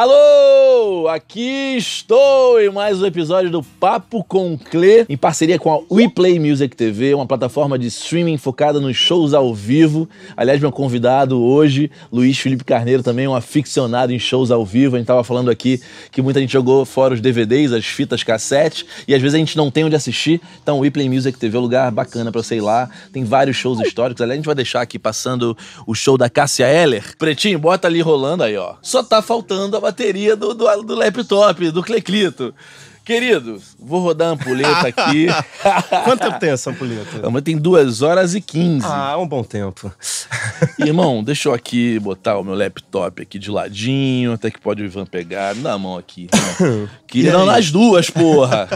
Alô! Aqui estou em mais um episódio do Papo com Clê, em parceria com a WePlay Music TV, uma plataforma de streaming focada nos shows ao vivo. Aliás, meu convidado hoje, Luiz Felipe Carneiro, também um aficionado em shows ao vivo. A gente estava falando aqui que muita gente jogou fora os DVDs, as fitas cassete, e às vezes a gente não tem onde assistir. Então, o WePlay Music TV é um lugar bacana para sei lá. Tem vários shows históricos. Aliás, a gente vai deixar aqui passando o show da Cássia Eller. Pretinho, bota ali rolando aí, ó. Só tá faltando a bateria do, do, do laptop, do Cleclito. Queridos, vou rodar a ampulheta aqui. Quanto tempo tem essa ampulheta? Mas tem duas horas e 15. Ah, um bom tempo. Irmão, deixa eu aqui botar o meu laptop aqui de ladinho, até que pode o Ivan pegar. na mão aqui. Né? Queria, não, nas duas, porra.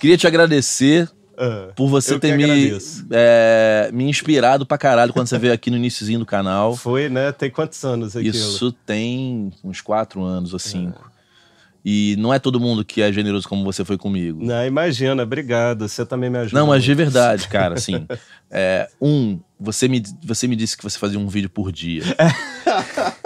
Queria te agradecer ah, por você ter me, é, me inspirado pra caralho quando você veio aqui no iníciozinho do canal. Foi, né? Tem quantos anos aqui? Isso tem uns quatro anos ou é. cinco. É. E não é todo mundo que é generoso como você foi comigo. Não, imagina, obrigado. Você também me ajudou. Não, mas de verdade, cara, assim. É, um, você me, você me disse que você fazia um vídeo por dia.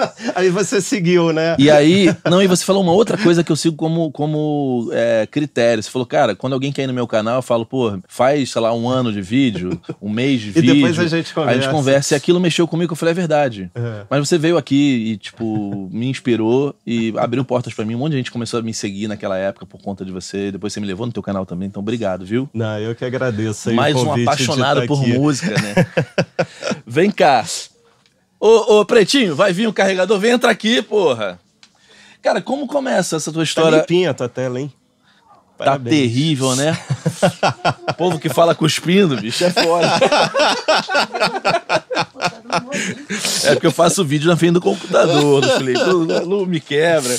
aí você seguiu, né? E aí, não, e você falou uma outra coisa que eu sigo como, como é, critério. Você falou, cara, quando alguém quer ir no meu canal, eu falo, pô, faz, sei lá, um ano de vídeo, um mês de e vídeo. E depois a gente conversa. a gente conversa. E aquilo mexeu comigo, eu falei, é verdade. É. Mas você veio aqui e, tipo, me inspirou e abriu portas para mim. Um monte de gente começou a me seguir naquela época por conta de você. Depois você me levou no teu canal também, então obrigado, viu? Não, eu que agradeço. Mais um tá apaixonado por aqui. música, né? Vem cá, Ô, ô, Pretinho, vai vir o um carregador, vem entrar aqui, porra. Cara, como começa essa tua tá história? Tá limpinha a tua tela, hein? Tá Parabéns. Tá terrível, né? o povo que fala cuspindo, bicho, é foda. é porque eu faço vídeo na frente do computador, do Felipe, não né? me quebra.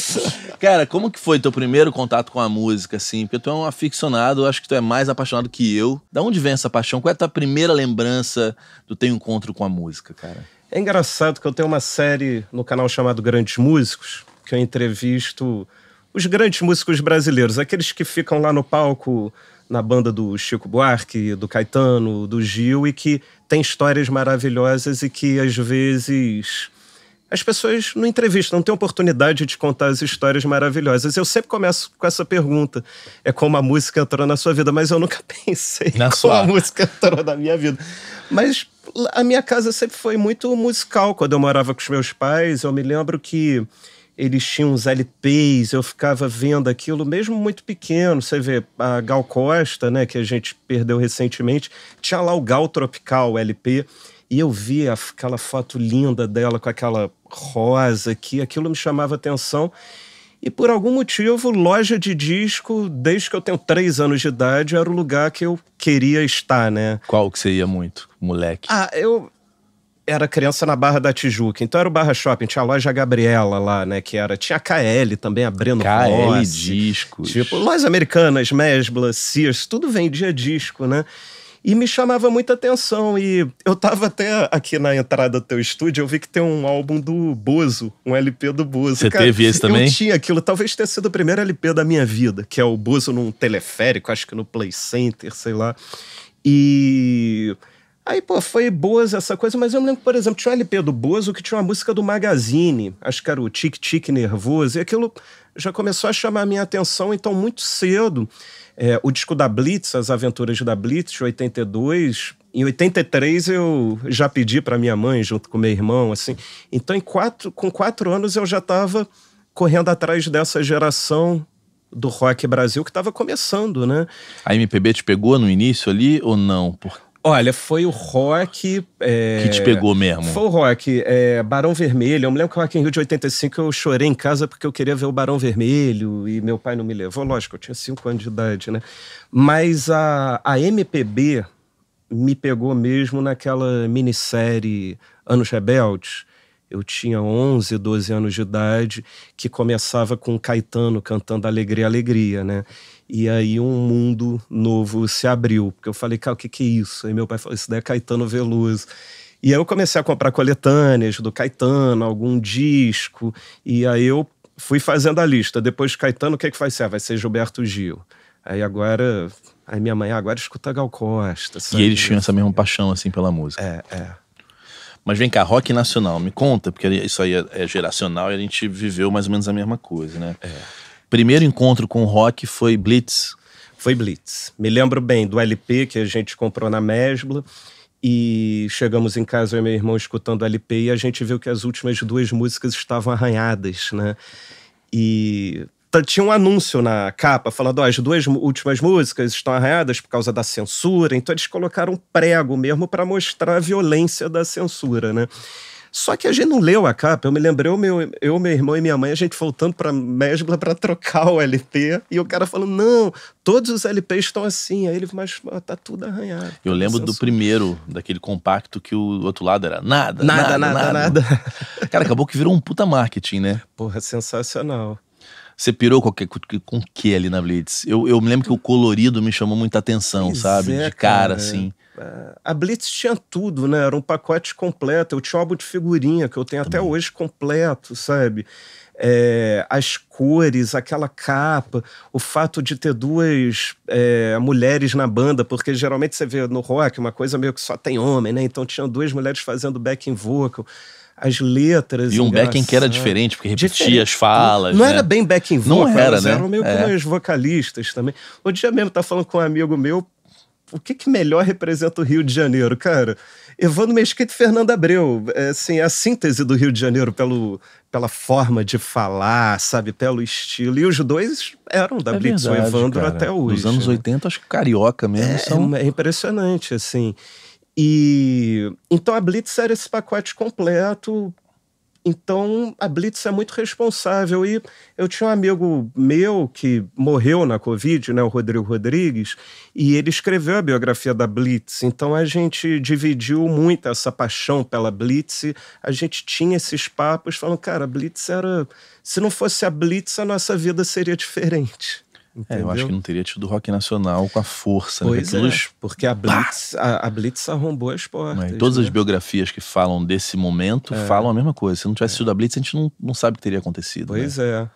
Cara, como que foi teu primeiro contato com a música, assim? Porque tu é um aficionado, acho que tu é mais apaixonado que eu. Da onde vem essa paixão? Qual é a tua primeira lembrança do teu encontro com a música, cara? É engraçado que eu tenho uma série no canal chamado Grandes Músicos, que eu entrevisto os grandes músicos brasileiros, aqueles que ficam lá no palco na banda do Chico Buarque, do Caetano, do Gil e que tem histórias maravilhosas e que às vezes as pessoas não entrevistam, não têm oportunidade de contar as histórias maravilhosas. Eu sempre começo com essa pergunta: é como a música entrou na sua vida? Mas eu nunca pensei na como sua. a música entrou na minha vida. Mas a minha casa sempre foi muito musical quando eu morava com os meus pais. Eu me lembro que eles tinham uns LPs, eu ficava vendo aquilo, mesmo muito pequeno. Você vê a Gal Costa, né, que a gente perdeu recentemente, tinha lá o Gal Tropical LP. E eu via aquela foto linda dela com aquela rosa que aquilo me chamava atenção. E por algum motivo, loja de disco, desde que eu tenho três anos de idade, era o lugar que eu queria estar, né? Qual que você ia muito, moleque? Ah, eu era criança na Barra da Tijuca, então era o Barra Shopping, tinha a loja Gabriela lá, né, que era, tinha a KL também, abrindo Breno KL Rossi, Discos. Tipo, lojas americanas, Mesbla, Sears, tudo vendia disco, né? E me chamava muita atenção. E eu tava até aqui na entrada do teu estúdio, eu vi que tem um álbum do Bozo, um LP do Bozo. Você teve esse também? Eu tinha aquilo, talvez tenha sido o primeiro LP da minha vida, que é o Bozo num teleférico, acho que no Play Center, sei lá. E. Aí, pô, foi Bozo essa coisa, mas eu me lembro, por exemplo, tinha um LP do Bozo que tinha uma música do Magazine, acho que era o Tic Tic Nervoso, e aquilo já começou a chamar a minha atenção, então, muito cedo. É, o disco da Blitz, As Aventuras da Blitz, de 82. Em 83 eu já pedi para minha mãe, junto com meu irmão, assim. Então, em quatro, com quatro anos eu já estava correndo atrás dessa geração do rock Brasil que estava começando, né? A MPB te pegou no início ali ou não? Porque Olha, foi o rock. É... Que te pegou mesmo. Foi o rock. É... Barão Vermelho. Eu me lembro que o Rock in Rio de 85 eu chorei em casa porque eu queria ver o Barão Vermelho e meu pai não me levou. Lógico, eu tinha 5 anos de idade, né? Mas a, a MPB me pegou mesmo naquela minissérie Anos Rebeldes. Eu tinha 11, 12 anos de idade, que começava com Caetano cantando Alegria, Alegria, né? E aí um mundo novo se abriu. Porque eu falei, cara, o que, que é isso? Aí meu pai falou, isso daí é Caetano Veloso. E aí eu comecei a comprar coletâneas do Caetano, algum disco. E aí eu fui fazendo a lista. Depois de Caetano, o que, que vai ser? Ah, vai ser Gilberto Gil. Aí agora. Aí minha mãe agora escuta Gal Costa. Sabe? E eles tinham essa mesma paixão, assim, pela música. É, é. Mas vem cá, rock nacional, me conta, porque isso aí é, é geracional e a gente viveu mais ou menos a mesma coisa, né? É primeiro encontro com o rock foi Blitz? Foi Blitz. Me lembro bem do LP que a gente comprou na Mesbla. E chegamos em casa, eu e meu irmão escutando o LP, e a gente viu que as últimas duas músicas estavam arranhadas, né? E tinha um anúncio na capa falando: oh, as duas últimas músicas estão arranhadas por causa da censura, então eles colocaram um prego mesmo para mostrar a violência da censura, né? Só que a gente não leu a capa. Eu me lembrei, eu, meu, eu, meu irmão e minha mãe, a gente voltando para Mesbla para trocar o LP. E o cara falando: não, todos os LPs estão assim. Aí ele, mas tá tudo arranhado. Eu lembro do primeiro, daquele compacto que o outro lado era nada. Nada, nada, nada. nada. cara, acabou que virou um puta marketing, né? Porra, sensacional. Você pirou com, o que ali na Blitz? Eu, eu me lembro que o colorido me chamou muita atenção, pois sabe? É, De cara, cara assim. A Blitz tinha tudo, né? Era um pacote completo. Eu tinha um álbum de figurinha que eu tenho Também. até hoje completo, sabe? É, as cores, aquela capa, o fato de ter duas é, mulheres na banda, porque geralmente você vê no rock uma coisa meio que só tem homem, né? Então tinha duas mulheres fazendo backing vocal as letras. E um backing que era diferente, porque repetia diferente. as falas. Não né? era bem backing vocal, não era, né? eram meio é. que umas vocalistas também. Outro dia mesmo, tá falando com um amigo meu, o que, que, melhor representa o Rio de Janeiro, cara? Evandro Mesquita e Fernando Abreu, é, assim, é a síntese do Rio de Janeiro pelo, pela forma de falar, sabe, pelo estilo. E os dois eram da é Blitz, verdade, o Evandro cara. até hoje. Nos anos 80, né? acho que carioca mesmo. É, são... É, é impressionante, assim. E então a Blitz era esse pacote completo, então a Blitz é muito responsável. E eu tinha um amigo meu que morreu na Covid, né, o Rodrigo Rodrigues, e ele escreveu a biografia da Blitz. Então a gente dividiu muito essa paixão pela Blitz. A gente tinha esses papos falando, cara, a Blitz era. Se não fosse a Blitz, a nossa vida seria diferente. É, eu acho que não teria tido rock nacional com a força, né? pois né? Todos... É, porque a Blitz, a, a, Blitz arrombou as portas. É, todas né? as biografias que falam desse momento é. falam a mesma coisa. Se não tivesse tido é. a Blitz, a gente não, não sabe o que teria acontecido. Pois né? é.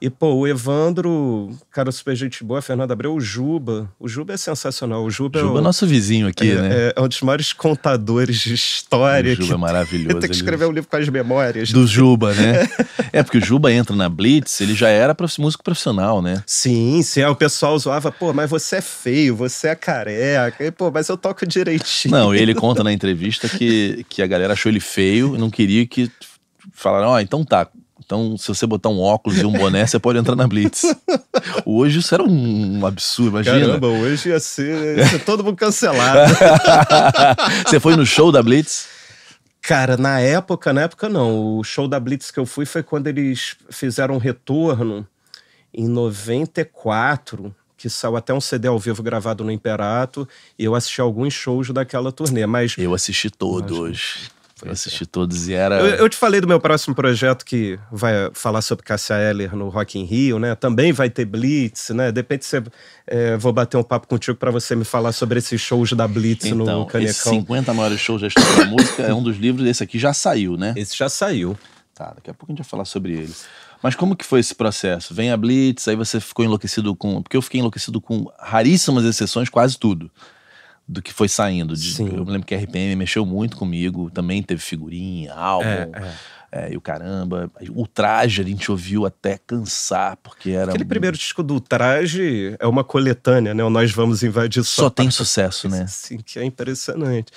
E, pô, o Evandro, cara super gente boa, Fernando Abreu, o Juba. O Juba é sensacional. O Juba, é Juba é o, nosso vizinho aqui, é, né? É, é, um dos maiores contadores de história. O Juba que é maravilhoso. Tem que escrever ele... um livro com as memórias. Do né? Juba, né? é, porque o Juba entra na Blitz, ele já era prof... músico profissional, né? Sim, sim. Aí o pessoal zoava, pô, mas você é feio, você é careca. E, pô, mas eu toco direitinho. Não, ele conta na entrevista que, que a galera achou ele feio e não queria que falaram, ó, oh, então tá, então, se você botar um óculos e um boné, você pode entrar na Blitz. Hoje isso era um absurdo, imagina. Caramba, hoje ia ser, ia ser todo mundo cancelado. você foi no show da Blitz? Cara, na época, na época não. O show da Blitz que eu fui foi quando eles fizeram um retorno em 94 que saiu até um CD ao vivo gravado no Imperato, e eu assisti alguns shows daquela turnê, mas... Eu assisti todos. hoje. Foi assisti é. todos e era. Eu, eu, te falei do meu próximo projeto que vai eh, falar sobre Cassia Eller no Rock in Rio, né? Também vai ter Blitz, né? De repente você, é, vou bater um papo contigo para você me falar sobre esses shows da Blitz então, no Canecão. Esses 50 maiores shows da história da música é um dos livros, esse aqui já saiu, né? Esse já saiu. Tá, daqui a pouco a gente vai falar sobre ele. Mas como que foi esse processo? Vem a Blitz, aí você ficou enlouquecido com. Porque eu fiquei enlouquecido com raríssimas exceções, quase tudo do que foi saindo. De, eu me lembro que a RPM mexeu muito comigo, também teve figurinha, álbum. É, é. É, e o caramba, o traje a gente ouviu até cansar, porque era. Aquele primeiro disco do traje é uma coletânea, né? O Nós Vamos Invadir Só, só tem sucesso, né? Sim, que é impressionante.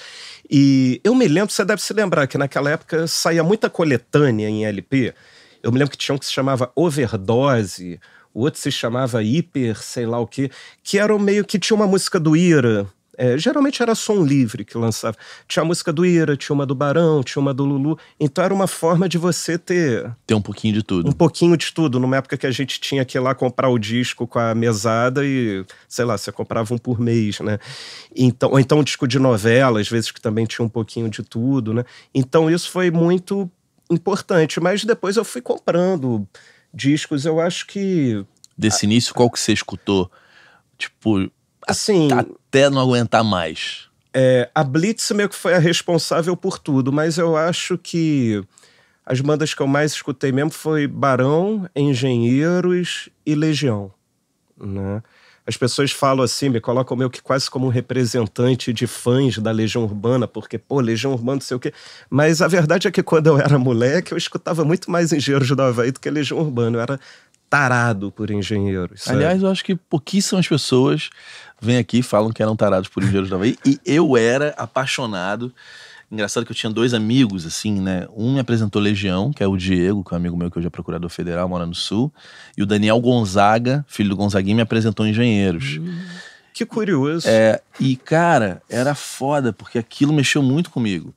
E eu me lembro, você deve se lembrar, que naquela época saía muita coletânea em LP. Eu me lembro que tinha um que se chamava Overdose, o outro se chamava Hiper, sei lá o quê, que era meio que tinha uma música do Ira é, geralmente era som livre que lançava. Tinha a música do Ira, tinha uma do Barão, tinha uma do Lulu. Então era uma forma de você ter. Ter um pouquinho de tudo. Um pouquinho de tudo. Numa época que a gente tinha que ir lá comprar o disco com a mesada e, sei lá, você comprava um por mês, né? Então, ou então um disco de novela, às vezes que também tinha um pouquinho de tudo, né? Então isso foi muito importante. Mas depois eu fui comprando discos, eu acho que. Desse início, qual que você escutou? Tipo, Assim. Até não aguentar mais. É, a Blitz meio que foi a responsável por tudo, mas eu acho que as bandas que eu mais escutei mesmo foi Barão, Engenheiros e Legião. Né? As pessoas falam assim, me colocam meio que quase como um representante de fãs da Legião Urbana, porque, pô, Legião Urbana, não sei o quê. Mas a verdade é que quando eu era moleque, eu escutava muito mais Engenheiros do Havaí do que Legião Urbana. Eu era tarado por engenheiros. Sabe? É Aliás, eu acho que pouquíssimas pessoas vêm aqui e falam que eram tarados por engenheiros da Havaí. E eu era apaixonado. Engraçado que eu tinha dois amigos, assim, né? Um me apresentou Legião, que é o Diego, que é um amigo meu que hoje é procurador federal, mora no Sul. E o Daniel Gonzaga, filho do Gonzaguinho, me apresentou Engenheiros. Hum. Que curioso. É, e, cara, era foda, porque aquilo mexeu muito comigo.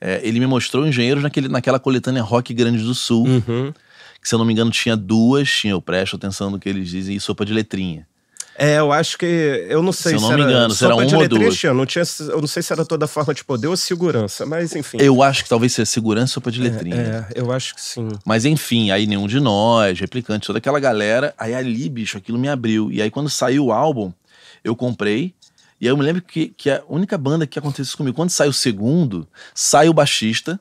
É, ele me mostrou Engenheiros naquele, naquela coletânea Rock Grande do Sul. Uhum que se eu não me engano tinha duas, tinha, eu presto atenção no que eles dizem, e sopa de letrinha. É, eu acho que. Eu não sei se. Eu não se era, me engano, será uma ou duas. Tinha, não tinha, eu não sei se era toda forma de poder ou segurança, mas enfim. Eu acho que talvez seja segurança ou sopa de é, letrinha. É, é, eu acho que sim. Mas enfim, aí nenhum de nós, replicante, toda aquela galera. Aí ali, bicho, aquilo me abriu. E aí quando saiu o álbum, eu comprei. E aí eu me lembro que, que a única banda que aconteceu isso comigo, quando sai o segundo, sai o baixista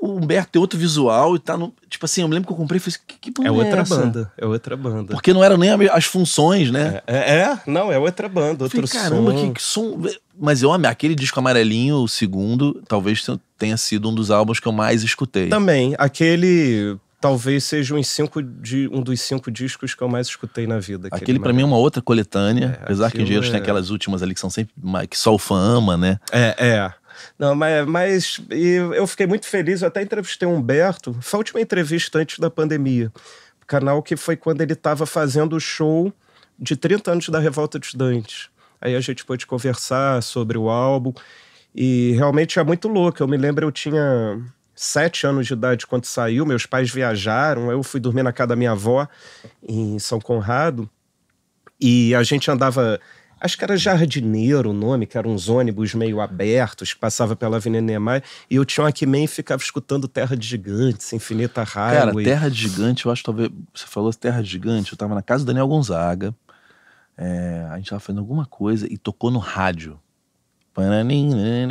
o Humberto tem outro visual e tá no. Tipo assim, eu me lembro que eu comprei e falei assim, que, que é, é outra essa? banda, é outra banda. Porque não eram nem as funções, né? É, é, é não, é outra banda, outro falei, caramba, som. que, que som. Mas eu amei. Aquele disco amarelinho, o segundo, talvez tenha sido um dos álbuns que eu mais escutei. Também. Aquele talvez seja um, cinco de, um dos cinco discos que eu mais escutei na vida. Aquele, aquele para mim é uma outra coletânea, é, apesar que Engenheiros é... tem aquelas últimas ali que são sempre que só o fã ama, né? É, é. Não, mas, mas eu fiquei muito feliz, eu até entrevistei o Humberto, foi a última entrevista antes da pandemia. Canal que foi quando ele estava fazendo o show de 30 anos da Revolta dos Dantes. Aí a gente pôde conversar sobre o álbum. E realmente é muito louco. Eu me lembro, eu tinha sete anos de idade quando saiu, meus pais viajaram, eu fui dormir na casa da minha avó, em São Conrado. E a gente andava acho que era Jardineiro o nome, que eram uns ônibus meio abertos, que passava pela Avenida Niemeyer, e o John e ficava escutando Terra de Gigantes, Infinita Raio. Cara, Terra de Gigante, eu acho talvez. Você falou Terra de Gigante, eu tava na casa do Daniel Gonzaga, é, a gente tava fazendo alguma coisa e tocou no rádio.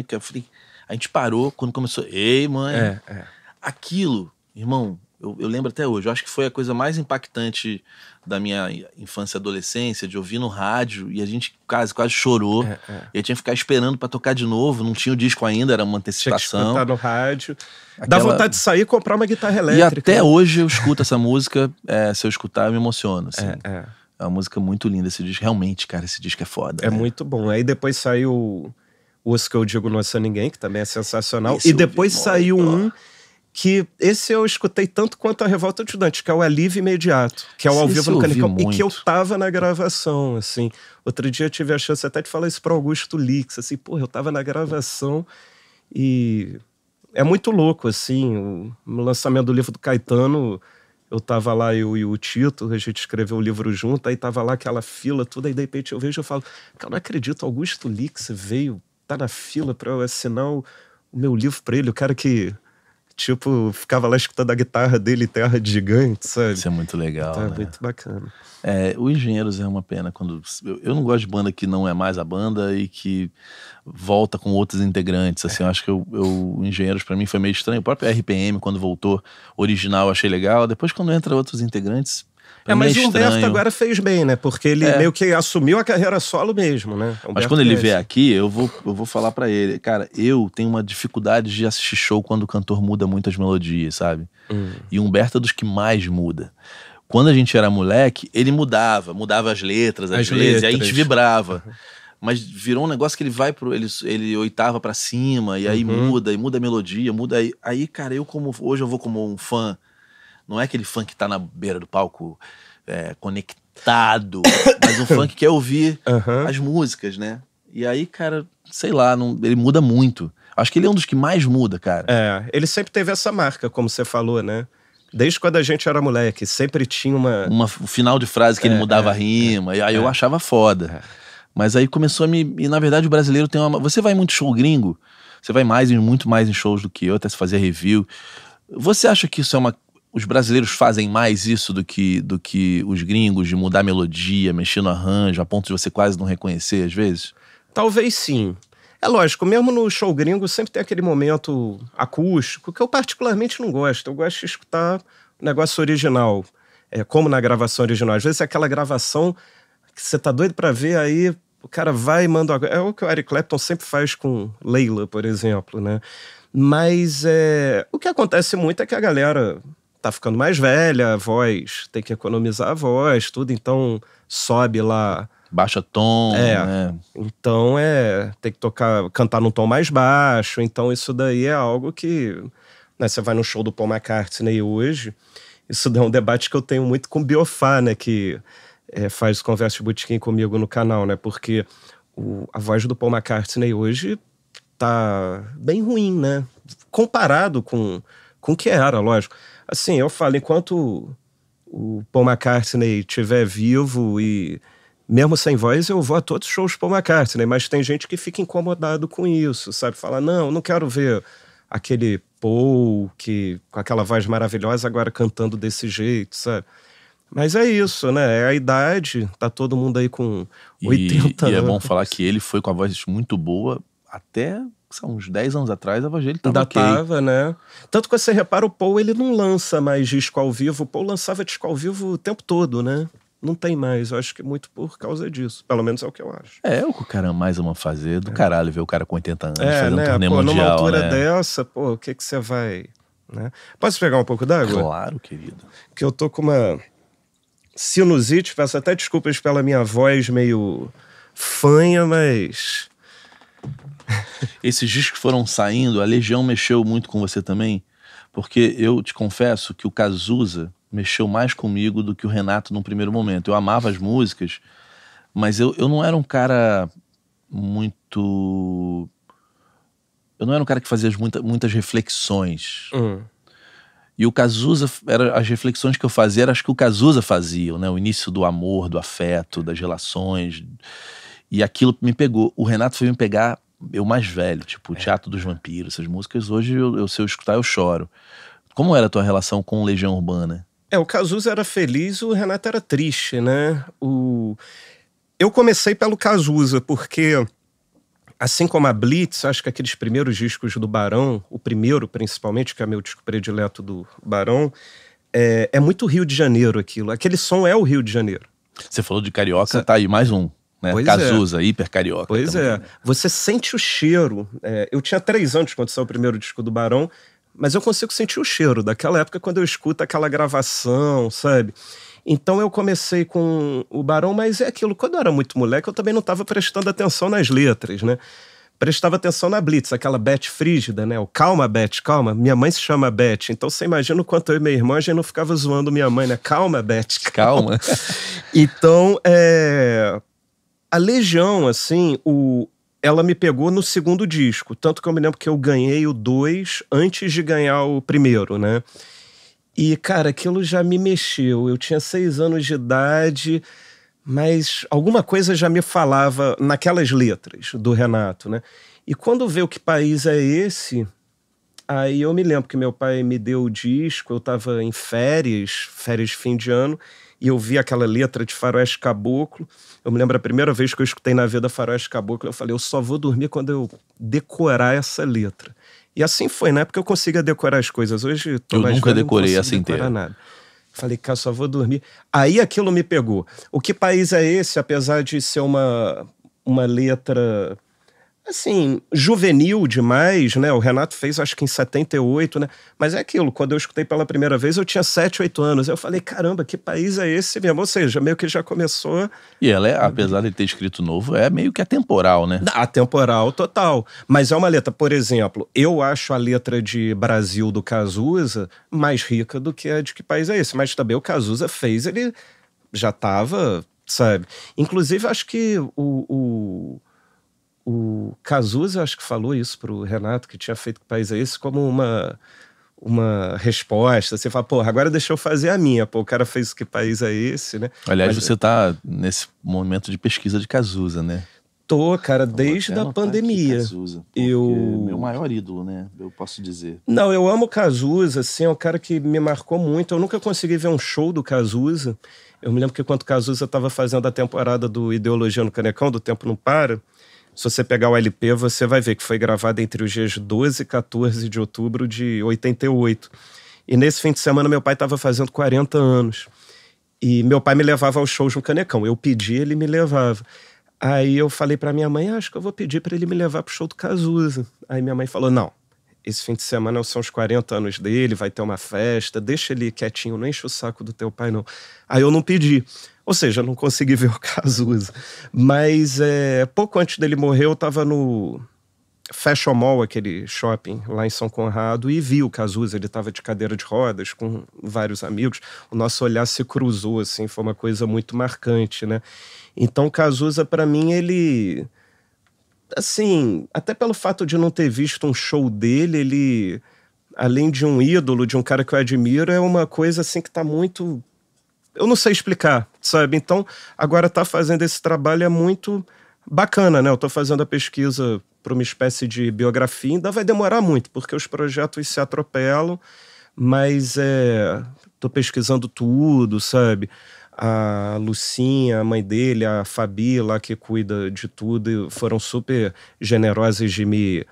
que eu falei. A gente parou quando começou. Ei, mãe! É, é. Aquilo, irmão, eu, eu lembro até hoje, eu acho que foi a coisa mais impactante da minha infância e adolescência, de ouvir no rádio, e a gente quase, quase chorou. É, é. E eu tinha que ficar esperando para tocar de novo, não tinha o disco ainda, era uma antecipação. Tinha que no rádio. Aquela... Dá vontade de sair e comprar uma guitarra elétrica. E até hoje eu escuto essa música, é, se eu escutar eu me emociono, assim. É, é. é, uma música muito linda esse disco, realmente, cara, esse disco é foda. É né? muito bom. Aí depois saiu os que eu digo Não É Só Ninguém, que também é sensacional. Esse e depois saiu um que esse eu escutei tanto quanto a Revolta de que é o Alívio Imediato, que é o ao vivo no Canecão, e que eu tava na gravação, assim. Outro dia eu tive a chance até de falar isso para Augusto Lix, assim, pô, eu tava na gravação e é muito louco, assim, o lançamento do livro do Caetano, eu tava lá, eu e o Tito, a gente escreveu o livro junto, aí tava lá aquela fila, tudo, aí de repente eu vejo e falo, cara, não acredito, Augusto Lix veio, tá na fila para eu assinar o meu livro para ele, o cara que Tipo, ficava lá escutando a guitarra dele, Terra de Gigante, sabe? Isso é muito legal. Então é né? muito bacana. É, o Engenheiros é uma pena quando. Eu, eu, não gosto de banda que não é mais a banda e que volta com outros integrantes. Assim, é. eu acho que eu, eu, o Engenheiros para mim foi meio estranho. O próprio RPM, quando voltou original, achei legal. Depois, quando entra outros integrantes, é, mas o Humberto agora fez bem, né? Porque ele é. meio que assumiu a carreira solo mesmo, né? Humberto mas quando ele vier aqui, eu vou, eu vou falar para ele. Cara, eu tenho uma dificuldade de assistir show quando o cantor muda muitas melodias, sabe? Hum. E o Humberto é dos que mais muda quando a gente era moleque, ele mudava, mudava as letras, as, as letras, e aí a gente vibrava. Mas virou um negócio que ele vai pro. Ele, ele oitava para cima, e aí uhum. muda, e muda a melodia, muda. Aí, aí, cara, eu como. Hoje eu vou como um fã não é aquele funk que tá na beira do palco é, conectado, mas um funk que quer é ouvir uhum. as músicas, né? E aí, cara, sei lá, não, ele muda muito. Acho que ele é um dos que mais muda, cara. É, ele sempre teve essa marca, como você falou, né? Desde quando a gente era moleque, sempre tinha uma. uma um final de frase que é, ele mudava é, a rima, e aí eu é, é. achava foda. Mas aí começou a me. E na verdade o brasileiro tem uma. Você vai muito show gringo, você vai mais e muito mais em shows do que eu, até se fazer review. Você acha que isso é uma os brasileiros fazem mais isso do que, do que os gringos, de mudar melodia, mexer no arranjo, a ponto de você quase não reconhecer às vezes? Talvez sim. É lógico, mesmo no show gringo sempre tem aquele momento acústico que eu particularmente não gosto. Eu gosto de escutar o negócio original, é, como na gravação original. Às vezes é aquela gravação que você tá doido para ver, aí o cara vai e manda. É o que o Eric Clapton sempre faz com Leila, por exemplo, né? Mas é, o que acontece muito é que a galera tá ficando mais velha, a voz tem que economizar a voz, tudo, então sobe lá. Baixa tom, é. Né? Então é. Tem que tocar, cantar num tom mais baixo. Então, isso daí é algo que. Né, você vai no show do Paul McCartney hoje. Isso é um debate que eu tenho muito com o Biofá, né? Que é, faz conversa de comigo no canal, né? Porque o, a voz do Paul McCartney hoje tá bem ruim, né? Comparado com, com o que era, lógico Assim, eu falo, enquanto o Paul McCartney estiver vivo e mesmo sem voz, eu vou a todos os shows Paul McCartney, mas tem gente que fica incomodado com isso, sabe? Fala, não, não quero ver aquele Paul que, com aquela voz maravilhosa agora cantando desse jeito, sabe? Mas é isso, né? É a idade, tá todo mundo aí com 80 e, anos. E é bom falar que ele foi com a voz muito boa até são uns 10 anos atrás, a Evangelho estava ok. né? Tanto que você repara, o Paul ele não lança mais disco ao vivo. O Paul lançava disco ao vivo o tempo todo, né? Não tem mais. Eu acho que é muito por causa disso. Pelo menos é o que eu acho. É, é o que o cara mais ama fazer. Do é. caralho ver o cara com 80 anos é, fazendo né? um turnê pô, mundial, numa altura né? dessa, pô, o que que você vai... Né? Posso pegar um pouco d'água? Claro, querido. Que eu tô com uma sinusite. Peço até desculpas pela minha voz meio fanha, mas Esses discos foram saindo, a Legião mexeu muito com você também, porque eu te confesso que o Cazuza mexeu mais comigo do que o Renato num primeiro momento. Eu amava as músicas, mas eu, eu não era um cara muito. Eu não era um cara que fazia muita, muitas reflexões. Uhum. E o Cazuza, era, as reflexões que eu fazia eram as que o Cazuza fazia, né? O início do amor, do afeto, das relações. E aquilo me pegou. O Renato foi me pegar eu mais velho, tipo, é. Teatro dos Vampiros, essas músicas, hoje eu, eu, se eu escutar eu choro. Como era a tua relação com Legião Urbana? É, o Cazuza era feliz, o Renato era triste, né? O... Eu comecei pelo Cazuza, porque assim como a Blitz, acho que aqueles primeiros discos do Barão, o primeiro principalmente, que é meu disco predileto do Barão, é, é muito Rio de Janeiro aquilo. Aquele som é o Rio de Janeiro. Você falou de carioca, Cê... tá aí mais um. Né? Pois é. Cazuza, é. hiper carioca. Pois também, é. Você sente o cheiro. É, eu tinha três anos quando saiu o primeiro disco do Barão, mas eu consigo sentir o cheiro daquela época quando eu escuto aquela gravação, sabe? Então eu comecei com o Barão, mas é aquilo, quando eu era muito moleque, eu também não estava prestando atenção nas letras, né? Prestava atenção na Blitz, aquela Beth frígida, né? O calma, Beth, calma. Minha mãe se chama Beth, então você imagina o quanto eu e minha irmã a gente não ficava zoando minha mãe, né? Calma, Beth. Calma. calma. então, é... A Legião, assim, o, ela me pegou no segundo disco. Tanto que eu me lembro que eu ganhei o dois antes de ganhar o primeiro, né? E, cara, aquilo já me mexeu. Eu tinha seis anos de idade, mas alguma coisa já me falava naquelas letras do Renato, né? E quando vê o que país é esse, aí eu me lembro que meu pai me deu o disco, eu estava em férias, férias de fim de ano, e eu vi aquela letra de Faroeste Caboclo. Eu me lembro a primeira vez que eu escutei na vida Faroeste Caboclo, eu falei, eu só vou dormir quando eu decorar essa letra. E assim foi, na né? época eu conseguia decorar as coisas. Hoje eu nunca velho, decorei essa inteira. Nada. Falei, cara, só vou dormir. Aí aquilo me pegou. O que país é esse, apesar de ser uma, uma letra assim, juvenil demais, né? O Renato fez, acho que em 78, né? Mas é aquilo, quando eu escutei pela primeira vez, eu tinha 7, 8 anos. Eu falei, caramba, que país é esse mesmo? Ou seja, meio que já começou. E ela é, apesar de ter escrito novo, é meio que atemporal, né? Atemporal total. Mas é uma letra, por exemplo, eu acho a letra de Brasil do Cazuza mais rica do que a de que país é esse. Mas também o Cazuza fez, ele já estava, sabe? Inclusive, acho que o... o o Cazuza acho que falou isso para o Renato, que tinha feito que país é esse, como uma, uma resposta. Você fala, porra, agora deixa eu fazer a minha. Pô, o cara fez o que país é esse, né? Aliás, Mas, você está nesse momento de pesquisa de Cazuza, né? Tô, cara, desde a pandemia. Aqui, Cazuza, eu meu maior ídolo, né? Eu posso dizer. Não, eu amo Cazuza, assim, é um cara que me marcou muito. Eu nunca consegui ver um show do Cazuza. Eu me lembro que quando o Cazuza estava fazendo a temporada do Ideologia no Canecão, do Tempo Não Para, se você pegar o LP, você vai ver que foi gravado entre os dias 12 e 14 de outubro de 88. E nesse fim de semana, meu pai estava fazendo 40 anos. E meu pai me levava aos shows no Canecão. Eu pedi, ele me levava. Aí eu falei para minha mãe, ah, acho que eu vou pedir para ele me levar pro show do Cazuza. Aí minha mãe falou, não, esse fim de semana são os 40 anos dele, vai ter uma festa, deixa ele quietinho, não enche o saco do teu pai não. Aí eu não pedi. Ou seja, não consegui ver o Cazuza. Mas é, pouco antes dele morrer, eu estava no Fashion Mall, aquele shopping lá em São Conrado, e vi o Cazuza. Ele estava de cadeira de rodas com vários amigos. O nosso olhar se cruzou, assim, foi uma coisa muito marcante, né? Então, Cazuza, para mim, ele assim, até pelo fato de não ter visto um show dele, ele, além de um ídolo, de um cara que eu admiro, é uma coisa assim que está muito eu não sei explicar, sabe? Então, agora estar tá fazendo esse trabalho é muito bacana, né? Eu estou fazendo a pesquisa para uma espécie de biografia, ainda vai demorar muito, porque os projetos se atropelam, mas é, tô pesquisando tudo, sabe? A Lucinha, a mãe dele, a Fabi lá que cuida de tudo, foram super generosas de me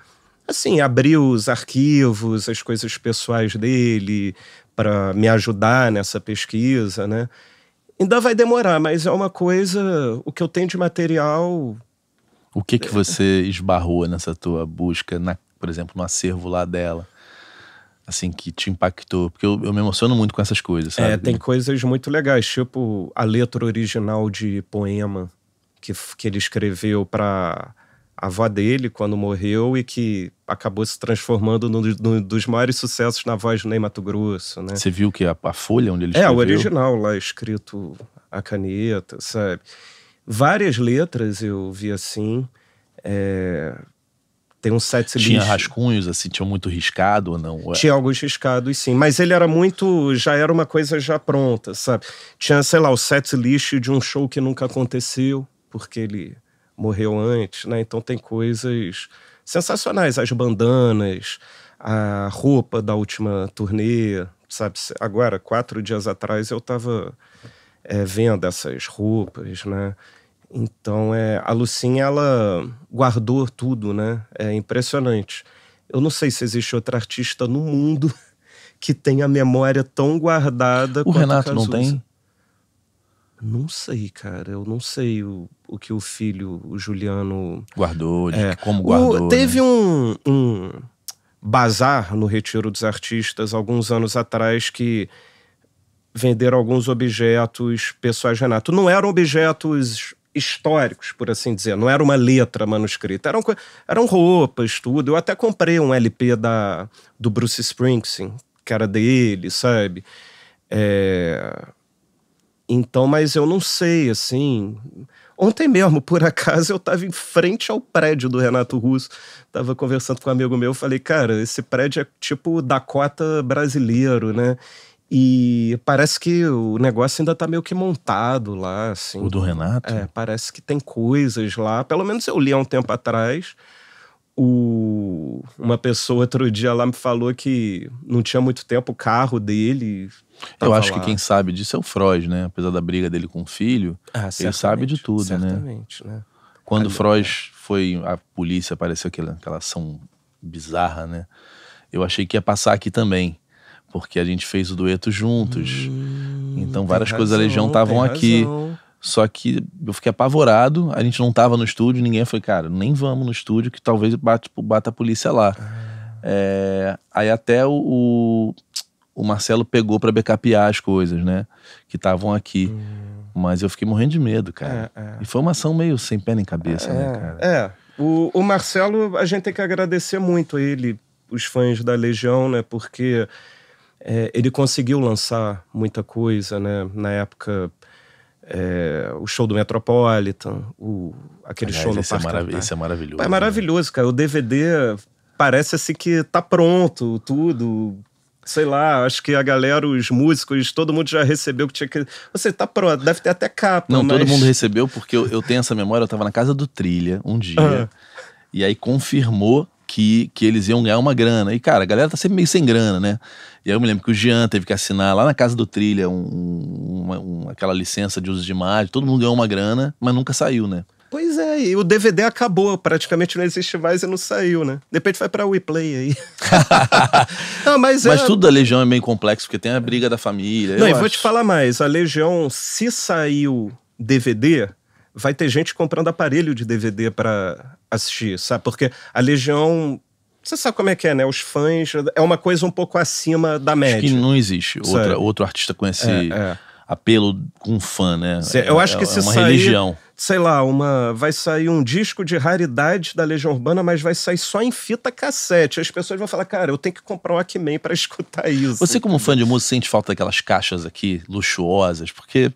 assim, abrir os arquivos, as coisas pessoais dele para me ajudar nessa pesquisa, né? Ainda vai demorar, mas é uma coisa, o que eu tenho de material. O que que você esbarrou nessa tua busca, na, por exemplo, no acervo lá dela? assim, que te impactou? Porque eu, eu, me emociono muito com essas coisas, é, sabe? É, tem coisas muito legais, tipo a letra original de poema que, que ele escreveu para a avó dele quando morreu e que acabou se transformando num no, dos maiores sucessos na voz do Ney Mato Grosso, né? Você viu que a, a folha onde ele escreveu... É, o original lá, escrito a caneta, sabe? Várias letras eu vi assim, é... Tem um set list. Tinha rascunhos, assim, tinha muito riscado ou não? Ué. Tinha alguns riscados, sim. Mas ele era muito. Já era uma coisa já pronta, sabe? Tinha, sei lá, o set lixo de um show que nunca aconteceu, porque ele morreu antes, né? Então tem coisas sensacionais, as bandanas, a roupa da última turnê, sabe? Agora, quatro dias atrás, eu estava é, vendo essas roupas, né? Então, é, a Lucinha, ela guardou tudo, né? É impressionante. Eu não sei se existe outra artista no mundo que tenha a memória tão guardada o quanto Renato não tem? Não sei, cara. Eu não sei o, o que o filho, o Juliano. Guardou, é, como guardou. O, né? teve né? um, um bazar no Retiro dos Artistas alguns anos atrás que venderam alguns objetos pessoais Renato. Não eram objetos históricos, por assim dizer. Não era uma letra manuscrita. Eram, eram roupas, tudo. Eu até comprei um LP da, do Bruce Springsteen, que era dele, sabe? É, então, mas eu não sei, assim. Ontem mesmo, por acaso, eu estava em frente ao prédio do Renato Russo. Tava conversando com um amigo meu, falei, cara, esse prédio é tipo Dakota brasileiro, né? E parece que o negócio ainda tá meio que montado lá, assim. O do Renato? É, parece que tem coisas lá. Pelo menos eu li há um tempo atrás. O... Uma pessoa outro dia lá me falou que não tinha muito tempo o carro dele eu acho que quem sabe disso é o Freud, né? Apesar da briga dele com o filho, ah, ele sabe de tudo, né? né? Quando Ali, Freud é. foi a polícia, apareceu aquela, aquela ação bizarra, né? Eu achei que ia passar aqui também, porque a gente fez o dueto juntos. Hum, então várias razão, coisas da Legião estavam aqui. Razão. Só que eu fiquei apavorado, a gente não tava no estúdio, ninguém foi, cara, nem vamos no estúdio que talvez bate, tipo, bata a polícia lá. Ah. É, aí até o, o o Marcelo pegou para backupar as coisas, né? Que estavam aqui. Hum. Mas eu fiquei morrendo de medo, cara. É, é. E foi uma ação meio sem pé nem cabeça, né, é, né, cara? É. O, o, Marcelo, a gente tem que agradecer muito a ele, os fãs da Legião, né? Porque é, ele conseguiu lançar muita coisa, né? Na época, é, o show do Metropolitan, o, aquele Aliás, show no esse é Parque. É marav- esse é maravilhoso. É maravilhoso, né? cara. O DVD parece assim que tá pronto tudo sei lá, acho que a galera, os músicos, todo mundo já recebeu que tinha que. Você tá pronto, deve ter até capa. Não, mas... todo mundo recebeu, porque eu, eu, tenho essa memória, eu tava na casa do Trilha um dia, uhum. e aí confirmou que, que eles iam ganhar uma grana. E, cara, a galera tá sempre meio sem grana, né? E aí eu me lembro que o Jean teve que assinar lá na casa do Trilha um, uma, um, aquela licença de uso de imagem, todo mundo ganhou uma grana, mas nunca saiu, né? Pois é, e o DVD acabou, praticamente não existe mais e não saiu, né? De repente vai pra WePlay aí. não, mas mas é... tudo da Legião é bem complexo, porque tem a briga da família. Não, e acho. vou te falar mais: a Legião, se saiu DVD, vai ter gente comprando aparelho de DVD para assistir, sabe? Porque a Legião você sabe como é que é, né? Os fãs. É uma coisa um pouco acima da média. Acho que não existe outra, outro artista com esse é, é. apelo com fã, né? Cê, eu é, acho que é, se é uma sair, religião sei lá, uma vai sair um disco de raridade da Legião Urbana, mas vai sair só em fita cassete. As pessoas vão falar, cara, eu tenho que comprar um Walkman para escutar isso. Você como fã de música sente falta daquelas caixas aqui luxuosas, porque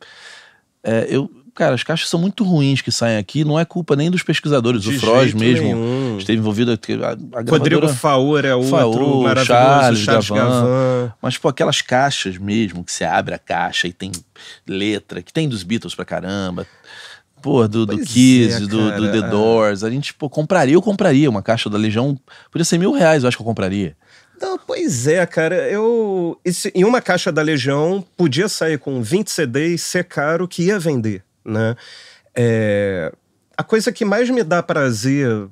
é, eu Cara, as caixas são muito ruins que saem aqui, não é culpa nem dos pesquisadores. De o Froz mesmo nenhum. esteve envolvido. A, a Rodrigo Faur é outro Faur, maravilhoso, Charles, Charles Gavan. Gavan. Mas, pô, aquelas caixas mesmo, que você abre a caixa e tem letra, que tem dos Beatles pra caramba, pô, do, do Kiss, é, do, do, The é. Doors. A gente, pô, compraria, eu compraria uma caixa da Legião. Podia ser mil reais, eu acho que eu compraria. Não, pois é, cara. Eu. Esse, em uma caixa da Legião podia sair com 20 CDs, ser caro, que ia vender, né? É, a coisa que mais me dá prazer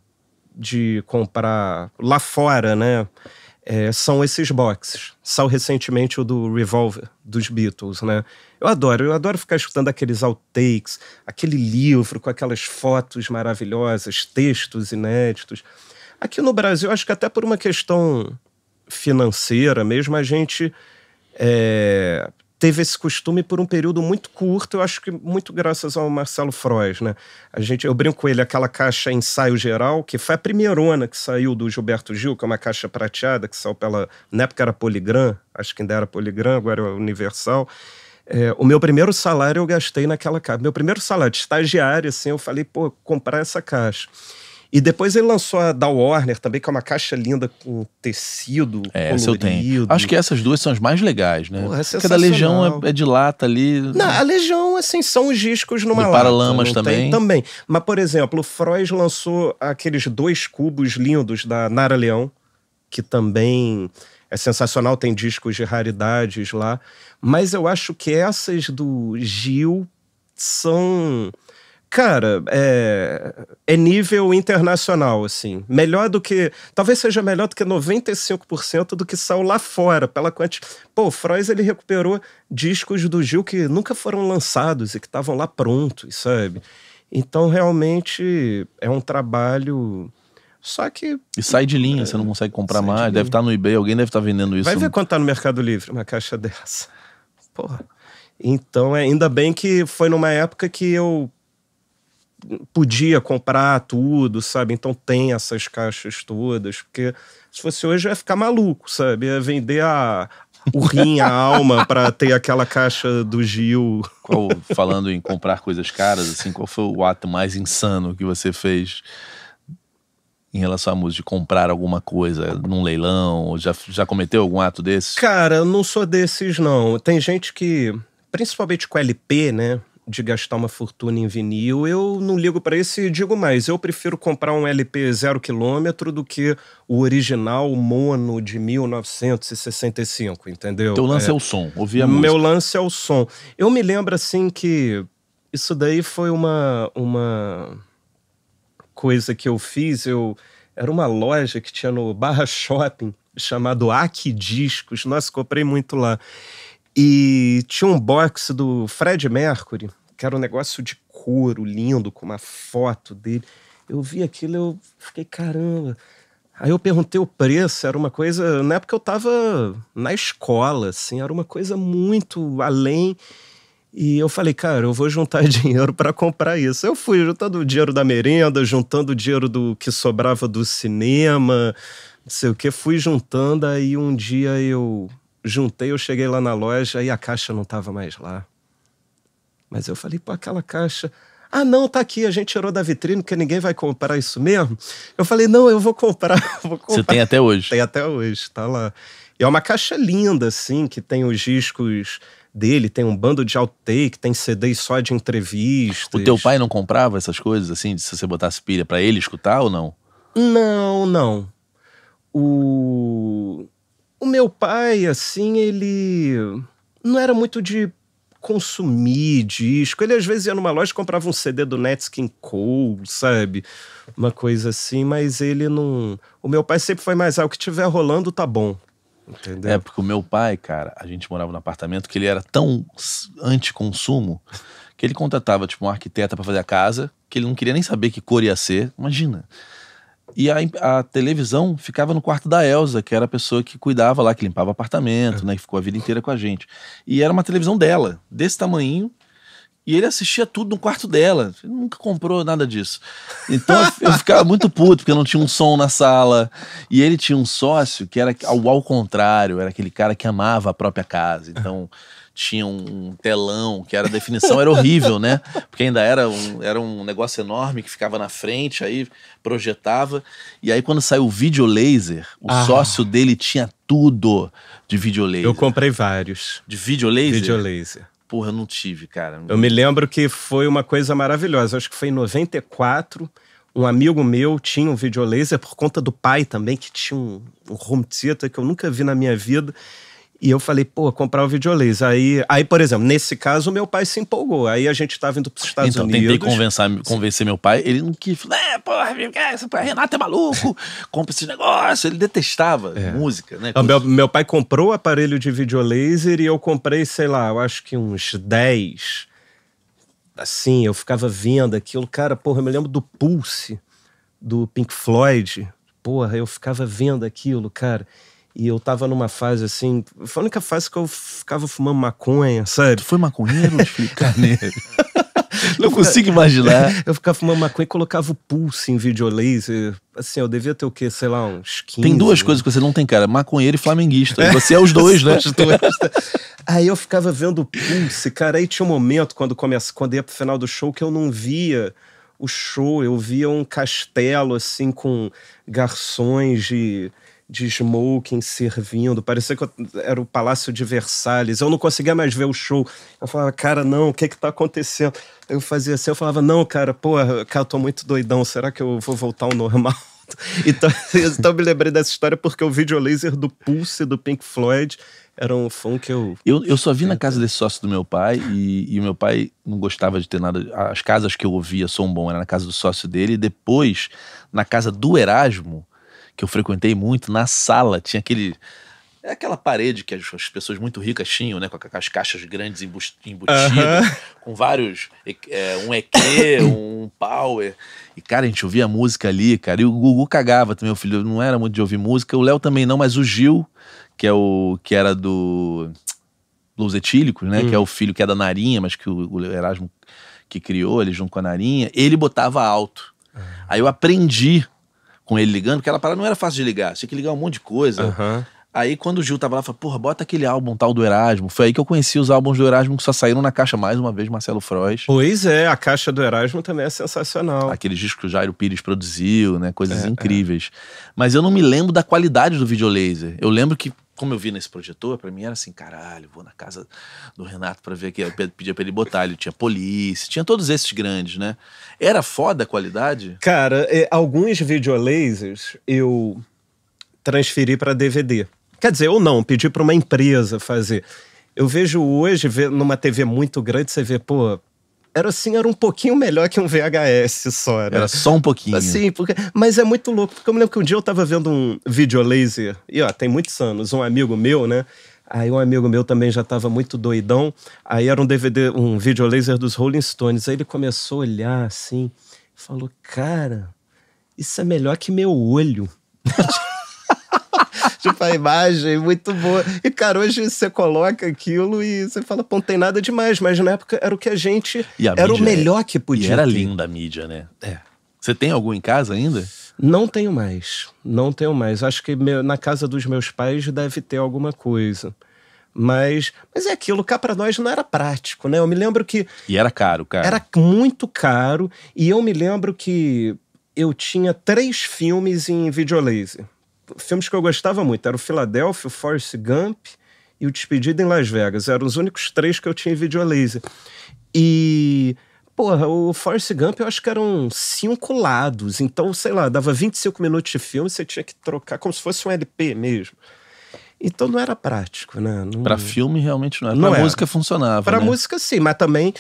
de comprar lá fora, né? é, são esses boxes. sal recentemente o do Revolver, dos Beatles, né? Eu adoro, eu adoro ficar escutando aqueles outtakes, aquele livro com aquelas fotos maravilhosas, textos inéditos. Aqui no Brasil, acho que até por uma questão financeira mesmo, a gente é, teve esse costume por um período muito curto, eu acho que muito graças ao Marcelo Frois, né? A gente, eu brinco com ele, aquela caixa ensaio geral, que foi a primeirona que saiu do Gilberto Gil, que é uma caixa prateada, que saiu pela, na época era Poligram, acho que ainda era Poligram, agora é Universal. É, o meu primeiro salário eu gastei naquela caixa. Meu primeiro salário de estagiário, assim, eu falei, pô, comprar essa caixa. E depois ele lançou a da Warner também, que é uma caixa linda com tecido é, colorido. Essa eu tenho. Acho que essas duas são as mais legais, né? Porra, é Porque a da Legião é, é, de lata ali. Não, a Legião, assim, são os discos numa lata. Paralamas também. Tem, também. Mas, por exemplo, o Freud lançou aqueles dois cubos lindos da Nara Leão, que também é sensacional, tem discos de raridades lá. Mas eu acho que essas do Gil são Cara, é, é nível internacional, assim. Melhor do que. Talvez seja melhor do que 95% do que saiu lá fora, pela quantidade. Pô, Freud ele recuperou discos do Gil que nunca foram lançados e que estavam lá prontos, sabe? Então, realmente, é um trabalho. Só que. E sai de linha, é, você não consegue comprar mais. De deve estar tá no eBay, alguém deve estar tá vendendo isso. Vai ver quanto tá no Mercado Livre uma caixa dessa. Porra. Então, é, ainda bem que foi numa época que eu podia comprar tudo, sabe? Então tem essas caixas todas, porque se fosse hoje ia ficar maluco, sabe? Ia vender a, o rim, a alma, para ter aquela caixa do Gil. Qual, falando em comprar coisas caras, assim, qual foi o ato mais insano que você fez em relação à música, de comprar alguma coisa num leilão? Já, já cometeu algum ato desses? Cara, eu não sou desses, não. Tem gente que, principalmente com LP, né? de gastar uma fortuna em vinil, eu não ligo para isso e digo mais, eu prefiro comprar um LP zero quilômetro do que o original mono de 1965, entendeu? Teu lance é, é o som, ouvir a Meu música. Meu lance é o som. Eu me lembro, assim, que isso daí foi uma, uma coisa que eu fiz, eu... Era uma loja que tinha no Barra Shopping, chamado Aki Discos. Nossa, comprei muito lá. E tinha um box do Fred Mercury, era um negócio de couro lindo, com uma foto dele. Eu vi aquilo, eu fiquei, caramba. Aí eu perguntei o preço, era uma coisa. Na época eu tava na escola, assim, era uma coisa muito além. E eu falei, cara, eu vou juntar dinheiro para comprar isso. Eu fui juntando o dinheiro da merenda, juntando o dinheiro do que sobrava do cinema, não sei o que, fui juntando. Aí um dia eu juntei, eu cheguei lá na loja e a caixa não tava mais lá. Mas eu falei, pô, aquela caixa. Ah, não, tá aqui, a gente tirou da vitrine, porque ninguém vai comprar isso mesmo. Eu falei, não, eu vou comprar, vou comprar. Você tem até hoje. Tem até hoje, tá lá. E é uma caixa linda, assim, que tem os discos dele, tem um bando de outtake, tem CD só de entrevistas. O teu pai não comprava essas coisas, assim, se você botasse pilha para ele escutar ou não? Não, não. O... o meu pai, assim, ele não era muito de consumir disco. Ele às vezes ia numa loja e comprava um CD do Nat King Cole, sabe? Uma coisa assim, mas ele não. O meu pai sempre foi mais, ah, o que tiver rolando tá bom. Entendeu? É, porque o meu pai, cara, a gente morava num apartamento que ele era tão anti-consumo que ele contratava, tipo, um arquiteta para fazer a casa, que ele não queria nem saber que cor ia ser. Imagina. E a, a, televisão ficava no quarto da Elsa, que era a pessoa que cuidava lá, que limpava apartamento, é. né? Que ficou a vida inteira com a gente. E era uma televisão dela, desse tamanho. E ele assistia tudo no quarto dela. Ele nunca comprou nada disso. Então eu, ficava muito puto, porque não tinha um som na sala. E ele tinha um sócio que era ao, ao contrário, era aquele cara que amava a própria casa. Então tinha um telão, que era a definição era horrível, né? Porque ainda era um, era um negócio enorme que ficava na frente, aí projetava. E aí quando saiu o vídeo laser, o ah. sócio dele tinha tudo de vídeo laser. Eu comprei vários. De vídeo laser? Vídeo laser. Porra, eu não tive, cara. Eu me lembro que foi uma coisa maravilhosa. Acho que foi em 94 um amigo meu tinha um videolaser por conta do pai também, que tinha um, um home theater que eu nunca vi na minha vida. E eu falei, pô, comprar o um Aí, aí, por exemplo, nesse caso, meu pai se empolgou. Aí a gente tava indo pros Estados então, Unidos. Então, tentei convencer, convencer meu pai. Ele não quis. É, porra, Renato é maluco. compra esse negócio. Ele detestava é. música, né? Então, meu, meu pai comprou o aparelho de videolaser e eu comprei, sei lá, eu acho que uns 10. Assim, eu ficava vendo aquilo. Cara, porra, eu me lembro do Pulse, do Pink Floyd. Porra, eu ficava vendo aquilo, cara. E eu tava numa fase assim. Foi a única fase que eu ficava fumando maconha, sabe? Tu foi maconheiro ou carneiro? Não consigo imaginar. Eu ficava fumando maconha e colocava o pulso em videolaser Assim, eu devia ter o quê? Sei lá, uns 15. Tem duas né? coisas que você não tem, cara: maconheiro e flamenguista. E você é os dois, né? né? aí eu ficava vendo o pulse, cara. Aí tinha um momento quando, começa, quando ia pro final do show que eu não via o show, eu via um castelo assim com garçons de de smoking servindo. Parecia que era o Palácio de Versalhes. Eu não conseguia mais ver o show. Eu falava, cara, não, o que que tá acontecendo? Eu fazia assim, eu falava, não, cara, porra, cara, eu tô muito doidão. Será que eu vou voltar ao normal? Então, então me lembrei dessa história porque o vídeo laser do Pulse do Pink Floyd era um fã que eu... eu. Eu, só vi na casa desse sócio do meu pai e, e o meu pai não gostava de ter nada. As casas que eu ouvia som bom era na casa do sócio dele e depois na casa do Erasmo que eu frequentei muito, na sala tinha aquele. É aquela parede que as, pessoas muito ricas tinham, né? Com aquelas caixas grandes embutidas, uhum. com vários. É, um EQ, um Power. E, cara, a gente ouvia música ali, cara. E o Gugu cagava também, o filho não era muito de ouvir música. O Léo também não, mas o Gil, que é o. que era do. Los Etílicos, né? Hum. Que é hum. o filho que é da Narinha, mas que o, o Erasmo que criou, ele junto com a Narinha, ele botava alto. Ah. Aí eu aprendi com ele ligando, porque ela parada não era fácil de ligar, tinha que ligar um monte de coisa. Uhum. Aí quando o Gil tava lá, falou, porra, bota aquele álbum tal do Erasmo. Foi aí que eu conheci os álbuns do Erasmo que só saíram na caixa mais uma vez, Marcelo Frois. Pois é, a caixa do Erasmo também é sensacional. Aqueles discos que o Jairo Pires produziu, né? Coisas é, é. incríveis. É. Mas eu não me lembro da qualidade do videolaser. Eu lembro que como eu vi nesse projetor, para mim era assim, caralho, vou na casa do Renato para ver que pedia para ele botar, ele tinha polícia, tinha todos esses grandes, né? Era foda a qualidade? Cara, é, alguns videolasers eu transferi para DVD. Quer dizer, ou não, pedi para uma empresa fazer. Eu vejo hoje, numa TV muito grande, você vê, pô, era assim, era um pouquinho melhor que um VHS só. Né? Era só um pouquinho. Assim, porque, mas é muito louco, porque eu me lembro que um dia eu tava vendo um vídeo laser, e ó, tem muitos anos, um amigo meu, né? Aí um amigo meu também já tava muito doidão, aí era um DVD, um vídeo laser dos Rolling Stones, aí ele começou a olhar assim, falou, cara, isso é melhor que meu olho. tipo, a imagem muito boa. E, cara, hoje você coloca aquilo e você fala, pô, não tem nada demais, mas na época era o que a gente. A era o é- melhor é... que podia. E era linda a mídia, né? É. Você tem algum em casa ainda? Não tenho mais. Não tenho mais. Acho que meu, na casa dos meus pais deve ter alguma coisa. Mas, mas é aquilo, cá para nós não era prático, né? Eu me lembro que. E era caro, cara. Era muito caro. E eu me lembro que eu tinha três filmes em videolaser filmes que eu gostava muito. Era o Philadelphia, o Forrest Gump e o Despedida em Las Vegas. Eram os únicos três que eu tinha em vídeo laser. E porra, o Forrest Gump eu acho que eram cinco lados. Então, sei lá, dava 25 minutos de filme, você tinha que trocar como se fosse um LP mesmo. Então não era prático, né? Não... Para filme realmente não era. Para música funcionava. Para né? música sim, mas também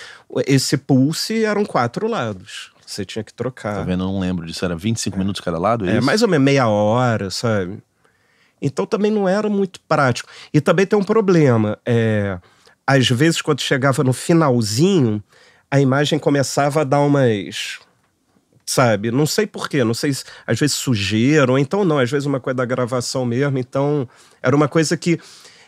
esse pulse eram quatro lados você tinha que tá trocar. Tá vendo? Eu não lembro disso. Era 25 é. minutos cada lado? É, é mais ou menos meia hora, sabe? Então também não era muito prático. E também tem um problema. É, às vezes, quando chegava no finalzinho, a imagem começava a dar umas. Sabe? Não sei porquê, não sei se. Às vezes sujeira, ou então não, às vezes uma coisa da gravação mesmo. Então, era uma coisa que.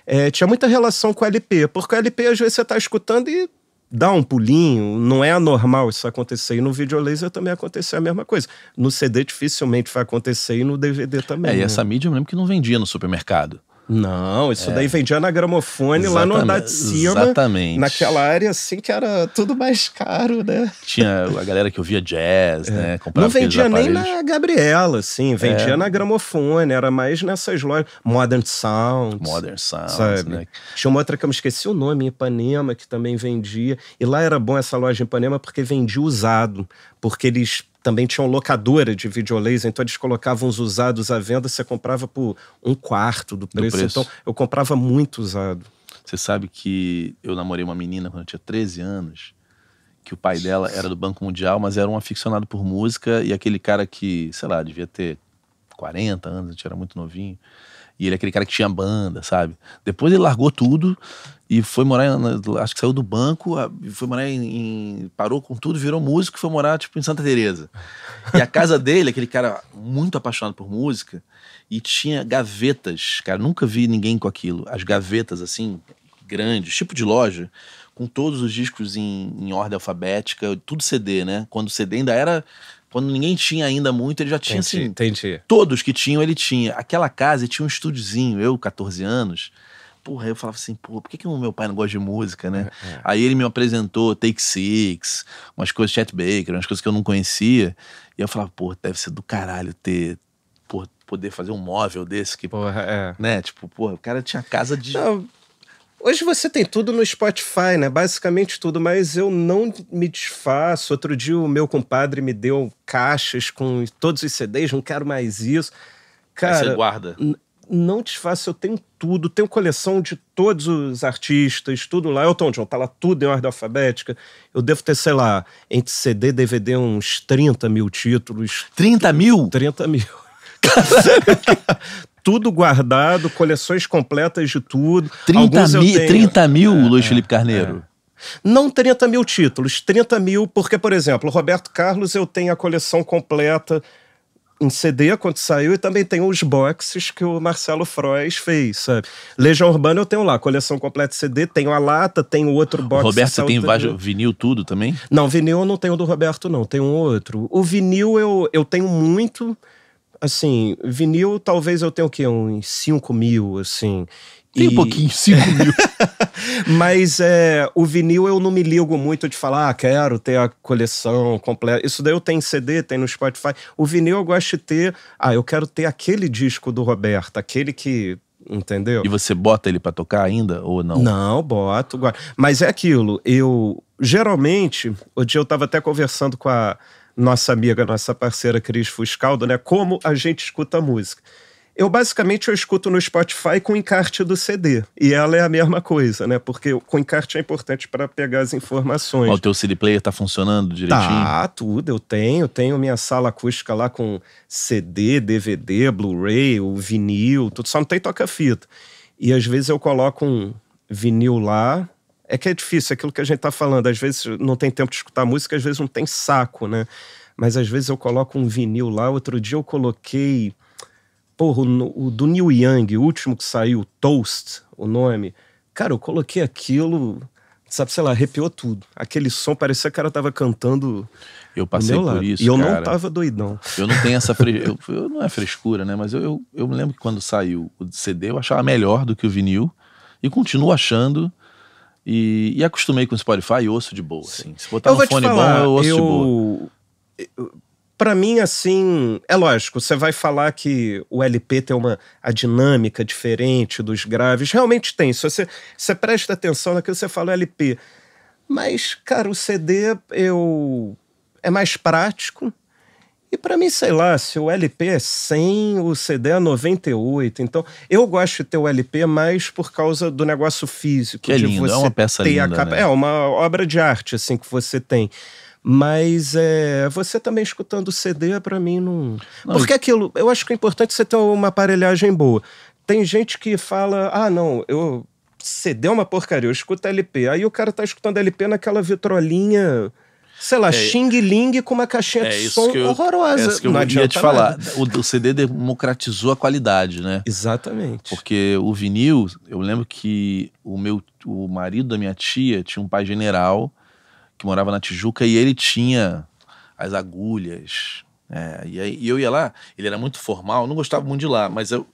É, tinha muita relação com o LP, porque o LP às vezes você tá escutando e dá um pulinho, não é anormal isso acontecer. E no vídeo laser também aconteceu a mesma coisa. No CD dificilmente vai acontecer e no DVD também. É, e né? essa mídia eu lembro que não vendia no supermercado. Não, isso é. daí vendia na gramofone Exatamente. lá no andar de cima. Exatamente. Naquela área assim que era tudo mais caro, né? Tinha a galera que ouvia jazz, é. né? Comprava Não vendia nem na Gabriela, assim. Vendia é. na gramofone, era mais nessas lojas. Modern Sound. Modern Sound, sabe? Né? Tinha uma outra que eu me esqueci o nome, Ipanema, que também vendia. E lá era bom essa loja em Ipanema porque vendia usado. Porque eles também tinham locadora de videolaser, então eles colocavam os usados à venda, você comprava por um quarto do preço. Do preço. Então eu comprava muito usado. Você sabe que eu namorei uma menina quando eu tinha 13 anos, que o pai dela era do Banco Mundial, mas era um aficionado por música e aquele cara que, sei lá, devia ter 40 anos, a gente era muito novinho. E ele é aquele cara que tinha banda, sabe? Depois ele largou tudo e foi morar, acho que saiu do banco, foi morar em, em parou com tudo, virou músico foi morar, tipo, em Santa Teresa. E a casa dele, aquele cara muito apaixonado por música, e tinha gavetas, cara, nunca vi ninguém com aquilo. As gavetas, assim, grandes, tipo de loja, com todos os discos em, em ordem alfabética, tudo CD, né? Quando o CD ainda era quando ninguém tinha ainda muito, ele já tinha entendi, assim. Entendi. Todos que tinham, ele tinha. Aquela casa ele tinha um estúdiozinho, eu, 14 anos porra, eu falava assim, porra, por que, que o meu pai não gosta de música, né? É, é. Aí ele me apresentou Take Six, umas coisas Chet Baker, umas coisas que eu não conhecia. E eu falava, porra, deve ser do caralho ter. Porra, poder fazer um móvel desse que. Porra, é. Né? Tipo, porra, o cara tinha casa de. Não. Hoje você tem tudo no Spotify, né? Basicamente tudo, mas eu não me desfaço. Outro dia o meu compadre me deu caixas com todos os CDs, não quero mais isso. Cara, Aí você guarda não desfaço, eu tenho tudo, tenho coleção de todos os artistas, tudo lá. Elton John, tá lá tudo em ordem alfabética. Eu devo ter, sei lá, entre CD DVD, uns 30 mil títulos. 30 mil? 30 mil. tudo guardado, coleções completas de tudo. 30, mi, 30 mil, é, Luiz é, Felipe Carneiro? É. Não 30 mil títulos, 30 mil, porque, por exemplo, Roberto Carlos eu tenho a coleção completa em CD quando saiu e também tem os boxes que o Marcelo Frois fez, sabe? Legião Urbana eu tenho lá, coleção completa CD, tenho a lata, tenho outro box. Roberto, você tem vários, vinil tudo também? Não, vinil eu não tenho do Roberto não, tenho um outro. O vinil eu, eu tenho muito, assim, vinil talvez eu tenha o quê? Uns 5 mil, assim. Tem e... um pouquinho, 5 mil. Mas é, o vinil eu não me ligo muito de falar, ah, quero ter a coleção completa. Isso daí eu tenho CD, tem no Spotify. O vinil eu gosto de ter, ah, eu quero ter aquele disco do Roberto, aquele que entendeu? E você bota ele para tocar ainda ou não? Não, boto. Mas é aquilo, eu geralmente, o dia eu tava até conversando com a nossa amiga, nossa parceira Cris Fuscaldo, né, como a gente escuta música. Eu basicamente eu escuto no Spotify com encarte do CD. E ela é a mesma coisa, né? Porque com encarte é importante para pegar as informações. Ó, o teu CD player tá funcionando direitinho? Tá, tudo. Eu tenho, tenho minha sala acústica lá com CD, DVD, Blu-ray, o vinil, tudo. Só não tem toca-fita. E às vezes eu coloco um vinil lá, é que é difícil, é aquilo que a gente tá falando. Às vezes não tem tempo de escutar música, às vezes não tem saco, né? Mas às vezes eu coloco um vinil lá. Outro dia eu coloquei Porra, o, o do Neil Young, o último que saiu, Toast, o nome. Cara, eu coloquei aquilo, sabe, sei lá, arrepiou tudo. Aquele som parecia que o cara tava cantando. Eu passei por lado. isso. E eu cara. não tava doidão. Eu não tenho essa. Fre... eu, eu, não é frescura, né? Mas eu, eu, eu me lembro que quando saiu o CD, eu achava melhor do que o vinil. E continuo achando. E, e acostumei com o Spotify e ouço de boa. Assim. Se botar eu um fone falar, bom, eu eu... de boa. Eu para mim, assim, é lógico, você vai falar que o LP tem uma a dinâmica diferente dos graves. Realmente tem. Se você, você presta atenção naquilo, você fala LP. Mas, cara, o CD eu é mais prático. E para mim, sei lá, se o LP é 100, o CD é 98. Então, eu gosto de ter o LP mais por causa do negócio físico. Que é lindo, é uma peça linda, capa... né? É uma obra de arte, assim, que você tem. Mas é, você também escutando CD, para mim, não. não Porque aquilo, eu acho que é importante você ter uma aparelhagem boa. Tem gente que fala, ah, não, eu. CD é uma porcaria, eu escuto LP. Aí o cara tá escutando LP naquela vitrolinha sei lá, é, xing-ling com uma caixinha é de som eu, horrorosa. É isso que eu não ia te falar. O, o, CD democratizou a qualidade, né? Exatamente. Porque o vinil, eu lembro que o meu o marido da minha tia tinha um pai general que morava na Tijuca e ele tinha as agulhas. É, e, aí, e eu ia lá, ele era muito formal, não gostava muito de lá, mas eu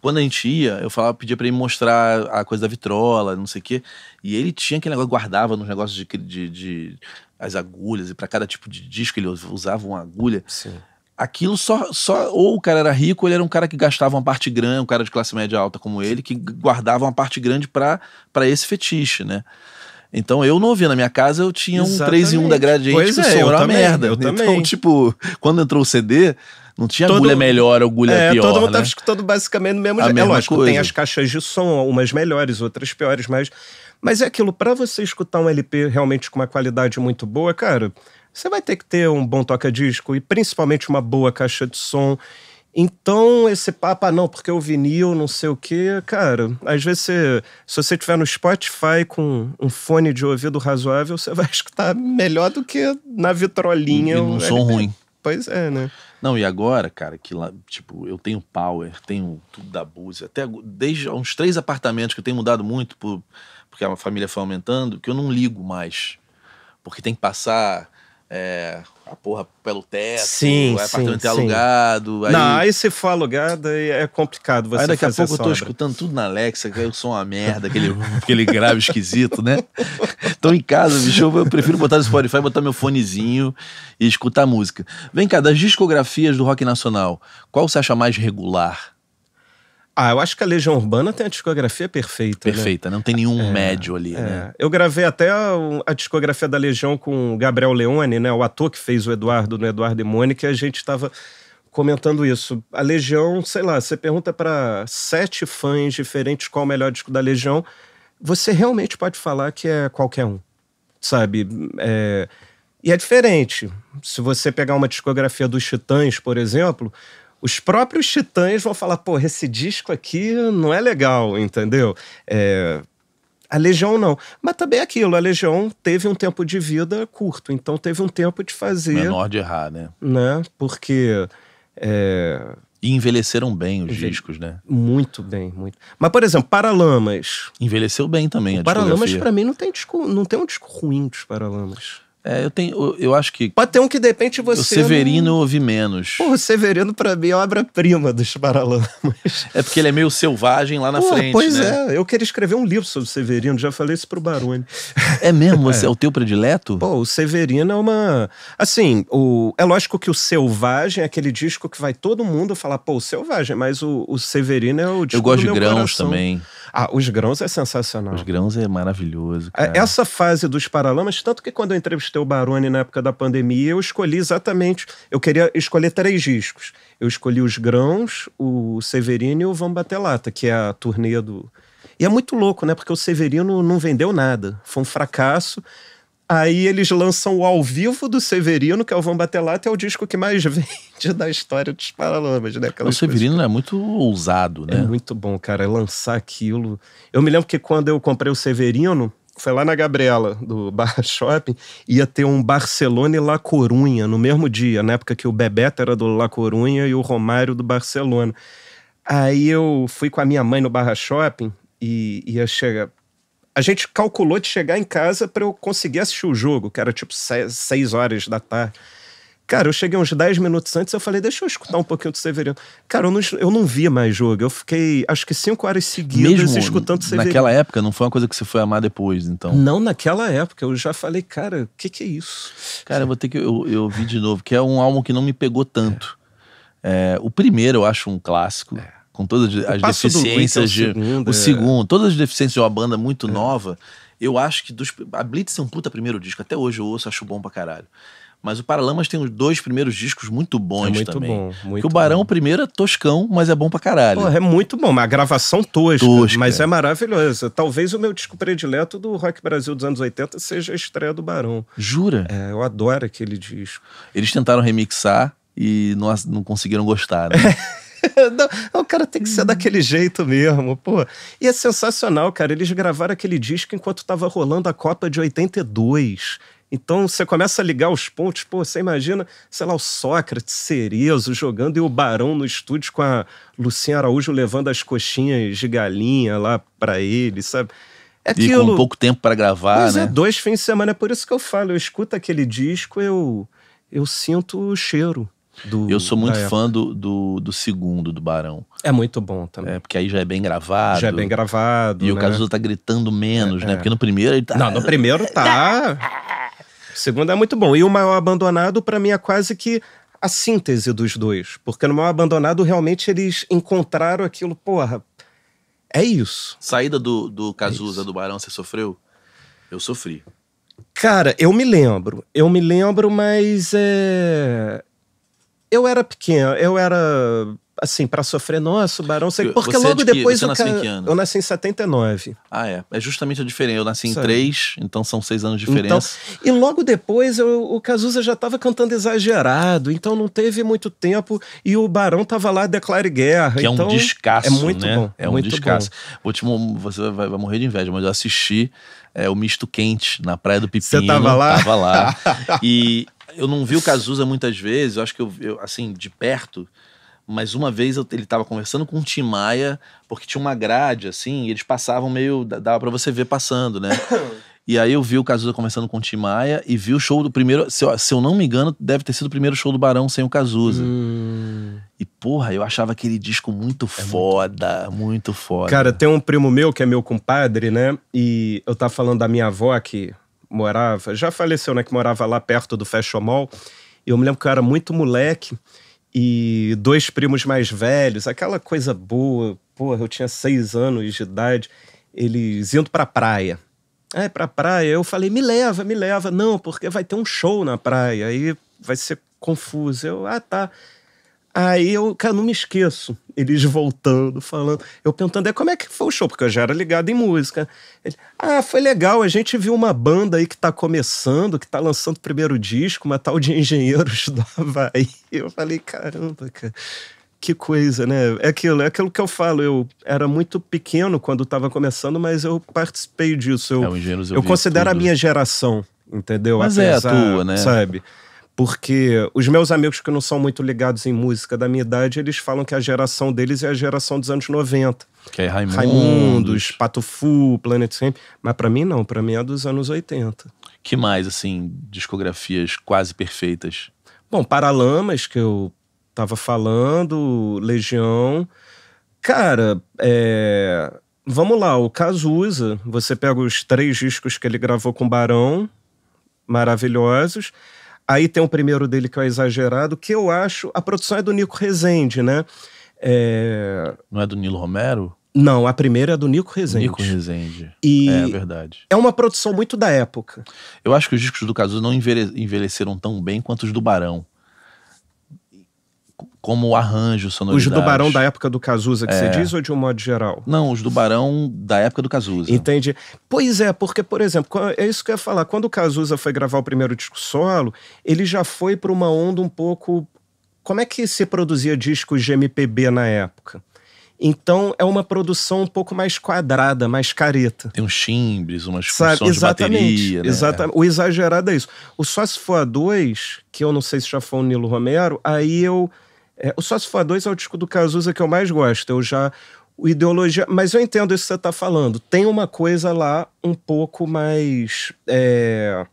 quando a gente ia, eu falava, pedia para ele mostrar a coisa da vitrola, não sei o quê. E ele tinha aquele negócio, guardava nos negócios de, de, de as agulhas, e para cada tipo de disco ele usava uma agulha. Sim. Aquilo só, só. Ou o cara era rico, ou ele era um cara que gastava uma parte grande, um cara de classe média alta como ele, que guardava uma parte grande para esse fetiche, né? Então eu não ouvia. Na minha casa eu tinha Exatamente. um 3 em 1 da Gradiente pois é, som era merda. Eu então, também. tipo, quando entrou o CD, não tinha todo, agulha melhor, agulha é, pior. Todo mundo né? tava escutando basicamente no mesmo a jeito. É lógico, coisa. tem as caixas de som, umas melhores, outras piores, mas. Mas é aquilo, para você escutar um LP realmente com uma qualidade muito boa, cara, você vai ter que ter um bom toca-disco e principalmente uma boa caixa de som então, esse papo, ah, não, porque o vinil, não sei o quê, cara, às vezes você, se você tiver no Spotify com um fone de ouvido razoável, você vai escutar melhor do que na vitrolinha. E, e um som LP. ruim. Pois é, né? Não, e agora, cara, que lá, tipo, eu tenho power, tenho tudo da Búzia, até desde uns três apartamentos que eu tenho mudado muito, por, porque a família foi aumentando, que eu não ligo mais. Porque tem que passar é, a porra pelo teto, sim, o apartamento sim, é alugado. Sim. Aí... Não, aí se for alugado é complicado você Aí daqui a pouco eu tô escutando tudo na Alexa, que eu sou uma merda, aquele, aquele grave esquisito, né? Então em casa, bicho, eu prefiro botar no Spotify, botar meu fonezinho e escutar música. Vem cá, das discografias do rock nacional, qual você acha mais regular? Ah, eu acho que a Legião Urbana tem a discografia perfeita. Né? Perfeita, né? não tem nenhum é, médio ali. É. Né? Eu gravei até a, a, discografia da Legião com o Gabriel Leone, né? O ator que fez o Eduardo no Eduardo e Mônica, e a gente estava comentando isso. A Legião, sei lá, você pergunta para sete fãs diferentes qual o melhor disco da Legião, você realmente pode falar que é qualquer um, sabe? É, e é diferente. Se você pegar uma discografia dos Titãs, por exemplo, os próprios titãs vão falar: pô, esse disco aqui não é legal, entendeu? É, a Legião não. Mas também é aquilo, a Legião teve um tempo de vida curto, então teve um tempo de fazer. Menor de errar, né? Né? Porque. É... E envelheceram bem os discos, né? Muito bem, muito. Mas, por exemplo, Paralamas. Envelheceu bem também o a Paralamas, para mim, não tem, disco, não tem um disco ruim dos Paralamas. É, eu tenho. Eu acho que. Pode ter um que de repente você. O Severino não... eu ouvi menos. Pô, o Severino, pra mim, é obra-prima dos Paralamas. É porque ele é meio selvagem lá na Pô, frente. Pois né? é, eu queria escrever um livro sobre o Severino, já falei isso pro Barone. É mesmo? Você, é. é o teu predileto? Pô, o Severino é uma. Assim, o... é lógico que o Selvagem é aquele disco que vai todo mundo falar, pô, o Selvagem, mas o, o Severino é o disco. Eu gosto de grãos coração. também. Ah, Os Grãos é sensacional. Os Grãos é maravilhoso. É, cara. Essa fase dos Paralamas, tanto que quando eu entrevistei o Baroni na época da pandemia, eu escolhi exatamente. Eu queria escolher três discos. Eu escolhi Os Grãos, o Severino e o Vamos Bater Lata, que é a turnê do. E é muito louco, né? Porque o Severino não vendeu nada. Foi um fracasso. Aí eles lançam o ao vivo do Severino, que é o bater Batelato, é o disco que mais vende da história dos Paralamas, né? o Severino que... é muito ousado, né? É muito bom, cara, é lançar aquilo. Eu me lembro que quando eu comprei o Severino, foi lá na Gabriela, do Barra Shopping, ia ter um Barcelona e La Corunha no mesmo dia, na época que o Bebeto era do La Corunha e o Romário do Barcelona. Aí eu fui com a minha mãe no Barra Shopping e ia chegar a gente calculou de chegar em casa para eu conseguir assistir o jogo, que era tipo 6 horas da tarde. Cara, eu cheguei uns 10 minutos antes, eu falei, deixa eu escutar um pouquinho do Severino. Cara, eu não, eu não via mais jogo. Eu fiquei, acho que 5 horas seguidas Mesmo escutando Severino. Naquela época, não foi uma coisa que você foi amar depois, então? Não, naquela época. Eu já falei, cara, o que, que é isso? Cara, eu vou ter que eu, eu ouvir de novo, que é um álbum que não me pegou tanto. É. É, o primeiro eu acho um clássico. É com todas as é deficiências de, segundo, o é. segundo, todas as deficiências de uma banda muito é. nova. Eu acho que dos, a Blitz é um puta primeiro disco, até hoje eu ouço, acho bom pra caralho. Mas o Paralamas tem os dois primeiros discos muito bons é muito também. Bom, muito o Barão, bom. primeiro, é toscão, mas é bom pra caralho. Porra, é muito bom, mas a gravação tosca, tosca. Mas é maravilhosa. Talvez o meu disco predileto do Rock Brasil dos anos 80 seja a estreia do Barão. Jura? É, eu adoro aquele disco. Eles tentaram remixar e não, não conseguiram gostar, né? Não, o cara tem que ser uhum. daquele jeito mesmo, pô. E é sensacional, cara. Eles gravaram aquele disco enquanto tava rolando a Copa de 82. Então você começa a ligar os pontos, pô, você imagina, sei lá, o Sócrates, Cerezo jogando e o Barão no estúdio com a Lucinha Araújo levando as coxinhas de galinha lá para ele, sabe? É aquilo... com pouco tempo para gravar, Mas é, né? É dois fins de semana, é por isso que eu falo, eu escuto aquele disco, eu eu sinto o cheiro. Do, eu sou muito fã do, do, do, segundo, do Barão. É muito bom também. É, porque aí já é bem gravado. Já é bem gravado. E né? o Cazuza tá gritando menos, é, né? É. Porque no primeiro ele tá. Não, no primeiro tá. O segundo é muito bom. E o Maior Abandonado, para mim, é quase que a síntese dos dois. Porque no Maior Abandonado, realmente, eles encontraram aquilo, porra. É isso. Saída do, do Cazuza, é do Barão, você sofreu? Eu sofri. Cara, eu me lembro. Eu me lembro, mas é eu era pequeno, eu era assim, para sofrer, nossa, o Barão Porque você é logo é de depois. Você nasceu em que ano? Eu nasci em 79. Ah, é. É justamente a diferença. Eu nasci em 3, então são seis anos de diferença. Então, e logo depois eu, o Cazuza já estava cantando exagerado, então não teve muito tempo. E o Barão tava lá, declare guerra. Que então, é um então descasso. É muito né? bom. É um descasso. Bom. você vai, vai morrer de inveja, mas eu assisti é, o misto quente na Praia do Pipino. Você tava lá? Tava lá. e, eu não vi o Cazuza muitas vezes, eu acho que eu, eu assim, de perto, mas uma vez eu, ele estava conversando com o Tim Maia, porque tinha uma grade, assim, e eles passavam meio. dava para você ver passando, né? E aí eu vi o Cazuza conversando com o Tim Maia e vi o show do primeiro. Se eu, se eu, não me engano, deve ter sido o primeiro show do Barão sem o Cazuza. Hum. E porra, eu achava aquele disco muito é foda, muito... muito... foda. Cara, tem um primo meu que é meu compadre, né? E eu tava falando da minha avó que morava, já faleceu, né? Que morava lá perto do Fashion Mall. Eu me lembro que eu era muito moleque e dois primos mais velhos, aquela coisa boa. Porra, eu tinha seis anos de idade. Eles indo pra praia. É, pra praia eu falei, me leva, me leva. Não, porque vai ter um show na praia. Aí vai ser confuso. Eu, ah, tá. Aí eu, cara, não me esqueço. Eles voltando, falando. Eu perguntando, é como é que foi o show? Porque eu já era ligado em música. Ele, ah, foi legal. A gente viu uma banda aí que tá começando, que tá lançando o primeiro disco, uma tal de Engenheiros do Havaí. Eu falei, caramba, cara. Que coisa, né? É aquilo, é aquilo que eu falo. Eu era muito pequeno quando estava começando, mas eu participei disso. Eu, é, eu, eu considero tudo. a minha geração, entendeu? Mas Apesar, é a tua, né? Sabe? Porque os meus amigos que não são muito ligados em música da minha idade, eles falam que a geração deles é a geração dos anos 90. Que é Raimundos, Raimundos Patufu, Planet Hemp. Mas para mim não, para mim é dos anos 80. Que mais, assim, discografias quase perfeitas? Bom, Paralamas, que eu tava falando, Legião. Cara, é... vamos lá, o Cazuza, você pega os três discos que ele gravou com Barão, maravilhosos. Aí tem o primeiro dele que é o Exagerado, que eu acho. A produção é do Nico Rezende, né? É... Não é do Nilo Romero? Não, a primeira é do Nico Rezende. Nico Rezende. E é, é verdade. É uma produção muito da época. Eu acho que os discos do Cazuza não envelheceram tão bem quanto os do Barão como arranjo, sonoridade. Os do Barão da época do Cazuza que é. você diz ou de um modo geral? Não, os do Barão da época do Cazuza. Entendi. Pois é, porque, por exemplo, é isso que eu ia falar. Quando o Cazuza foi gravar o primeiro disco solo, ele já foi para uma onda um pouco... Como é que se produzia discos de MPB na época? Então é uma produção um pouco mais quadrada, mais careta. Tem uns timbres, umas funções Sabe, exatamente, de bateria. Né? Exatamente. O exagerado é isso. O Só Se For A Dois, que eu não sei se já foi o Nilo Romero, aí eu é, o Sócio Fã 2 é o disco do Cazuza que eu mais gosto. Eu já. O ideologia. Mas eu entendo isso que você está falando. Tem uma coisa lá um pouco mais. É,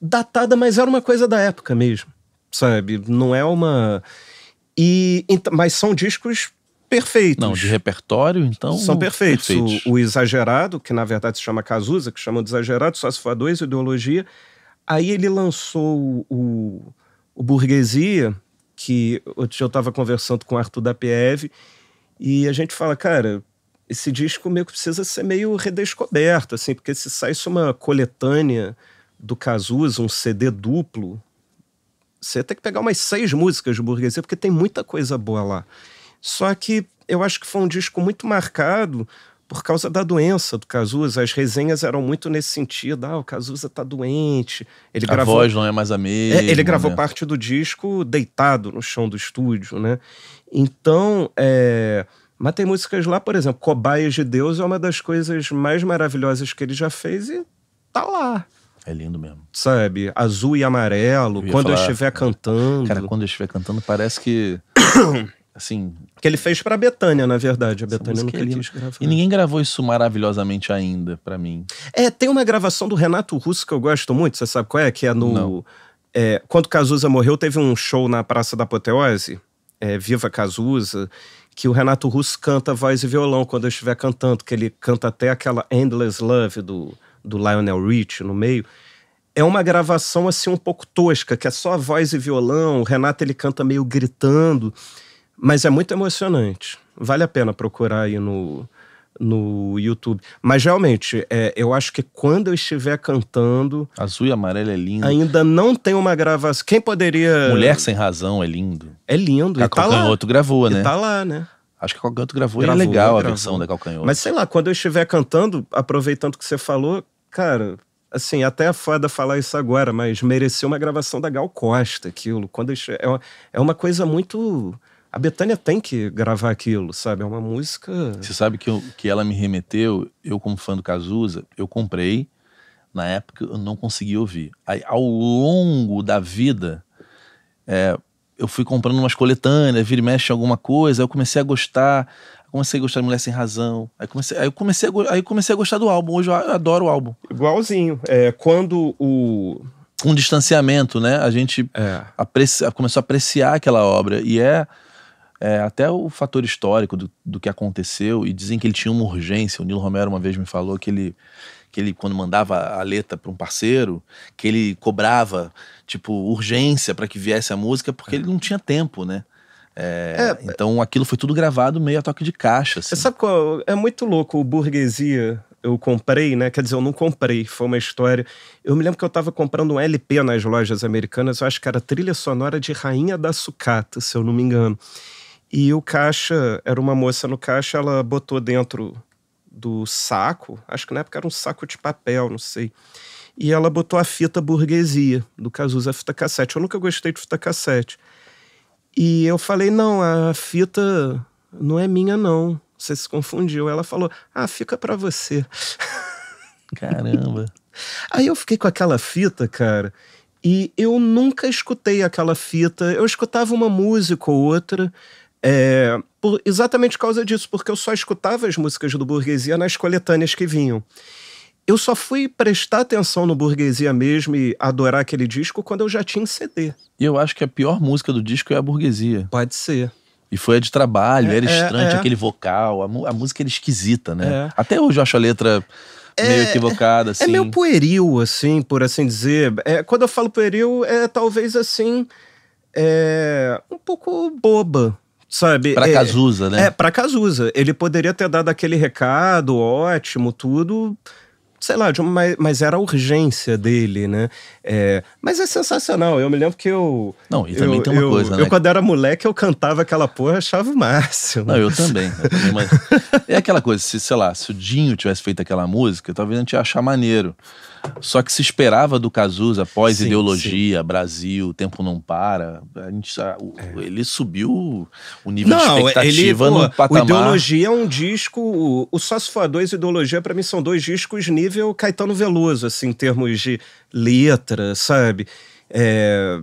datada, mas era uma coisa da época mesmo. Sabe? Não é uma. E, mas são discos perfeitos. Não, de repertório, então. São perfeitos. perfeitos. O, o, Exagerado, que na verdade se chama Cazuza, que chamam de Exagerado, Sócio Fã 2, Ideologia. Aí ele lançou o, o Burguesia, que hoje eu estava conversando com o Arthur da PF e a gente fala, cara, esse disco meio que precisa ser meio redescoberto, assim, porque se saísse uma coletânea do Cazuza, um CD duplo, você tem que pegar umas seis músicas de burguesia, porque tem muita coisa boa lá. Só que eu acho que foi um disco muito marcado por causa da doença do Cazuza. As resenhas eram muito nesse sentido. Ah, o Cazuza tá doente. Ele a gravou, voz não é mais a é, mesma. ele gravou né? parte do disco deitado no chão do estúdio, né? Então, é... Mas tem músicas lá, por exemplo, Cobaias de Deus é uma das coisas mais maravilhosas que ele já fez e tá lá. É lindo mesmo. Sabe? Azul e amarelo, eu quando falar, eu estiver é. cantando. Cara, quando eu estiver cantando, parece que assim. Que ele fez para Betânia, na verdade. A Betânia é E ninguém gravou isso maravilhosamente ainda, para mim. É, tem uma gravação do Renato Russo que eu gosto muito, você sabe qual é? Que é no. É, quando Cazuza morreu, teve um show na Praça da Apoteose, é, Viva Cazuza, que o Renato Russo canta voz e violão quando eu estiver cantando, que ele canta até aquela Endless Love do, do Lionel Rich no meio é uma gravação assim um pouco tosca, que é só voz e violão, o Renato ele canta meio gritando. Mas é muito emocionante. Vale a pena procurar aí no, no YouTube. Mas realmente, é, eu acho que quando eu estiver cantando. Azul e amarelo é lindo. Ainda não tem uma gravação. Quem poderia. Mulher sem razão é lindo. É lindo. A tá Calcanhoto tá gravou, né? E tá lá, né? Acho que a Calcanhoto gravou, gravou e é legal a versão da Calcanhoto. Mas sei lá, quando eu estiver cantando, aproveitando que você falou, cara. Assim, até é foda falar isso agora, mas mereceu uma gravação da Gal Costa, aquilo. Quando eu, é, uma, é uma coisa muito a Betânia tem que gravar aquilo, sabe? É uma música. Você sabe que, eu, que ela me remeteu, eu, como fã do Cazuza, eu comprei. Na época eu não consegui ouvir. Aí, ao longo da vida, é, eu fui comprando umas coletâneas, vira e mexe alguma coisa, aí eu comecei a gostar, comecei a gostar de Mulher Sem Razão, aí comecei, aí comecei, a, aí comecei a gostar do álbum, hoje eu adoro o álbum. Igualzinho, é, quando o... Um distanciamento, né? A gente é. começou a apreciar aquela obra, e é é, até o fator histórico do, do que aconteceu, e dizem que ele tinha uma urgência. O Nilo Romero uma vez me falou que ele, que ele quando mandava a letra para um parceiro, que ele cobrava, tipo, urgência para que viesse a música, porque é. ele não tinha tempo, né? É, é, então aquilo foi tudo gravado meio a toque de caixa. Assim. Sabe qual? É muito louco o Burguesia. Eu comprei, né? Quer dizer, eu não comprei, foi uma história. Eu me lembro que eu estava comprando um LP nas lojas americanas, eu acho que era trilha sonora de Rainha da Sucata, se eu não me engano. E o caixa, era uma moça no caixa, ela botou dentro do saco, acho que na época era um saco de papel, não sei. E ela botou a fita burguesia do Cazuza fita cassete. Eu nunca gostei de fita cassete. E eu falei: "Não, a fita não é minha não. Você se confundiu". Ela falou: "Ah, fica para você". Caramba. Aí eu fiquei com aquela fita, cara, e eu nunca escutei aquela fita. Eu escutava uma música ou outra, é, por, exatamente por causa disso, porque eu só escutava as músicas do Burguesia nas coletâneas que vinham. Eu só fui prestar atenção no Burguesia mesmo e adorar aquele disco quando eu já tinha CD. E eu acho que a pior música do disco é a Burguesia. Pode ser. E foi a de trabalho, é, era é, estranho, é, é. aquele vocal, a, a, música era esquisita, né? É. Até hoje eu acho a letra meio é, equivocada, assim. É meio assim. pueril, assim, por assim dizer. quando eu falo pueril, é talvez assim. um pouco boba, sabe? Para é, Cazuza, é, né? É, para Cazuza. Ele poderia ter dado aquele recado ótimo, tudo, sei lá, uma, mas, era a urgência dele, né? É, mas é sensacional. Eu me lembro que eu. Não, e também eu, tem uma eu, coisa, né? Eu, quando era moleque, eu cantava aquela porra, achava o máximo. Não, eu também. Eu também mas... é aquela coisa, se, sei lá, se o Dinho tivesse feito aquela música, talvez a gente ia achar maneiro. Só que se esperava do Cazuza após ideologia, sim. Brasil, tempo não para. A gente, a, o, é. Ele subiu o nível não, de expectativa ele, no pô, patamar. O ideologia é um disco. O, o Só Se 2 e Ideologia, para mim, são dois discos nível Caetano Veloso, assim, em termos de letra, sabe? É,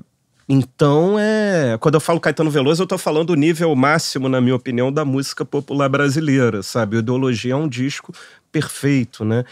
então, é, quando eu falo Caetano Veloso, eu estou falando o nível máximo, na minha opinião, da música popular brasileira, sabe? O ideologia é um disco perfeito, né?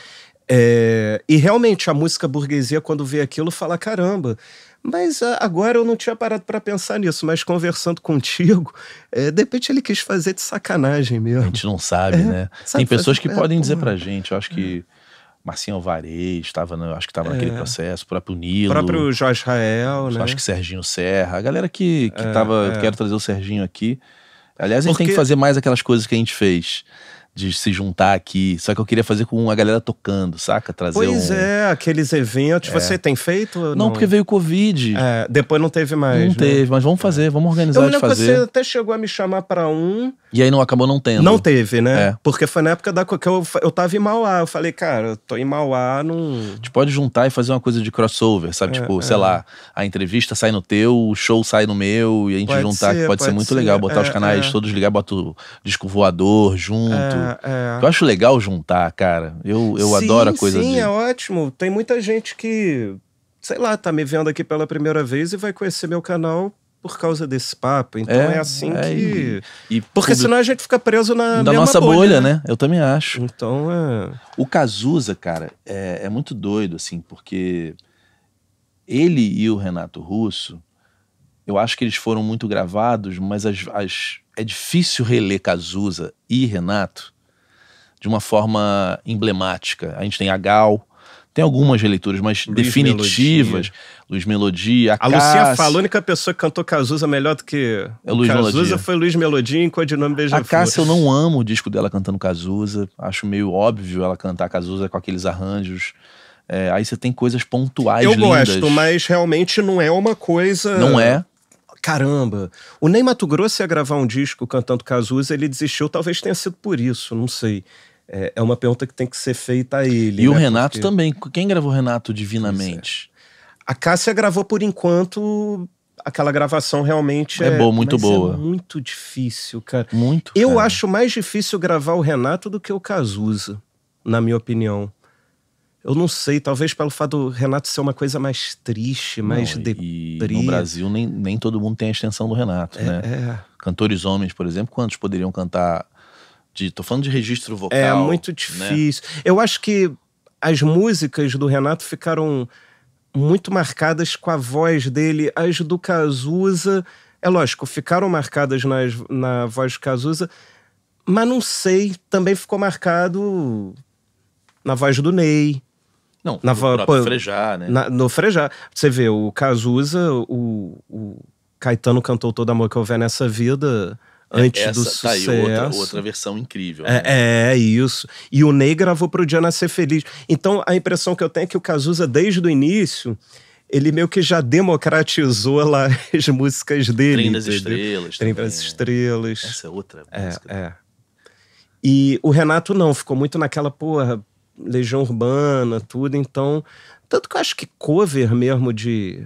É, e realmente a música burguesia, quando vê aquilo, fala: caramba, mas ah, agora eu não tinha parado para pensar nisso, mas conversando contigo, é, de repente ele quis fazer de sacanagem mesmo. A gente não sabe, é, né? Sabe, Tem pessoas que é, podem dizer pra gente, eu acho que. É. Marcinho Alvarez, estava acho que estava é. naquele processo, o próprio Nilo. O próprio Jorge Rael, né? Acho que Serginho Serra, a galera que, que é, tava, é. Quero trazer o Serginho aqui. Aliás, a gente Porque... tem que fazer mais aquelas coisas que a gente fez de se juntar aqui. Só que eu queria fazer com a galera tocando, saca? Trazer pois um... é, aqueles eventos. É. Você tem feito? Não, não, porque veio Covid. É, depois não teve mais. Não né? teve, mas vamos fazer, vamos organizar eu de fazer. Você até chegou a me chamar para um e aí não acabou não tendo. Não teve, né? É. Porque foi na época da que eu, eu tava em Mauá. Eu falei, cara, eu tô em Mauá não. A gente pode juntar e fazer uma coisa de crossover, sabe? É, tipo, é. sei lá, a entrevista sai no teu, o show sai no meu, e a gente pode juntar, ser, que pode, pode ser muito ser. legal. Botar os é, canais é. todos ligar, bota o disco voador junto. É, eu acho legal juntar, cara. Eu, eu sim, adoro a coisa Sim, de... é ótimo. Tem muita gente que sei lá, tá me vendo aqui pela primeira vez e vai conhecer meu canal por causa desse papo. Então é, é assim é, que. E, e Porque senão a gente fica preso na da nossa bolha, bolha né? né? Eu também acho. Então é. O Cazuza, cara, é, é muito doido, assim, porque ele e o Renato Russo, eu acho que eles foram muito gravados, mas as, as... é difícil reler Cazuza e Renato de uma forma emblemática. A gente tem a Gal, tem algumas releituras, mas Luiz definitivas. Melodia. Luiz Melodia, a, a Lucinha falou, a única pessoa que cantou Cazuza melhor do que é Luiz Cazuza Melodia. foi Luiz Melodia em Codinome beija A Cássia, eu não amo o disco dela cantando Cazuza. Acho meio óbvio ela cantar Cazuza com aqueles arranjos. É, aí você tem coisas pontuais Eu lindas. gosto, mas realmente não é uma coisa... Não é caramba, o Ney Mato Grosso ia gravar um disco cantando Cazuza, ele desistiu, talvez tenha sido por isso, não sei é, é uma pergunta que tem que ser feita a ele. E né? o Renato Porque... também. Quem gravou Renato divinamente? É. A Cássia gravou por enquanto. Aquela gravação realmente é, é boa, muito boa. É muito difícil, cara. Muito. Eu cara. acho mais difícil gravar o Renato do que o Cazuza, na minha opinião. Eu não sei, talvez pelo fato do Renato ser uma coisa mais triste, mais deprimida. deprê. No Brasil, nem, nem todo mundo tem a extensão do Renato, é, né? É. Cantores homens, por exemplo, quantos poderiam cantar de. Tô falando de registro vocal. É muito né? difícil. Né? Eu acho que as músicas do Renato ficaram muito marcadas com a voz dele. As do Cazuza, é lógico, ficaram marcadas nas, na voz do Cazuza, mas não sei, também ficou marcado na voz do Ney. Não, na no pô, Frejá, né? Na, no Frejá. Você vê, o Cazuza, o, o Caetano cantou Todo Amor Que Houver Nessa Vida é, antes Essa, do sucesso. Tá aí, outra, outra versão incrível. É, né? É, é, isso. E o Ney gravou pro Diana Ser Feliz. Então, a impressão que eu tenho é que o Cazuza, desde o início, ele meio que já democratizou lá as músicas dele. Trem das entendeu? Estrelas. Trem das Estrelas. Essa é outra é, música. É. E o Renato não, ficou muito naquela, porra, Legião Urbana, tudo. Então, tanto que eu acho que cover mesmo de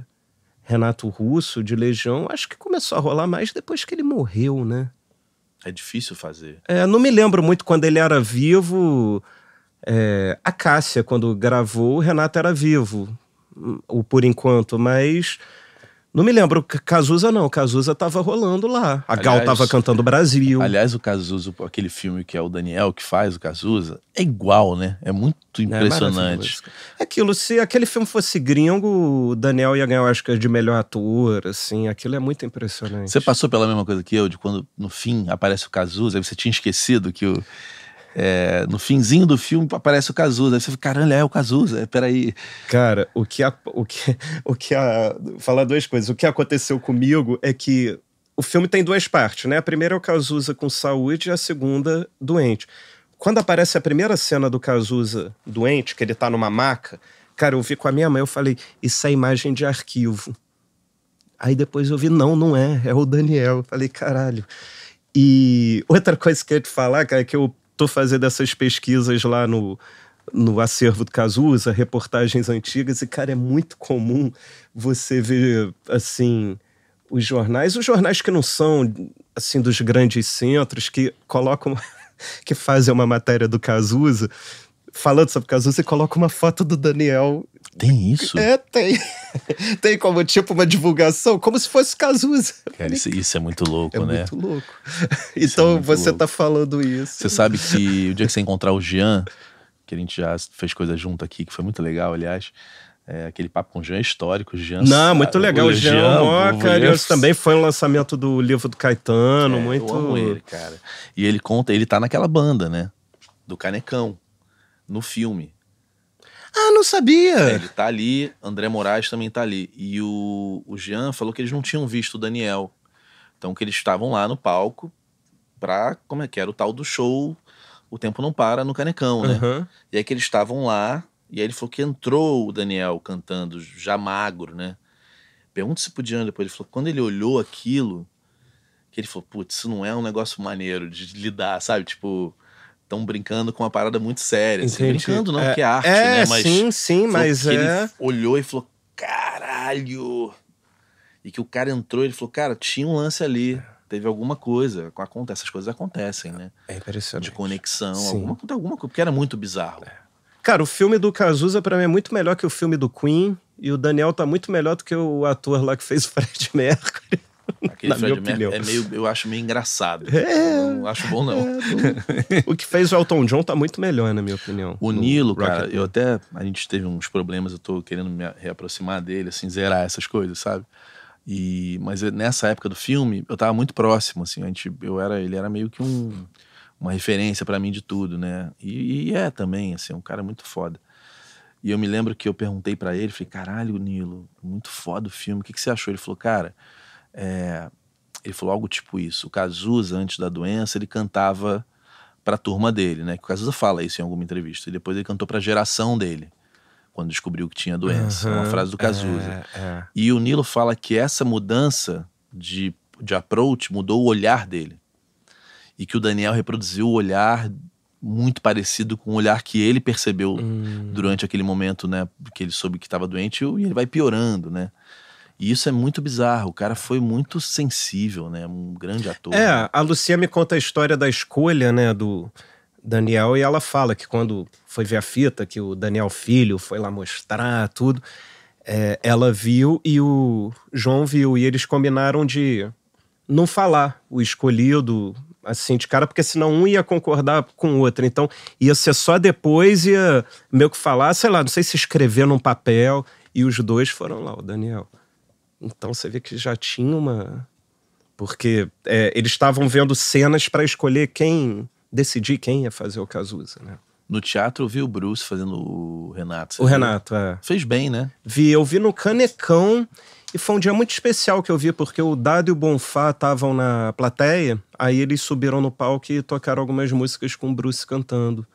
Renato Russo, de Legião, acho que começou a rolar mais depois que ele morreu, né? É difícil fazer. É, não me lembro muito quando ele era vivo. É, a Cássia, quando gravou, o Renato era vivo, hum, ou por enquanto, mas não me lembro, Cazuza não. Cazuza tava rolando lá. A aliás, Gal tava cantando Brasil. Aliás, o Cazuza, aquele filme que é o Daniel que faz o Cazuza, é igual, né? É muito é impressionante. É aquilo, se aquele filme fosse gringo, o Daniel ia ganhar o Oscar é de melhor ator, assim. Aquilo é muito impressionante. Você passou pela mesma coisa que eu, de quando no fim aparece o Cazuza, aí você tinha esquecido que o é, no finzinho do filme aparece o Cazuza. Aí você fica, caralho, é o Cazuza, é, peraí. Cara, o que, a, o que, o que a, falar duas coisas. O que aconteceu comigo é que o filme tem duas partes, né? A primeira é o Cazuza com saúde e a segunda, doente. Quando aparece a primeira cena do Cazuza doente, que ele tá numa maca, cara, eu vi com a minha mãe, eu falei, isso é imagem de arquivo. Aí depois eu vi, não, não é, é o Daniel. Eu falei, caralho. E outra coisa que eu ia te falar, cara, é que eu estou fazendo essas pesquisas lá no, no acervo do Cazuza, reportagens antigas, e, cara, é muito comum você ver, assim, os jornais, os jornais que não são, assim, dos grandes centros, que colocam, que fazem uma matéria do Cazuza, falando sobre Cazuza, e colocam uma foto do Daniel tem isso? É, tem. tem como tipo uma divulgação, como se fosse Cazuza. Cara, isso, isso é muito louco, é né? Muito louco. É então é muito você louco. tá falando isso. Você sabe que o dia que você encontrar o Jean, que a gente já fez coisa junto aqui, que foi muito legal, aliás. É, aquele papo com o Jean é histórico, Jean. Não, muito legal. O Jean, é Jean cara, isso também foi o lançamento do livro do Caetano, é, muito. Eu amo ele, cara. E ele conta, ele tá naquela banda, né? Do Canecão, no filme. Ah, não sabia! É, ele tá ali, André Moraes também tá ali. E o, o Jean falou que eles não tinham visto o Daniel. Então que eles estavam lá no palco pra, como é que era, o tal do show O Tempo Não Para no Canecão, né? Uhum. E aí que eles estavam lá, e aí ele falou que entrou o Daniel cantando, já magro, né? Pergunta se podia né? depois. Ele falou quando ele olhou aquilo, que ele falou, putz, isso não é um negócio maneiro de lidar, sabe? Tipo, estão brincando com uma parada muito séria. Assim, brincando, não, é, porque é arte, é, né? Mas sim, sim, mas é. Ele olhou e falou: caralho! E que o cara entrou ele falou: cara, tinha um lance ali. É. Teve alguma coisa. Acontece, essas coisas acontecem, né? É impressionante. De conexão, sim. alguma, alguma coisa, porque era muito bizarro. É. Cara, o filme do Cazuza, para mim, é muito melhor que o filme do Queen. E o Daniel tá muito melhor do que o ator lá que fez o Fred Mercury. Aquele na Fred minha opinião. É meio, eu acho meio engraçado. É, não acho bom, não. É, o que fez o Elton John tá muito melhor, na minha opinião. O Nilo, cara, Rocket eu até. A gente teve uns problemas, eu tô querendo me reaproximar dele, assim, zerar essas coisas, sabe? E, mas nessa época do filme, eu tava muito próximo, assim. A gente, eu era, ele era meio que um, uma referência para mim de tudo, né? E, e é também, assim, é um cara muito foda. E eu me lembro que eu perguntei para ele, falei, caralho, Nilo, muito foda o filme, o que, que você achou? Ele falou, cara, é, ele falou algo tipo isso. O Cazuza, antes da doença, ele cantava para a turma dele, né? Que o Cazuza fala isso em alguma entrevista. E depois ele cantou para a geração dele, quando descobriu que tinha doença. Uhum, é uma uhum. frase do Cazuza. É, é. E o Nilo fala que essa mudança de, de approach mudou o olhar dele. E que o Daniel reproduziu o olhar muito parecido com o olhar que ele percebeu hum. durante aquele momento, né? Que ele soube que estava doente e ele vai piorando, né? E isso é muito bizarro. O cara foi muito sensível, né? Um grande ator. É, a Lucia me conta a história da escolha, né, do Daniel, e ela fala que quando foi ver a fita, que o Daniel Filho foi lá mostrar tudo, é, ela viu e o João viu, e eles combinaram de não falar o escolhido, assim, de cara, porque senão um ia concordar com o outro. Então, ia ser só depois, ia meio que falar, sei lá, não sei se escrever num papel. E os dois foram lá, o Daniel. Então você vê que já tinha uma. Porque é, eles estavam vendo cenas para escolher quem. decidir quem ia fazer o Cazuza, né? No teatro eu vi o Bruce fazendo o Renato. O viu? Renato, é. Fez bem, né? Vi, eu vi no Canecão e foi um dia muito especial que eu vi, porque o Dado e o Bonfá estavam na plateia, aí eles subiram no palco e tocaram algumas músicas com o Bruce cantando.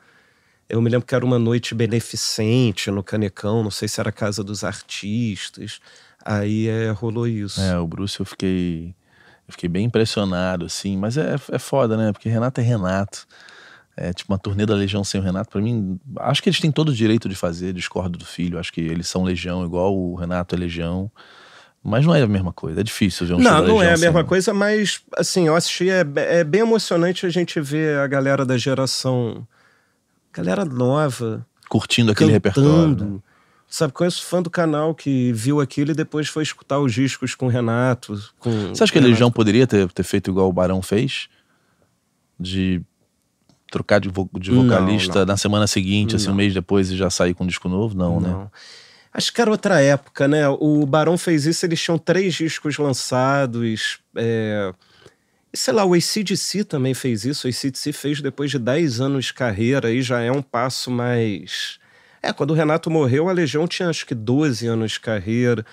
Eu me lembro que era uma noite beneficente no Canecão, não sei se era a Casa dos Artistas. Aí é, rolou isso. É, o Bruce eu fiquei. Eu fiquei bem impressionado, assim, mas é, é foda, né? Porque Renato é Renato. É tipo uma turnê da Legião sem o Renato, para mim, acho que eles têm todo o direito de fazer, discordo do filho, acho que eles são Legião igual o Renato é Legião. Mas não é a mesma coisa, é difícil ver um Não, não é a mesma sem... coisa, mas assim, eu assisti, é, é, bem emocionante a gente ver a galera da geração, galera nova, curtindo aquele cantando, repertório. Né? Sabe, conheço fã do canal que viu aquilo e depois foi escutar os discos com o Renato. Com Você acha que a Legião poderia ter, ter feito igual o Barão fez? De trocar de, vo de vocalista não, não. na semana seguinte, não. assim, um mês depois e já sair com um disco novo? Não, né? Acho que era outra época, né? O Barão fez isso, eles tinham três discos lançados. É... E sei lá, o ACDC também fez isso. O ACDC fez depois de 10 anos de carreira e já é um passo mais é, quando o Renato morreu, a Legião tinha acho que 12 anos de carreira.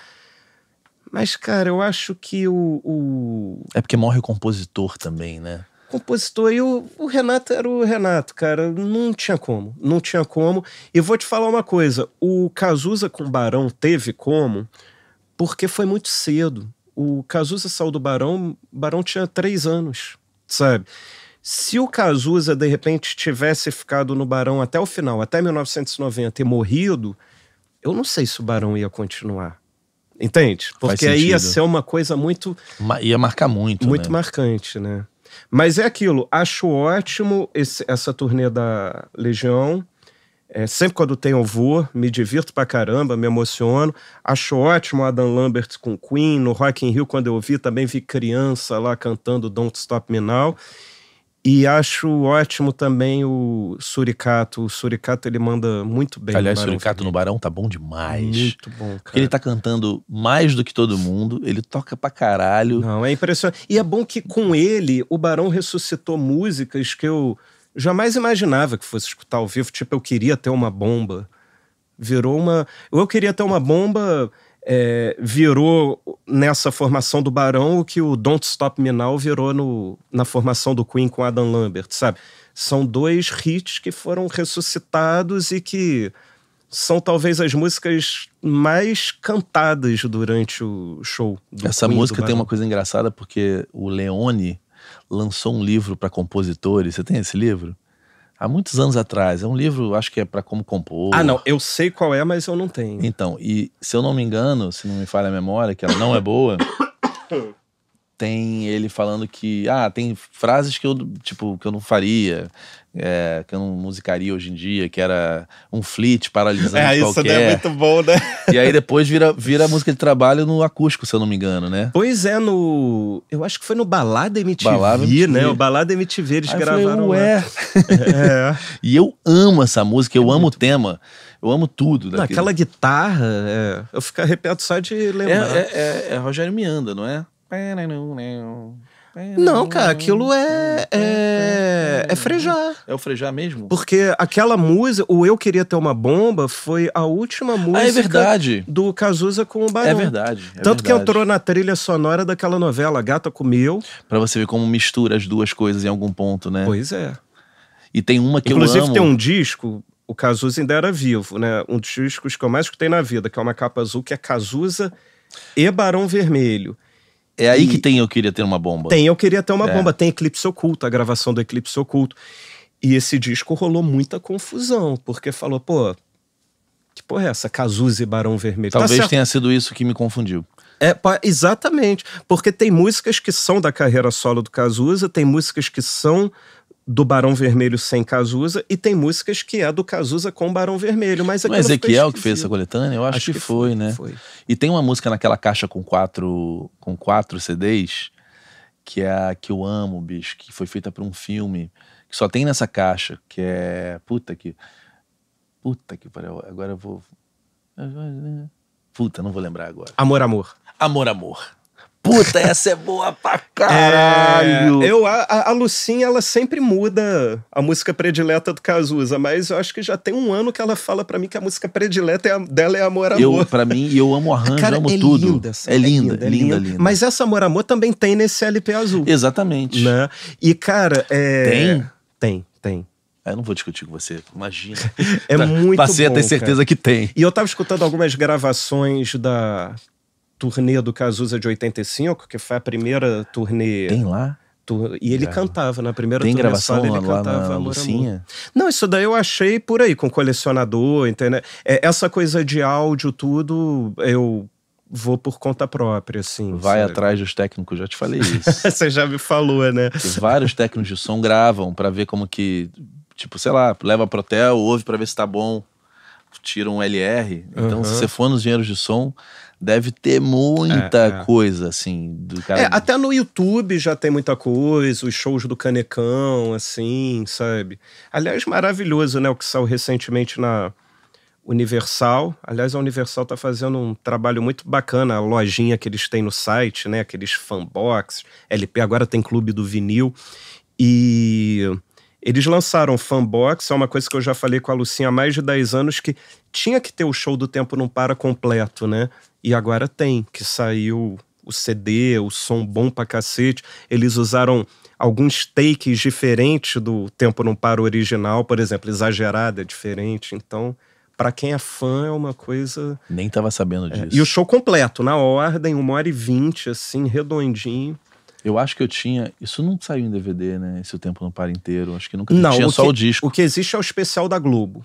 Mas, cara, eu acho que o. o... É porque morre o compositor também, né? Compositor e o, o Renato era o Renato, cara. Não tinha como. Não tinha como. E vou te falar uma coisa: o Cazuza com o Barão teve como, porque foi muito cedo. O Cazuza saiu do Barão, Barão tinha três anos, sabe? Se o Cazuza, de repente, tivesse ficado no Barão até o final, até 1990, e morrido, eu não sei se o Barão ia continuar. Entende? Porque aí ia ser uma coisa muito. Ma ia marcar muito. Muito né? marcante, né? Mas é aquilo, acho ótimo esse, essa turnê da Legião. É, sempre quando tem eu vou, me divirto pra caramba, me emociono. Acho ótimo Adam Lambert com Queen, no Rock in Rio, quando eu vi, também vi criança lá cantando Don't Stop Me Now. E acho ótimo também o Suricato. O Suricato ele manda muito bem. Aliás, Suricato no Barão tá bom demais. Muito bom, cara. Porque ele tá cantando mais do que todo mundo, ele toca pra caralho. Não, é impressionante. E é bom que com ele o Barão ressuscitou músicas que eu jamais imaginava que fosse escutar ao vivo. Tipo, eu queria ter uma bomba. Virou uma. Eu queria ter uma bomba é, virou nessa formação do Barão o que o Don't Stop Me Now virou no, na formação do Queen com Adam Lambert, sabe? São dois hits que foram ressuscitados e que são talvez as músicas mais cantadas durante o show. Essa Queen, música tem uma coisa engraçada porque o Leone lançou um livro para compositores. Você tem esse livro? há muitos anos atrás. É um livro, acho que é para como compor. Ah, não, eu sei qual é, mas eu não tenho. Então, e se eu não me engano, se não me falha a memória, que ela não é boa, tem ele falando que ah, tem frases que eu tipo que eu não faria, é, que eu não musicaria hoje em dia, que era um flit paralisante é, isso é qualquer. é muito bom, né? E aí depois vira, vira música de trabalho no acústico, se eu não me engano, né? Pois é, no... Eu acho que foi no Balada MTV, Balada MTV. né? O Balada MTV, eles aí gravaram falei, Ué. é. E eu amo essa música, eu é amo o tema. Eu amo tudo. Aquela guitarra, é... eu fico arrepiado só de é, lembrar. É, é, é, é Rogério Mianda, não é? Não, cara, aquilo é, é, é né? frejar. É o frejar mesmo? Porque aquela música, o Eu Queria Ter Uma Bomba, foi a última música ah, é verdade. do Cazuza com o Barão. É verdade. É Tanto verdade. que entrou na trilha sonora daquela novela Gata Comeu. Pra você ver como mistura as duas coisas em algum ponto, né? Pois é. E tem uma que Inclusive, eu amo. Inclusive tem um disco o Cazuza ainda era vivo, né? Um dos discos que eu mais escutei na vida, que é uma capa azul, que é Cazuza e Barão Vermelho. É aí e que tem Eu Queria Ter Uma Bomba. Tem Eu Queria Ter Uma é. Bomba, tem Eclipse Oculto, a gravação do Eclipse Oculto. E esse disco rolou muita confusão, porque falou, pô, que porra é essa? Cazuza e Barão Vermelho. Tá Talvez tá tenha sido isso que me confundiu. É, exatamente, porque tem músicas que são da carreira solo do Cazuza, tem músicas que são do Barão Vermelho sem Cazuza e tem músicas que é do Cazuza com Barão Vermelho. Mas não é Ezequiel que fez essa coletânea? Eu acho, acho que, que, foi, né? Foi. E tem uma música naquela caixa com quatro, com quatro CDs, que é a que eu amo, bicho, que foi feita para um filme, que só tem nessa caixa, que é. Puta que. Puta que pariu. Agora eu vou. Puta, não vou lembrar agora. Amor, amor. Amor, amor puta, essa é boa pra caralho. É, eu, a, a Lucinha, ela sempre muda a música predileta do Cazuza, mas eu acho que já tem um ano que ela fala pra mim que a música predileta é a, dela é Amor Amor. Eu, pra mim, eu amo arranjo, Cara, amo é tudo. Linda, é, é, linda, linda, é linda, linda, Mas essa Amor Amor também tem nesse LP azul. Exatamente. Né? E, cara, é... Tem? Tem, tem. Ah, eu não vou discutir com você, imagina. É tá. muito Passei bom, a ter certeza cara. que tem. E eu tava escutando algumas gravações da turnê do Cazuza de 85, que foi a primeira turnê. Tem lá? E ele é. cantava, na primeira Tem turnê solo, ele lá cantava na Lucinha? Não, isso daí eu achei por aí, com colecionador, entendeu? É, essa coisa de áudio, tudo, eu vou por conta própria, assim. Vai sabe? atrás dos técnicos, já te falei isso. Você já me falou, né? Vários técnicos de som gravam para ver como que, tipo, sei lá, leva pro hotel, ouve para ver se tá bom, tira um LR. Então, uhum. se você for nos dinheiros de som, deve ter muita é, é, coisa, assim, do cara. É, até no YouTube já tem muita coisa, os shows do Canecão, assim, sabe? Aliás, maravilhoso, né? O que saiu recentemente na Universal. Aliás, a Universal tá fazendo um trabalho muito bacana, a lojinha que eles têm no site, né? Aqueles fanbox, LP, agora tem Clube do Vinil. E eles lançaram Fanbox, é uma coisa que eu já falei com a Lucinha há mais de 10 anos, que tinha que ter o show do Tempo Não Para completo, né? E agora tem, que saiu o CD, o som bom pra cacete. Eles usaram alguns takes diferentes do Tempo Não Para original, por exemplo, exagerada, é diferente. Então, para quem é fã, é uma coisa. Nem tava sabendo é, disso. É. E o show completo, na ordem, uma hora e vinte, assim, redondinho. Eu acho que eu tinha. Isso não saiu em DVD, né? Esse O Tempo Não Para Inteiro. Acho que nunca não, tinha o só que, o disco. O que existe é o especial da Globo.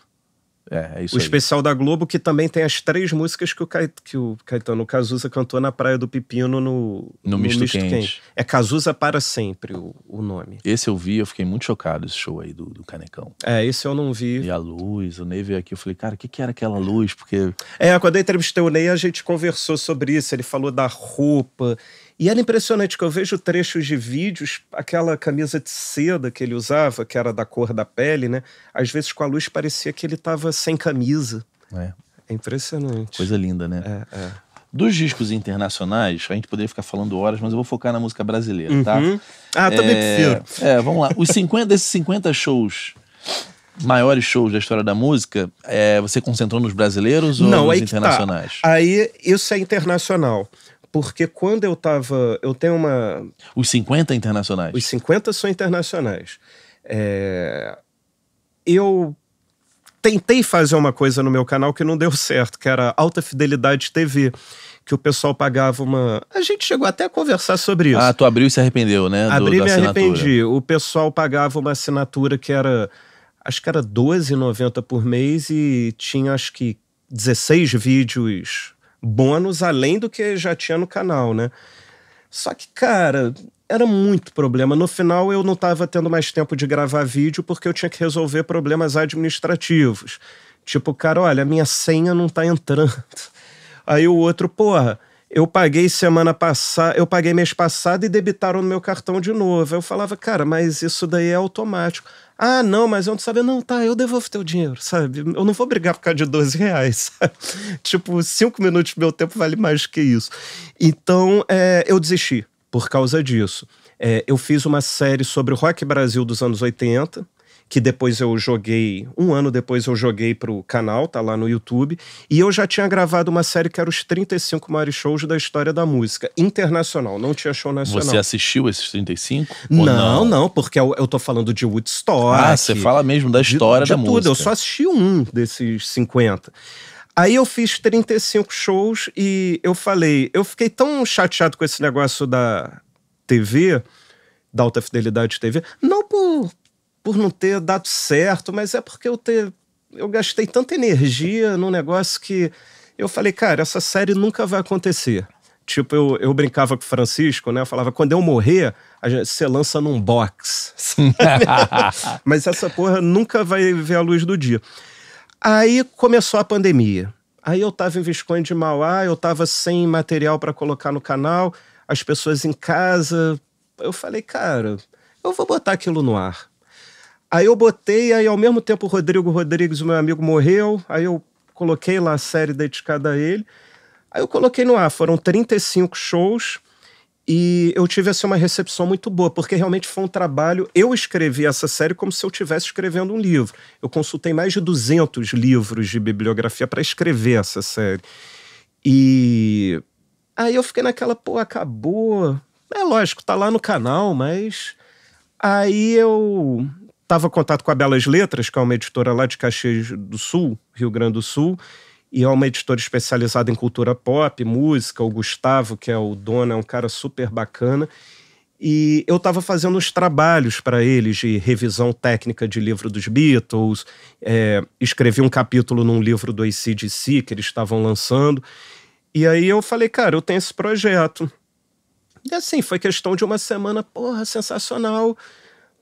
É, é isso O aí. especial da Globo, que também tem as três músicas que o, que o Caetano Cazuza cantou na Praia do Pepino no, no, no Misto, Misto quente. quente. É Cazuza para sempre o, o nome. Esse eu vi, eu fiquei muito chocado, esse show aí do, do Canecão. É, esse eu não vi. E a luz, o Ney veio aqui, eu falei, cara, o que, que era aquela luz? Porque. É, quando eu entrevistei o Ney, a gente conversou sobre isso. Ele falou da roupa e era impressionante que eu vejo trechos de vídeos, aquela camisa de seda que ele usava, que era da cor da pele, né? Às vezes com a luz parecia que ele estava sem camisa. É. é. impressionante. Coisa linda, né? É, é. Dos discos internacionais, a gente poderia ficar falando horas, mas eu vou focar na música brasileira, tá? uhum. tá? Ah, também é, prefiro. É, vamos lá. Os 50, desses 50 shows maiores shows da história da música, é, você concentrou nos brasileiros ou Não, nos tá. internacionais? Tá. Aí isso é internacional. Porque quando eu tava. Eu tenho uma. Os 50 internacionais? Os 50 são internacionais. É, eu tentei fazer uma coisa no meu canal que não deu certo, que era Alta Fidelidade TV, que o pessoal pagava uma. A gente chegou até a conversar sobre isso. Ah, tu abriu e se arrependeu, né? Abri e me arrependi. O pessoal pagava uma assinatura que era. Acho que era R$12,90 por mês e tinha acho que 16 vídeos bônus além do que já tinha no canal, né? Só que, cara, era muito problema. No final eu não estava tendo mais tempo de gravar vídeo porque eu tinha que resolver problemas administrativos. Tipo, cara, olha, minha senha não está entrando. Aí o outro, porra, eu paguei semana passada, eu paguei mês passado e debitaram no meu cartão de novo. Eu falava, cara, mas isso daí é automático. Ah, não, mas eu não sabia. Não, tá, eu devolvo teu dinheiro, sabe? Eu não vou brigar por causa de 12 reais, sabe? Tipo, cinco minutos do meu tempo vale mais que isso. Então, é, eu desisti por causa disso. É, eu fiz uma série sobre o rock Brasil dos anos 80, que depois eu joguei, um ano depois eu joguei pro canal, tá lá no YouTube, e eu já tinha gravado uma série que era os 35 maiores shows da história da música, internacional, não tinha show nacional. Você assistiu esses 35? Não, não, não, porque eu, é eu tô falando de Woodstock. Ah, você fala mesmo da história de, de da tudo. música. Eu só assisti um desses 50. Aí eu fiz 35 shows e eu falei, eu fiquei tão chateado com esse negócio da TV, da alta fidelidade TV, não por por não ter dado certo, mas é porque eu ter eu gastei tanta energia num negócio que eu falei, cara, essa série nunca vai acontecer. Tipo, eu, eu brincava com o Francisco, né? Eu falava, quando eu morrer, a gente se lança num box. Mas essa porra nunca vai ver a luz do dia. Aí começou a pandemia. Aí eu tava em Visconde de Mauá, eu tava sem material para colocar no canal, as pessoas em casa. Eu falei, cara, eu vou botar aquilo no ar. Aí eu botei, aí ao mesmo tempo o Rodrigo Rodrigues, o meu amigo, morreu. Aí eu coloquei lá a série dedicada a ele. Aí eu coloquei no ar, foram 35 shows e eu tive assim uma recepção muito boa, porque realmente foi um trabalho, eu escrevi essa série como se eu estivesse escrevendo um livro. Eu consultei mais de 200 livros de bibliografia para escrever essa série. E aí eu fiquei naquela, pô, acabou. É lógico, tá lá no canal, mas aí eu estava em contato com a Belas Letras, que é uma editora lá de Caxias do Sul, Rio Grande do Sul, e é uma editora especializada em cultura pop, música. O Gustavo, que é o dono, é um cara super bacana. E eu estava fazendo os trabalhos para eles de revisão técnica de livro dos Beatles, é, escrevi um capítulo num livro do ACDC que eles estavam lançando. E aí eu falei, cara, eu tenho esse projeto. E assim, foi questão de uma semana, porra, sensacional.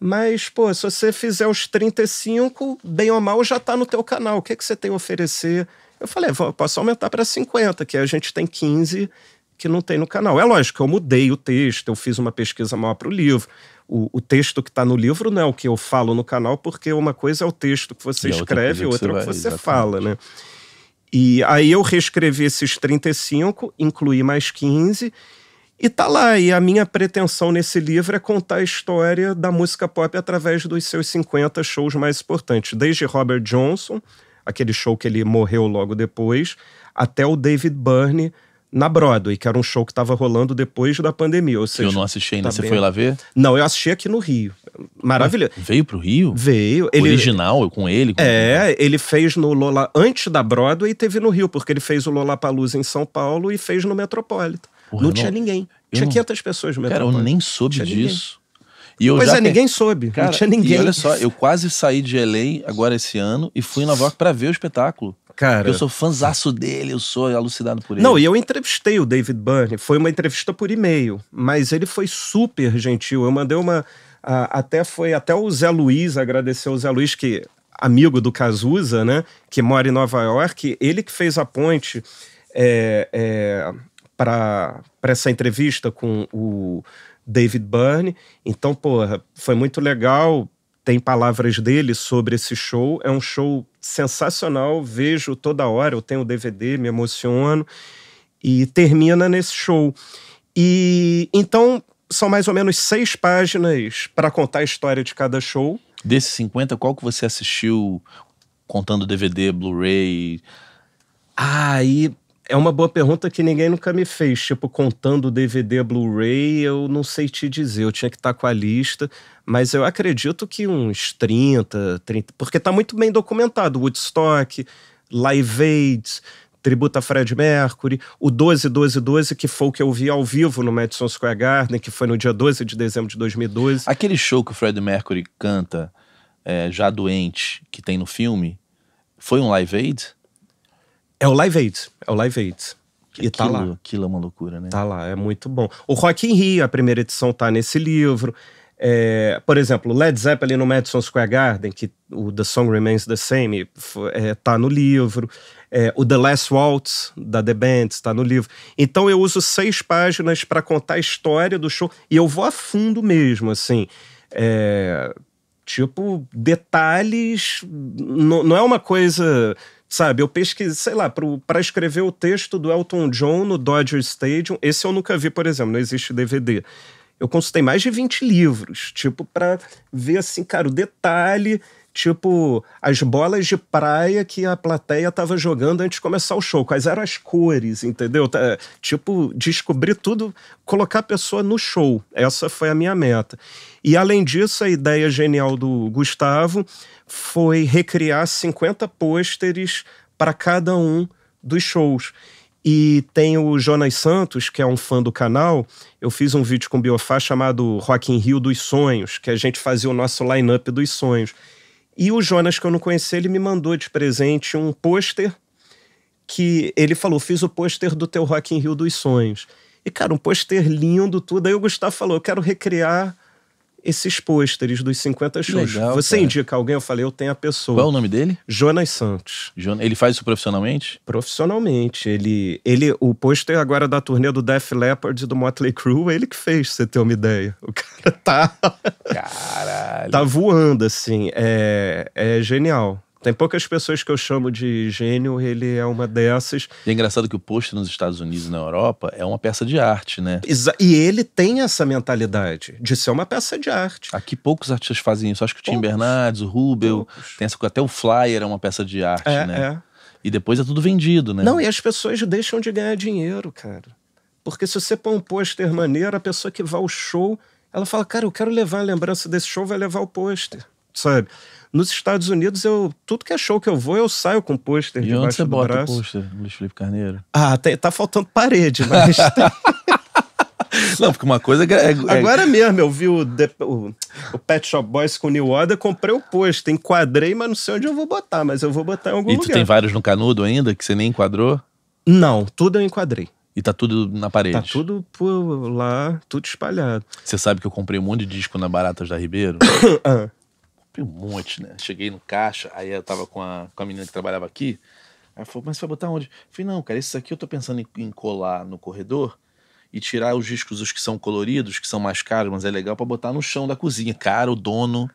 Mas, pô, se você fizer os 35, bem ou mal já tá no teu canal. O que, é que você tem a oferecer? Eu falei, posso aumentar para 50, que a gente tem 15 que não tem no canal. É lógico, eu mudei o texto, eu fiz uma pesquisa maior para o livro. O, texto que está no livro não é o que eu falo no canal, porque uma coisa é o texto que você e escreve, outra, outra é o que você exatamente. fala, né? E aí eu reescrevi esses 35, incluí mais 15 e tá lá, e a minha pretensão nesse livro é contar a história da música pop através dos seus 50 shows mais importantes, desde Robert Johnson, aquele show que ele morreu logo depois, até o David Byrne na Broadway, que era um show que estava rolando depois da pandemia. Ou seja, eu não assisti ainda. Tá Você bem... foi lá ver? Não, eu assisti aqui no Rio. Maravilhoso. Veio veio pro Rio? Veio. Ele... Original, com ele? Com é, ele. ele fez no Lola... Antes da Broadway, teve no Rio, porque ele fez o Lollapalooza em São Paulo e fez no Metropolitan. Porra, não, tinha ninguém. Tinha não, 500 pessoas no Cara, eu nem soube disso. Mas E eu pois já é, ninguém soube. Cara, não tinha ninguém. E olha só, eu quase saí de LA agora esse ano e fui em Nova York pra ver o espetáculo. Cara. Eu sou fãzaço dele, eu sou alucinado por ele. Não, e eu entrevistei o David Byrne. Foi uma entrevista por e-mail, mas ele foi super gentil. Eu mandei uma. A, até foi até o Zé Luiz agradeceu o Zé Luiz, que amigo do Cazuza, né? Que mora em Nova York. Ele que fez a ponte. É, é, para essa entrevista com o David Byrne. Então, porra, foi muito legal. Tem palavras dele sobre esse show. É um show sensacional. Vejo toda hora. Eu tenho o DVD, me emociono. E termina nesse show. E então são mais ou menos seis páginas para contar a história de cada show. Desses 50, qual que você assistiu contando DVD, Blu-ray? Ah, e é uma boa pergunta que ninguém nunca me fez. Tipo, contando DVD, Blu-ray, eu não sei te dizer. Eu tinha que estar com a lista, mas eu acredito que uns 30, 30. Porque tá muito bem documentado. Woodstock, Live Aid, tributa a Fred Mercury, o 12, 12, 12, que foi o que eu vi ao vivo no Madison Square Garden, que foi no dia 12 de dezembro de 2012. Aquele show que o Fred Mercury canta, é, já doente, que tem no filme, foi um Live Aid? É o Live Aid. É o Live Aid. Que e tá aquilo, tá lá. Aquilo é uma loucura, né? Tá lá, é muito bom. O Rock in Rio, a primeira edição tá nesse livro. É, por exemplo, Led Zeppelin no Madison Square Garden, que o The Song Remains the Same é, tá no livro. É, o The Last Waltz, da The Band, está no livro. Então eu uso seis páginas para contar a história do show e eu vou a fundo mesmo, assim. É, tipo, detalhes. Não, não é uma coisa Sabe, eu pesquisei, sei lá, para escrever o texto do Elton John no Dodger Stadium, esse eu nunca vi, por exemplo, não existe DVD. Eu consultei mais de 20 livros, tipo, para ver assim, cara, o detalhe tipo as bolas de praia que a plateia tava jogando antes de começar o show, quais eram as cores, entendeu? Tá, tipo, descobrir tudo, colocar a pessoa no show. Essa foi a minha meta. E além disso, a ideia genial do Gustavo foi recriar 50 pôsteres para cada um dos shows. E tem o Jonas Santos, que é um fã do canal. Eu fiz um vídeo com o Biofá chamado Rock in Rio dos Sonhos, que a gente fazia o nosso line-up dos sonhos. E o Jonas, que eu não conhecia, ele me mandou de presente um pôster que ele falou: fiz o pôster do teu Rock in Rio dos Sonhos. E, cara, um pôster lindo, tudo. Aí o Gustavo falou: eu quero recriar esses pôsteres dos 50 shows. Legal, Você cara. indica alguém, eu falei, eu tenho a pessoa. Qual é o nome dele? Jonas Santos. Ele faz isso profissionalmente? Profissionalmente. Ele, ele o pôster agora da turnê do Def Leppard e do Motley Crue, é ele que fez, você ter uma ideia. O cara tá. Caralho. tá voando, assim. É, é genial. Tem poucas pessoas que eu chamo de gênio, ele é uma dessas. E é engraçado que o pôster nos Estados Unidos e na Europa é uma peça de arte, né? e ele tem essa mentalidade de ser uma peça de arte. Aqui poucos artistas fazem isso. Acho que o Tim poucos. Bernardes, o Rubel, tem essa, até o Flyer é uma peça de arte, é, né? É. E depois é tudo vendido, né? Não, e as pessoas deixam de ganhar dinheiro, cara. Porque se você põe um pôster maneiro, a pessoa que vai ao show, ela fala, cara, eu quero levar a lembrança desse show, vai levar o pôster, sabe? Nos Estados Unidos, eu tudo que é show que eu vou, eu saio com pôster debaixo onde você do bota braço. o pôster, Luiz Felipe Carneiro? Ah, tá, tá faltando parede, mas... Não, porque uma coisa é, é, é... Agora mesmo, eu vi o, The, o, o, Pet Shop Boys com New Order, comprei o pôster, enquadrei, mas não sei onde eu vou botar, mas eu vou botar em algum lugar. E tu tem vários no canudo ainda, que você nem enquadrou? Não, tudo eu enquadrei. E tá tudo na parede. Tá tudo lá, tudo espalhado. Você sabe que eu comprei um monte de disco na Baratas da Ribeiro? ah um monte, né? Cheguei no caixa, aí eu tava com a, com a menina que trabalhava aqui. Ela falou, mas você vai botar onde? Eu falei, não, cara, esses aqui eu tô pensando em, em colar no corredor e tirar os discos, os que são coloridos, que são mais caros, mas é legal, para botar no chão da cozinha. Cara, o dono,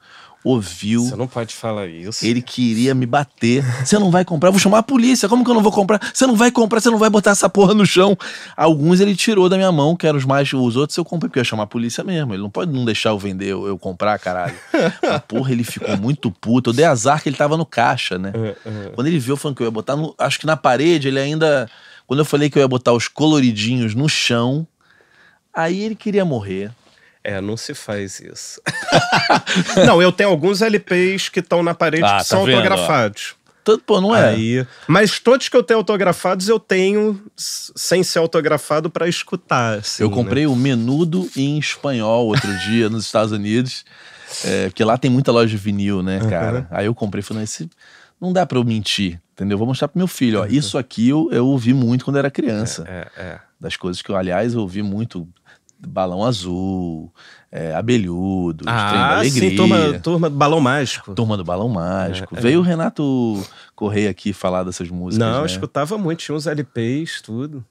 ouviu. Você não pode falar isso. Ele queria me bater. Você não vai comprar, vou chamar a polícia. Como que eu não vou comprar? Você não vai comprar, você não vai botar essa porra no chão. Alguns ele tirou da minha mão, que eram os mais. Os outros eu comprei, porque eu ia chamar a polícia mesmo. Ele não pode não deixar eu vender, eu, eu comprar, caralho. A porra, ele ficou muito puto. Eu dei azar que ele tava no caixa, né? Uhum. Quando ele viu, falando que eu ia botar. No, acho que na parede ele ainda. Quando eu falei que eu ia botar os coloridinhos no chão, aí ele queria morrer. É, não se faz isso. não, eu tenho alguns LPs que estão na parede ah, que tá são vendo, autografados. Tanto, pô, não é. Aí, mas todos que eu tenho autografados, eu tenho sem ser autografado para escutar. Assim, eu né? comprei né? o Menudo em espanhol outro dia nos Estados Unidos. É, porque lá tem muita loja de vinil, né, cara? Uhum. Aí eu comprei falando, esse não dá pra eu mentir, entendeu? Vou mostrar pro meu filho, ó. Isso aqui eu, eu ouvi muito quando era criança. É, é, é. Das coisas que eu, aliás, eu ouvi muito Balão Azul, é, Abelhudo, ah, Alegria. Sim, turma, turma do Balão Mágico. Turma do Balão Mágico. É, é. Veio é. o Renato Correia aqui falar dessas músicas. Não, né? escutava muito, tinha uns LPs, tudo.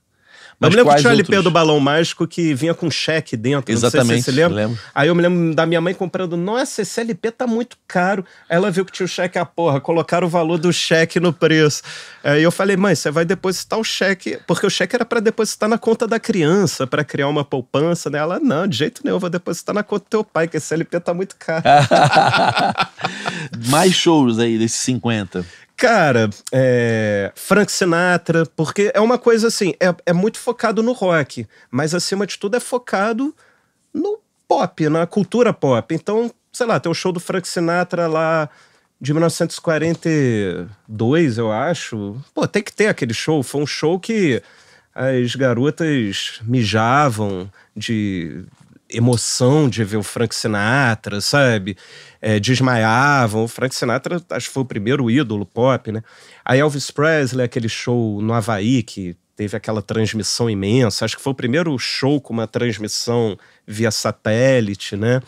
Mas eu me lembro que tinha o LP do Balão Mágico que vinha com cheque dentro. Exatamente. Se você lembra. Lembro. Aí eu me lembro da minha mãe comprando, nossa, esse LP tá muito caro. Aí ela viu que tinha o cheque, a ah, porra, colocaram o valor do cheque no preço. Aí eu falei, mãe, você vai depositar o cheque, porque o cheque era para depositar na conta da criança, para criar uma poupança, né? Ela, não, de jeito nenhum, eu vou depositar na conta do teu pai, que esse LP tá muito caro. Mais shows aí desses 50. Cara, é, Frank Sinatra, porque é uma coisa assim, é, é muito focado no rock, mas acima de tudo é focado no pop, na cultura pop. Então, sei lá, tem o show do Frank Sinatra lá de 1942, eu acho. Pô, tem que ter aquele show. Foi um show que as garotas mijavam de emoção de ver o Frank Sinatra, sabe? É, desmaiavam. O Frank Sinatra, acho que foi o primeiro ídolo pop, né? A Elvis Presley, aquele show no Havaí que teve aquela transmissão imensa. Acho que foi o primeiro show com uma transmissão via satélite, né?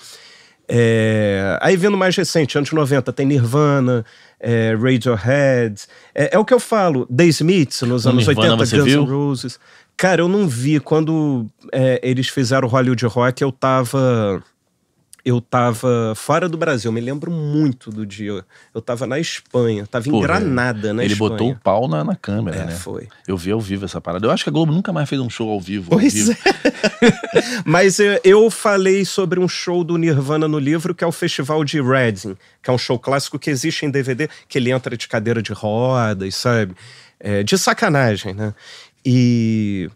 É... Aí vendo mais recente, anos 90, tem Nirvana, é, Radiohead. É, é, o que eu falo, The Smiths nos anos Nirvana, 80, Guns N' Roses. Cara, eu não vi. Quando é, eles fizeram o Hollywood Rock, eu tava. Eu tava fora do Brasil, me lembro muito do dia. Eu tava na Espanha, tava em Granada, Granada, Espanha. Ele Espanha. botou o pau na, na câmera, é, né? Foi. Eu vi ao vivo essa parada. Eu acho que a Globo nunca mais fez um show ao vivo. Pois ao vivo. É. Mas eu, é, eu falei sobre um show do Nirvana no livro, que é o Festival de Reading, que é um show clássico que existe em DVD, que ele entra de cadeira de rodas, sabe? É, de sacanagem, né? E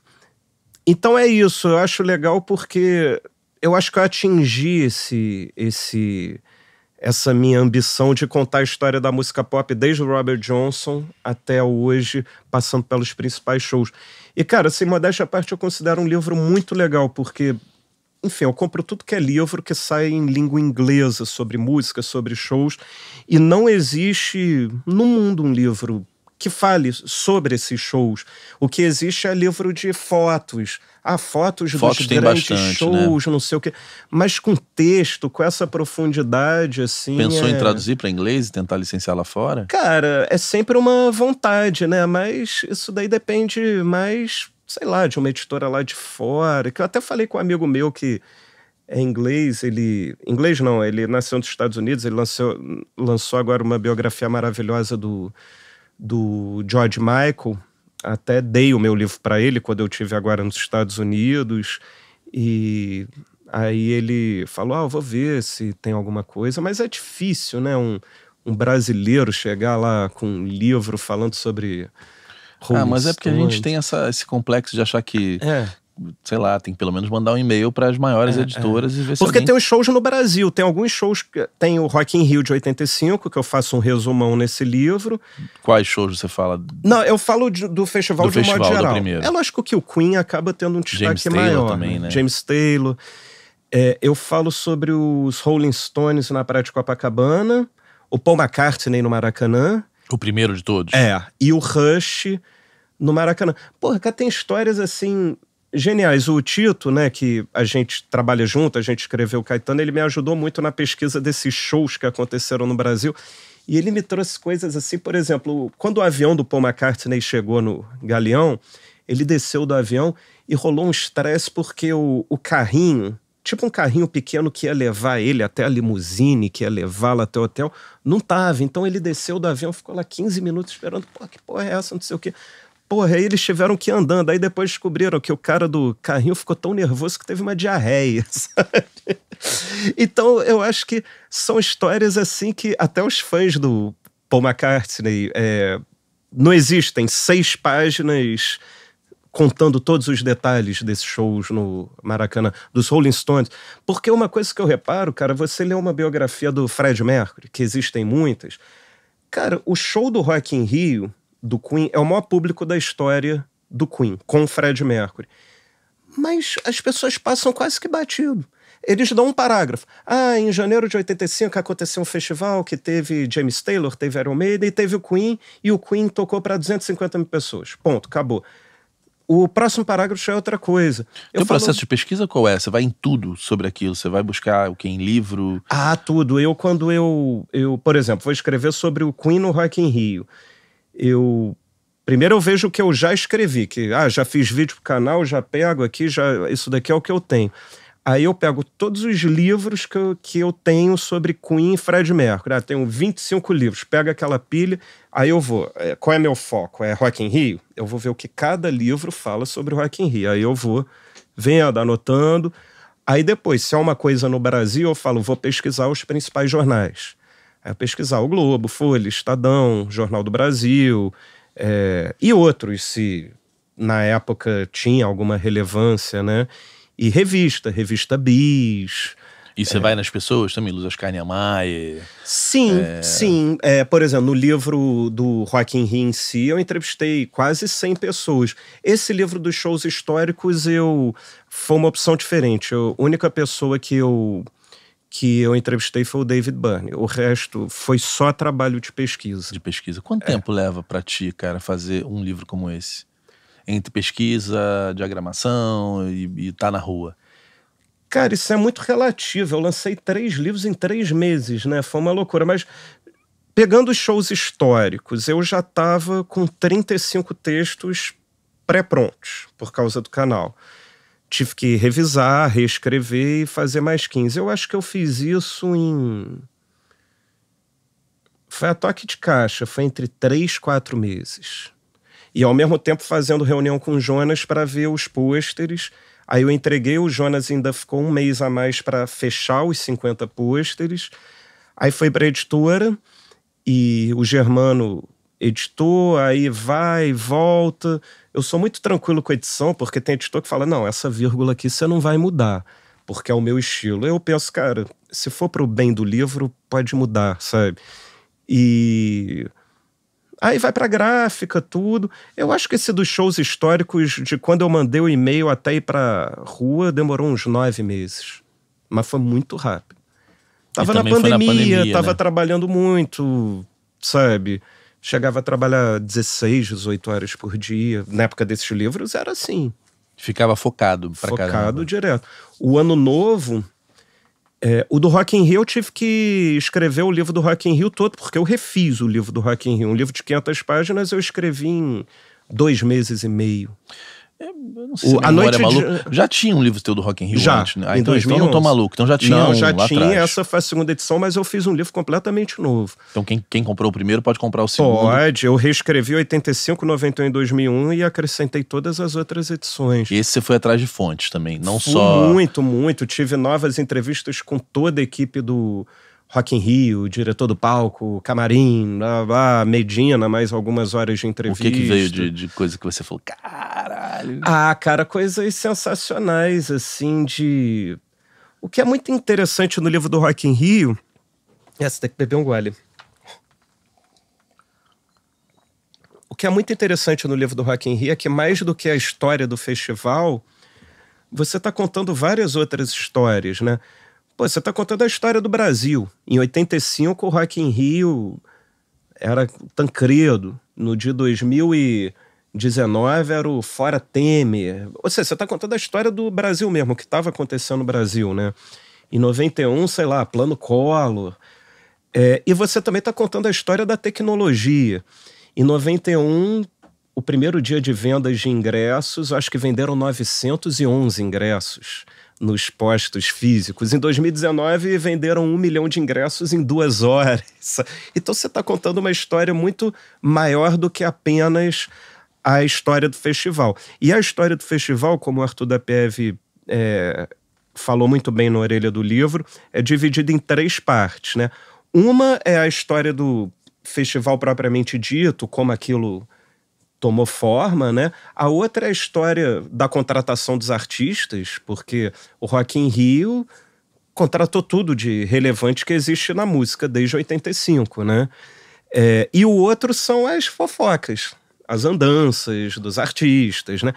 então é isso, eu acho legal porque eu acho que eu atingi esse, esse, essa minha ambição de contar a história da música pop desde o Robert Johnson até hoje, passando pelos principais shows. E, cara, sem assim, modéstia à parte, eu considero um livro muito legal, porque, enfim, eu compro tudo que é livro que sai em língua inglesa sobre música, sobre shows, e não existe no mundo um livro que fale sobre esses shows. O que existe é livro de fotos. Ah, fotos, fotos dos grandes bastante, né? shows, né? não sei o quê. Mas com texto, com essa profundidade, assim. Pensou é... em traduzir para inglês e tentar licenciar lá fora? Cara, é sempre uma vontade, né? Mas isso daí depende mais, sei lá, de uma editora lá de fora. Que eu até falei com um amigo meu que é inglês, ele. Inglês não, ele nasceu nos Estados Unidos, ele lançou, lançou agora uma biografia maravilhosa do do George Michael. Até dei o meu livro para ele quando eu tive agora nos Estados Unidos. E aí ele falou: Ah, vou ver se tem alguma coisa. Mas é difícil, né? Um, um brasileiro chegar lá com um livro falando sobre. Rolling ah, mas é porque a gente tem essa, esse complexo de achar que, é sei lá, tem que pelo menos mandar um e-mail para as maiores é, editoras é. e ver se Porque alguém... tem os shows no Brasil, tem alguns shows, tem o Rock in Rio de 85, que eu faço um resumão nesse livro. Quais shows você fala? Não, eu falo de, do festival do de um festival, modo geral. É lógico que o Queen acaba tendo um destaque James maior. Taylor também, né? né? James Taylor. É, eu falo sobre os Rolling Stones na Praia de Copacabana, o Paul McCartney no Maracanã. O primeiro de todos. É, e o Rush no Maracanã. Porra, cá tem histórias assim geniais. O Tito, né, que a gente trabalha junto, a gente escreveu o Caetano, ele me ajudou muito na pesquisa desses shows que aconteceram no Brasil. E ele me trouxe coisas assim, por exemplo, quando o avião do Paul McCartney chegou no Galeão, ele desceu do avião e rolou um estresse porque o, o carrinho, tipo um carrinho pequeno que ia levar ele até a limusine, que ia levá-lo até o hotel, não tava. Então ele desceu do avião, ficou lá 15 minutos esperando. Pô, que porra é essa? Não sei o quê. Porra, aí eles tiveram que ir andando. Aí depois descobriram que o cara do carrinho ficou tão nervoso que teve uma diarreia, sabe? Então, eu acho que são histórias assim que até os fãs do Paul McCartney é, não existem seis páginas contando todos os detalhes desses shows no Maracanã, dos Rolling Stones. Porque uma coisa que eu reparo, cara, você lê uma biografia do Fred Mercury, que existem muitas. Cara, o show do Rock in Rio do Queen é o maior público da história do Queen, com o Fred Mercury. Mas as pessoas passam quase que batido. Eles dão um parágrafo. Ah, em janeiro de 85 aconteceu um festival que teve James Taylor, teve Iron Maiden e teve o Queen, e o Queen tocou para 250 mil pessoas. Ponto, acabou. O próximo parágrafo é outra coisa. Teu processo de pesquisa qual é? Você vai em tudo sobre aquilo? Você vai buscar o que? Em livro? Ah, tudo. Eu, quando eu, eu por exemplo, vou escrever sobre o Queen no Rock in Rio eu primeiro eu vejo o que eu já escrevi, que ah, já fiz vídeo pro canal, já pego aqui, já isso daqui é o que eu tenho. Aí eu pego todos os livros que eu, que eu tenho sobre Queen e Fred Mercury. Ah, tenho 25 livros, pega aquela pilha, aí eu vou. É, qual é meu foco? É Rock in Rio? Eu vou ver o que cada livro fala sobre Rock in Rio. Aí eu vou vendo, anotando. Aí depois, se é uma coisa no Brasil, eu falo, vou pesquisar os principais jornais é pesquisar o Globo, Folha, Estadão, Jornal do Brasil é, e outros, se na época tinha alguma relevância, né? E revista, revista Bis. E você é. vai nas pessoas também, Luz Oscar Niemeyer? Sim, é... sim. É, por exemplo, no livro do Joaquim Ri em si, eu entrevistei quase 100 pessoas. Esse livro dos shows históricos, eu... Foi uma opção diferente. A única pessoa que eu que eu entrevistei foi o David Byrne. O resto foi só trabalho de pesquisa. De pesquisa. Quanto é. tempo leva para ti, cara, fazer um livro como esse? Entre pesquisa, diagramação e, e tá na rua? Cara, isso é muito relativo. Eu lancei três livros em três meses, né? Foi uma loucura. Mas pegando os shows históricos, eu já estava com 35 textos pré-prontos por causa do canal tive que revisar, reescrever e fazer mais 15. Eu acho que eu fiz isso em. Foi a toque de caixa, foi entre 3, 4 meses. E ao mesmo tempo fazendo reunião com o Jonas para ver os pôsteres. Aí eu entreguei, o Jonas ainda ficou um mês a mais para fechar os 50 pôsteres. Aí foi para editora e o Germano editou, aí vai, volta eu sou muito tranquilo com edição, porque tem editor que fala: não, essa vírgula aqui você não vai mudar, porque é o meu estilo. Eu penso, cara, se for pro bem do livro, pode mudar, sabe? E. Aí vai pra gráfica, tudo. Eu acho que esse dos shows históricos, de quando eu mandei o e-mail até ir pra rua, demorou uns nove meses. Mas foi muito rápido. Tava na pandemia, na pandemia, tava né? trabalhando muito, sabe? Chegava a trabalhar 16, 18 horas por dia. Na época desses livros era assim. Ficava focado pra Focado caramba. direto. O ano novo, é, o do Rock in Rio eu tive que escrever o livro do Rock in Rio todo, porque eu refiz o livro do Rock in Rio. Um livro de 500 páginas eu escrevi em dois meses e meio. É, se a noite é maluco. É de... Já tinha um livro teu do Rock in Rio já, antes, né? Ah, então em então, eu não tô maluco. Então já tinha não, um já tinha. Atrás. Essa foi a segunda edição, mas eu fiz um livro completamente novo. Então quem, quem comprou o primeiro pode comprar o segundo? Pode. Eu reescrevi 85, 91 e 2001 e acrescentei todas as outras edições. E esse você foi atrás de fontes também, não Fui só... Muito, muito. Tive novas entrevistas com toda a equipe do Rock in Rio, diretor do palco, camarim, blá, blá, Medina, mais algumas horas de entrevista. O que, que veio de, de, coisa que você falou, caralho? Ah, cara, coisas sensacionais, assim, de... O que é muito interessante no livro do Rock in Rio... É, você tem que beber um gole. O que é muito interessante no livro do Rock in Rio é que mais do que a história do festival, você está contando várias outras histórias, né? Pô, você está contando a história do Brasil. Em 85, o Rock in Rio era Tancredo. No dia 2019 era o Fora Temer. Ou seja, você está contando a história do Brasil mesmo, o que estava acontecendo no Brasil, né? Em 91, sei lá, Plano Colo. É, e você também está contando a história da tecnologia. Em 91, o primeiro dia de vendas de ingressos, acho que venderam 911 ingressos nos postos físicos. Em 2019, venderam um milhão de ingressos em duas horas. Então você está contando uma história muito maior do que apenas a história do festival. E a história do festival, como o Arthur da Pieve é, falou muito bem na orelha do livro, é dividida em três partes. Né? Uma é a história do festival propriamente dito, como aquilo tomou forma, né? A outra é a história da contratação dos artistas, porque o Rock in Rio contratou tudo de relevante que existe na música desde 85, né? É, e o outro são as fofocas, as andanças dos artistas, né?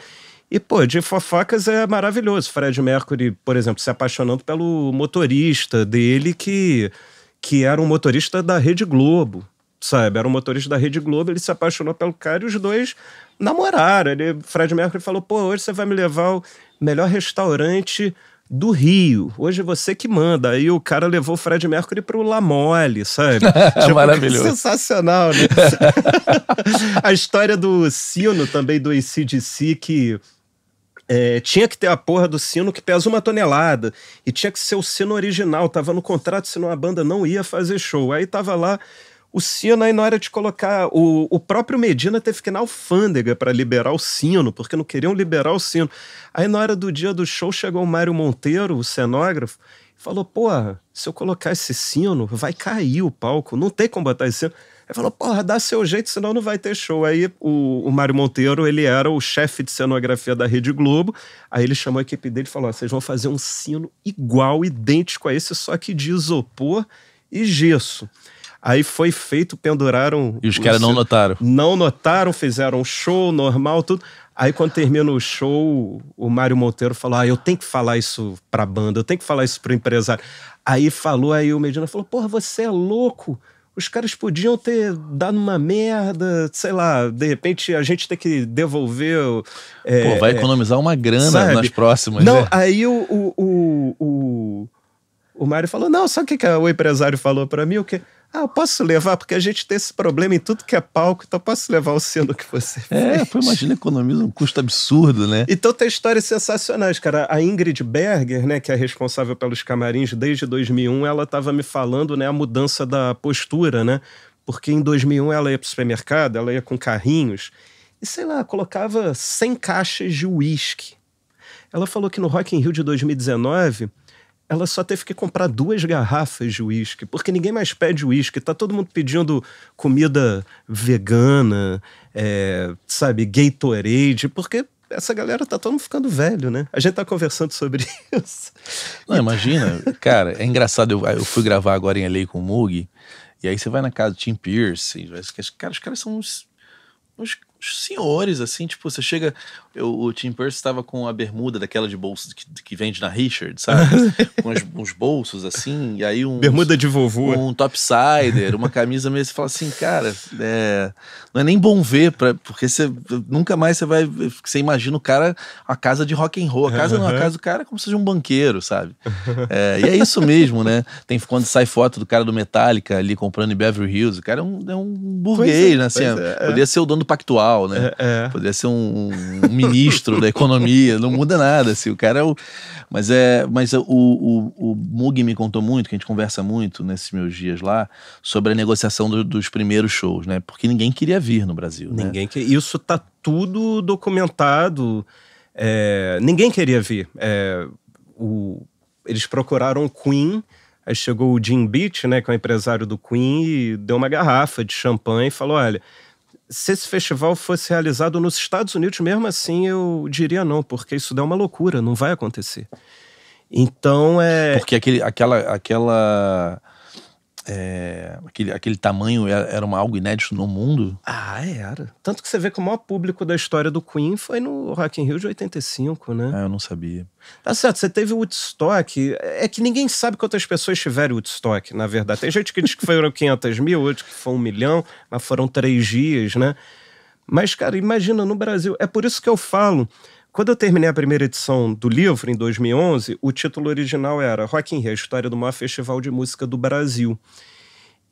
E, pô, de fofocas é maravilhoso. Fred Mercury, por exemplo, se apaixonando pelo motorista dele, que, que era um motorista da Rede Globo sabe? Era um motorista da Rede Globo, ele se apaixonou pelo cara e os dois namoraram. Ele, Fred Mercury falou: pô, hoje você vai me levar ao melhor restaurante do Rio. Hoje é você que manda. Aí o cara levou o Fred Mercury pro La Mole, sabe? tipo, Maravilhoso. Sensacional, né? a história do sino também do ACDC que. É, tinha que ter a porra do sino que pesa uma tonelada. E tinha que ser o sino original. Tava no contrato, senão a banda não ia fazer show. Aí tava lá o sino aí na hora de colocar. O, o próprio Medina teve que ir na alfândega para liberar o sino, porque não queriam liberar o sino. Aí na hora do dia do show chegou o Mário Monteiro, o cenógrafo, e falou: porra, se eu colocar esse sino, vai cair o palco, não tem como botar esse sino. Aí falou, porra, dá seu jeito, senão não vai ter show. Aí o, o Mário Monteiro, ele era o chefe de cenografia da Rede Globo. Aí ele chamou a equipe dele e falou: vocês vão fazer um sino igual, idêntico a esse, só que de isopor e gesso. Aí foi feito, penduraram. E os caras não notaram. Não notaram, fizeram um show normal, tudo. Aí quando termina o show, o Mário Monteiro falou: Ah, eu tenho que falar isso pra banda, eu tenho que falar isso pro empresário. Aí falou, aí o Medina falou: Porra, você é louco. Os caras podiam ter dado uma merda, sei lá, de repente a gente tem que devolver. É, Pô, vai é, economizar uma grana sabe? nas próximas. Não, né? aí o, o, o, o, o Mário falou: Não, sabe o que, que o empresário falou para mim? O que? Ah, posso levar, porque a gente tem esse problema em tudo que é palco, então posso levar o sino que você é, fez. É, pô, imagina, economiza um custo absurdo, né? Então tem histórias sensacionais, cara. A Ingrid Berger, né, que é responsável pelos camarins desde 2001, ela estava me falando, né, a mudança da postura, né? Porque em 2001 ela ia para o supermercado, ela ia com carrinhos e, sei lá, colocava 100 caixas de uísque. Ela falou que no Rock in Rio de 2019 ela só teve que comprar duas garrafas de uísque, porque ninguém mais pede uísque. Tá todo mundo pedindo comida vegana, é, sabe, Gatorade, porque essa galera tá todo mundo ficando velho, né? A gente tá conversando sobre isso. Não, imagina. cara, é engraçado. Eu, eu, fui gravar agora em lei com o Mug, e aí você vai na casa do Tim Pierce, e, cara, os caras são uns, uns senhores, assim, tipo, você chega. Eu, o Tim Percy estava com a bermuda daquela de bolsa que, que vende na Richard, sabe? com as, uns bolsos, assim, e aí um. Bermuda de vovô. Um topsider, uma camisa mesmo. Você fala assim, cara, é, não é nem bom ver, pra, porque você nunca mais você vai. Você imagina o cara, a casa de rock and roll. A casa uhum. não, a casa do cara é como se fosse um banqueiro, sabe? É, e é isso mesmo, né? Tem quando sai foto do cara do Metallica ali comprando em Beverly Hills, o cara é um, é um é, burguês, né? Assim, é, é, Podia ser o dono do Pactual poder né? É, é. Poderia ser um, um ministro da economia, não muda nada, assim, o cara é o... Mas, é, mas o, o, o Mug me contou muito, que a gente conversa muito nesses meus dias lá, sobre a negociação do, dos primeiros shows, né? Porque ninguém queria vir no Brasil, né? Ninguém né? Isso tá tudo documentado. É... Ninguém queria vir. É... O... Eles procuraram o Queen... Aí chegou o Jim Beach, né, que é o empresário do Queen, e deu uma garrafa de champanhe e falou: olha, se esse festival fosse realizado nos Estados Unidos, mesmo assim eu diria não, porque isso dá uma loucura, não vai acontecer. Então é. Porque aquele, aquela, aquela é, aquele, aquele tamanho era uma, algo inédito no mundo? Ah, era. Tanto que você vê que o maior público da história do Queen foi no Rock in Rio de 85, né? Ah, eu não sabia. Tá certo, você teve o Woodstock. É que ninguém sabe quantas pessoas tiveram Woodstock, na verdade. Tem gente que diz que foram 500 mil, outros que foi um milhão, mas foram três dias, né? Mas, cara, imagina no Brasil. É por isso que eu falo. Quando eu terminei a primeira edição do livro, em 2011, o título original era Rock in Rio, a história do maior festival de música do Brasil.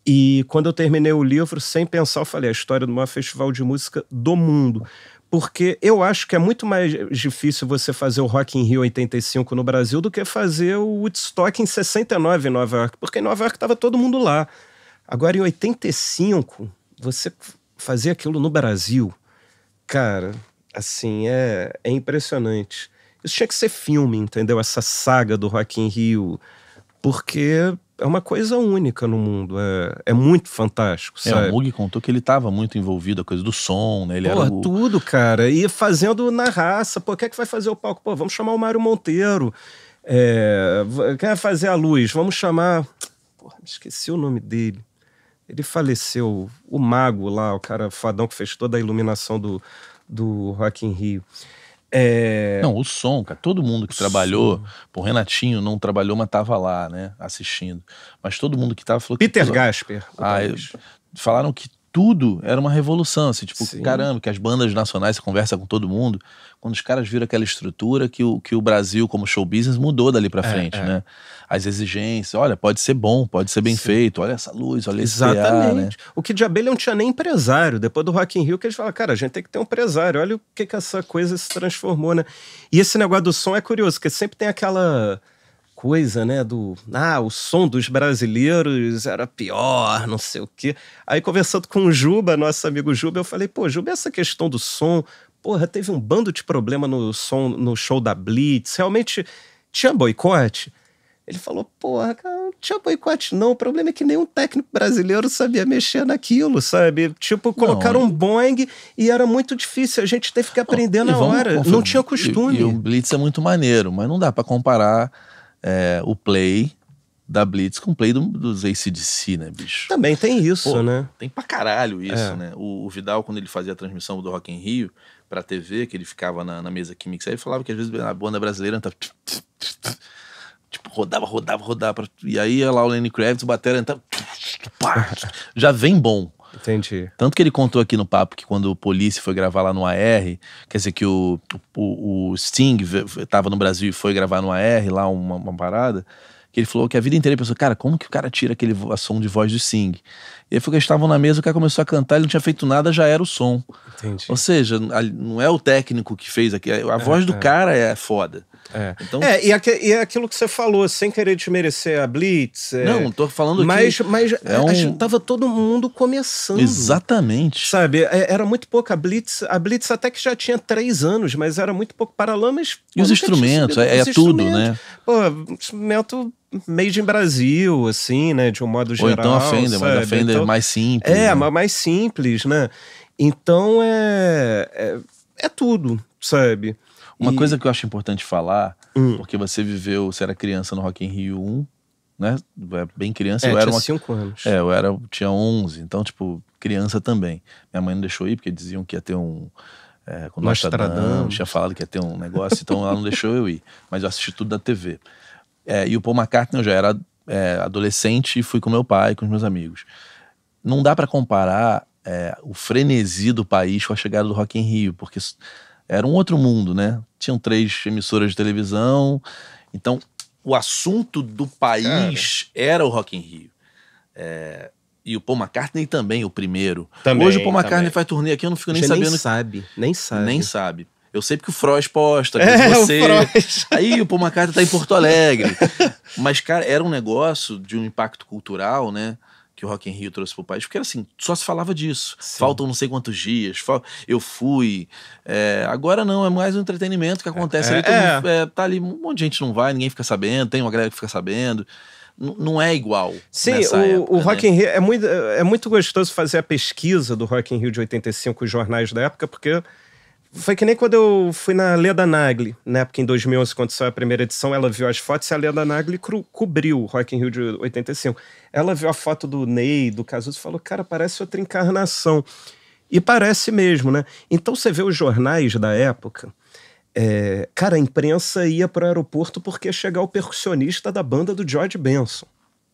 E quando eu terminei o livro, sem pensar, eu falei é a história do maior festival de música do mundo. Porque eu acho que é muito mais difícil você fazer o Rock in Rio 85 no Brasil do que fazer o Woodstock em 69 em Nova York. Porque em Nova York estava todo mundo lá. Agora, em 85, você fazer aquilo no Brasil, cara, Assim, é, é impressionante. Isso tinha que ser filme, entendeu? Essa saga do Rock in Rio. Porque é uma coisa única no mundo. É, é muito fantástico, é, o Mug contou que ele estava muito envolvido, a coisa do som, né? Ele Porra, o... tudo, cara. E fazendo na raça. Pô, quem é que vai fazer o palco? Pô, vamos chamar o Mário Monteiro. É, quem vai fazer a luz? Vamos chamar... Porra, esqueci o nome dele. Ele faleceu. O mago lá, o cara fadão que fez toda a iluminação do do Rock in Rio. É... Não, o som, cara. Todo mundo que o trabalhou, o Renatinho não trabalhou, mas tava lá, né, assistindo. Mas todo mundo que tava falou Peter que... Gasper. Ah, eu... falaram que tudo era uma revolução, assim, tipo, Sim. caramba, que as bandas nacionais conversam conversa com todo mundo, quando os caras viram aquela estrutura que o, que o Brasil como show business mudou dali para é, frente, é, é. né? As exigências, olha, pode ser bom, pode ser bem Sim. feito, olha essa luz, olha né? Exatamente. esse Exatamente. Né? O que de abelha não tinha nem empresário, depois do Rock in Rio que eles falaram, cara, a gente tem que ter um empresário, olha o que que essa coisa se transformou, né? E esse negócio do som é curioso, porque sempre tem aquela coisa, né, do ah, o som dos brasileiros era pior, não sei o quê. Aí conversando com o Juba, nosso amigo Juba, eu falei, pô, Juba, essa questão do som, porra, teve um bando de problema no som no show da Blitz, realmente tinha boicote? Ele falou, porra, cara, não tinha boicote não, o problema é que nenhum técnico brasileiro sabia mexer naquilo, sabe? Tipo, colocaram não, um boing e era muito difícil, a gente teve que aprender não, na hora, não tinha costume. E, e o Blitz é muito maneiro, mas não dá para comparar é, o play da Blitz com o play do, dos ACDC, né, bicho? Também tem isso, Pô, né? Tem pra caralho isso, é. né? O, o, Vidal, quando ele fazia a transmissão do Rock em Rio pra TV, que ele ficava na, na mesa química, mixava, ele falava que às vezes a banda brasileira tava... Tipo, rodava, rodava, rodava. E aí lá o Lenny Kravitz, o batera entrava... Já vem bom. Entendi. Tanto que ele contou aqui no papo que quando o polícia foi gravar lá no AR, quer dizer que o, o, o Sting estava no Brasil e foi gravar no AR lá uma, uma parada que ele falou que a vida inteira ele pensou, cara, como que o cara tira aquele som de voz do Sting E aí foi que eles estavam na mesa, o cara começou a cantar, ele não tinha feito nada, já era o som. Entendi. Ou seja, não é o técnico que fez aqui, a é, voz é, do é. cara é foda. É, então... é e, é aquilo que você falou, sem querer desmerecer a Blitz. É... Não, tô falando mas, que. Mas é um... tava todo mundo começando. Exatamente. Sabe, é, era muito pouco. A Blitz, a Blitz até que já tinha três anos, mas era muito pouco. Paralamas. E os instrumentos, é, é, os tudo, instrumentos. né? Pô, instrumento made in Brasil, assim, né? De um modo geral. Ou então a Fender, sabe? mas a Fender então... mais simples. É, né? mas mais simples, né? Então é, é, é tudo, sabe? Uma e... coisa que eu acho importante falar, hum. porque você viveu, você era criança no Rock in Rio 1, né? Bem criança, é, eu era tinha uma... cinco anos. É, eu era, tinha 11, então, tipo, criança também. Minha mãe não deixou ir, porque diziam que ia ter um... É, com Nostradamus, tinha falado que ia ter um negócio, então ela não deixou eu ir. Mas eu assisti tudo da TV. É, e o Paul McCartney, eu já era é, adolescente e fui com meu pai, com os meus amigos. Não dá para comparar é, o frenesi do país com a chegada do Rock in Rio, porque era um outro mundo, né? Tinham três emissoras de televisão. Então, o assunto do país Cara. era o Rock in Rio. É, e o Paul McCartney também, o primeiro. Também, Hoje o Paul McCartney também. faz turnê aqui, eu não fico nem Você sabendo. Nem sabe, nem sabe. Nem sabe. Eu sei porque o Frost posta, é, você. O Aí o Paul McCartney tá em Porto Alegre. Mas, cara, era um negócio de um impacto cultural, né? que o Rock in Rio trouxe pro país, porque era assim, só se falava disso. Sim. Faltam não sei quantos dias, fal... eu fui. É, agora não, é mais um entretenimento que acontece é, ali. É. Mundo, é, tá ali, um monte de gente não vai, ninguém fica sabendo, tem uma galera que fica sabendo. N não é igual. Sim, o, época, o né? Rock né? in Rio é muito, é, é muito gostoso fazer a pesquisa do Rock in Rio de 85, os jornais da época, porque foi que nem quando eu fui na Leda Nagli, né? Porque em 2011, quando saiu a primeira edição, ela viu as fotos e a Leda Nagli cobriu o Rock in Rio de 85. Ela viu a foto do Ney, do Cazuza, e falou, cara, parece outra encarnação. E parece mesmo, né? Então você vê os jornais da época... É... cara, a imprensa ia para o aeroporto porque ia chegar o percussionista da banda do George Benson.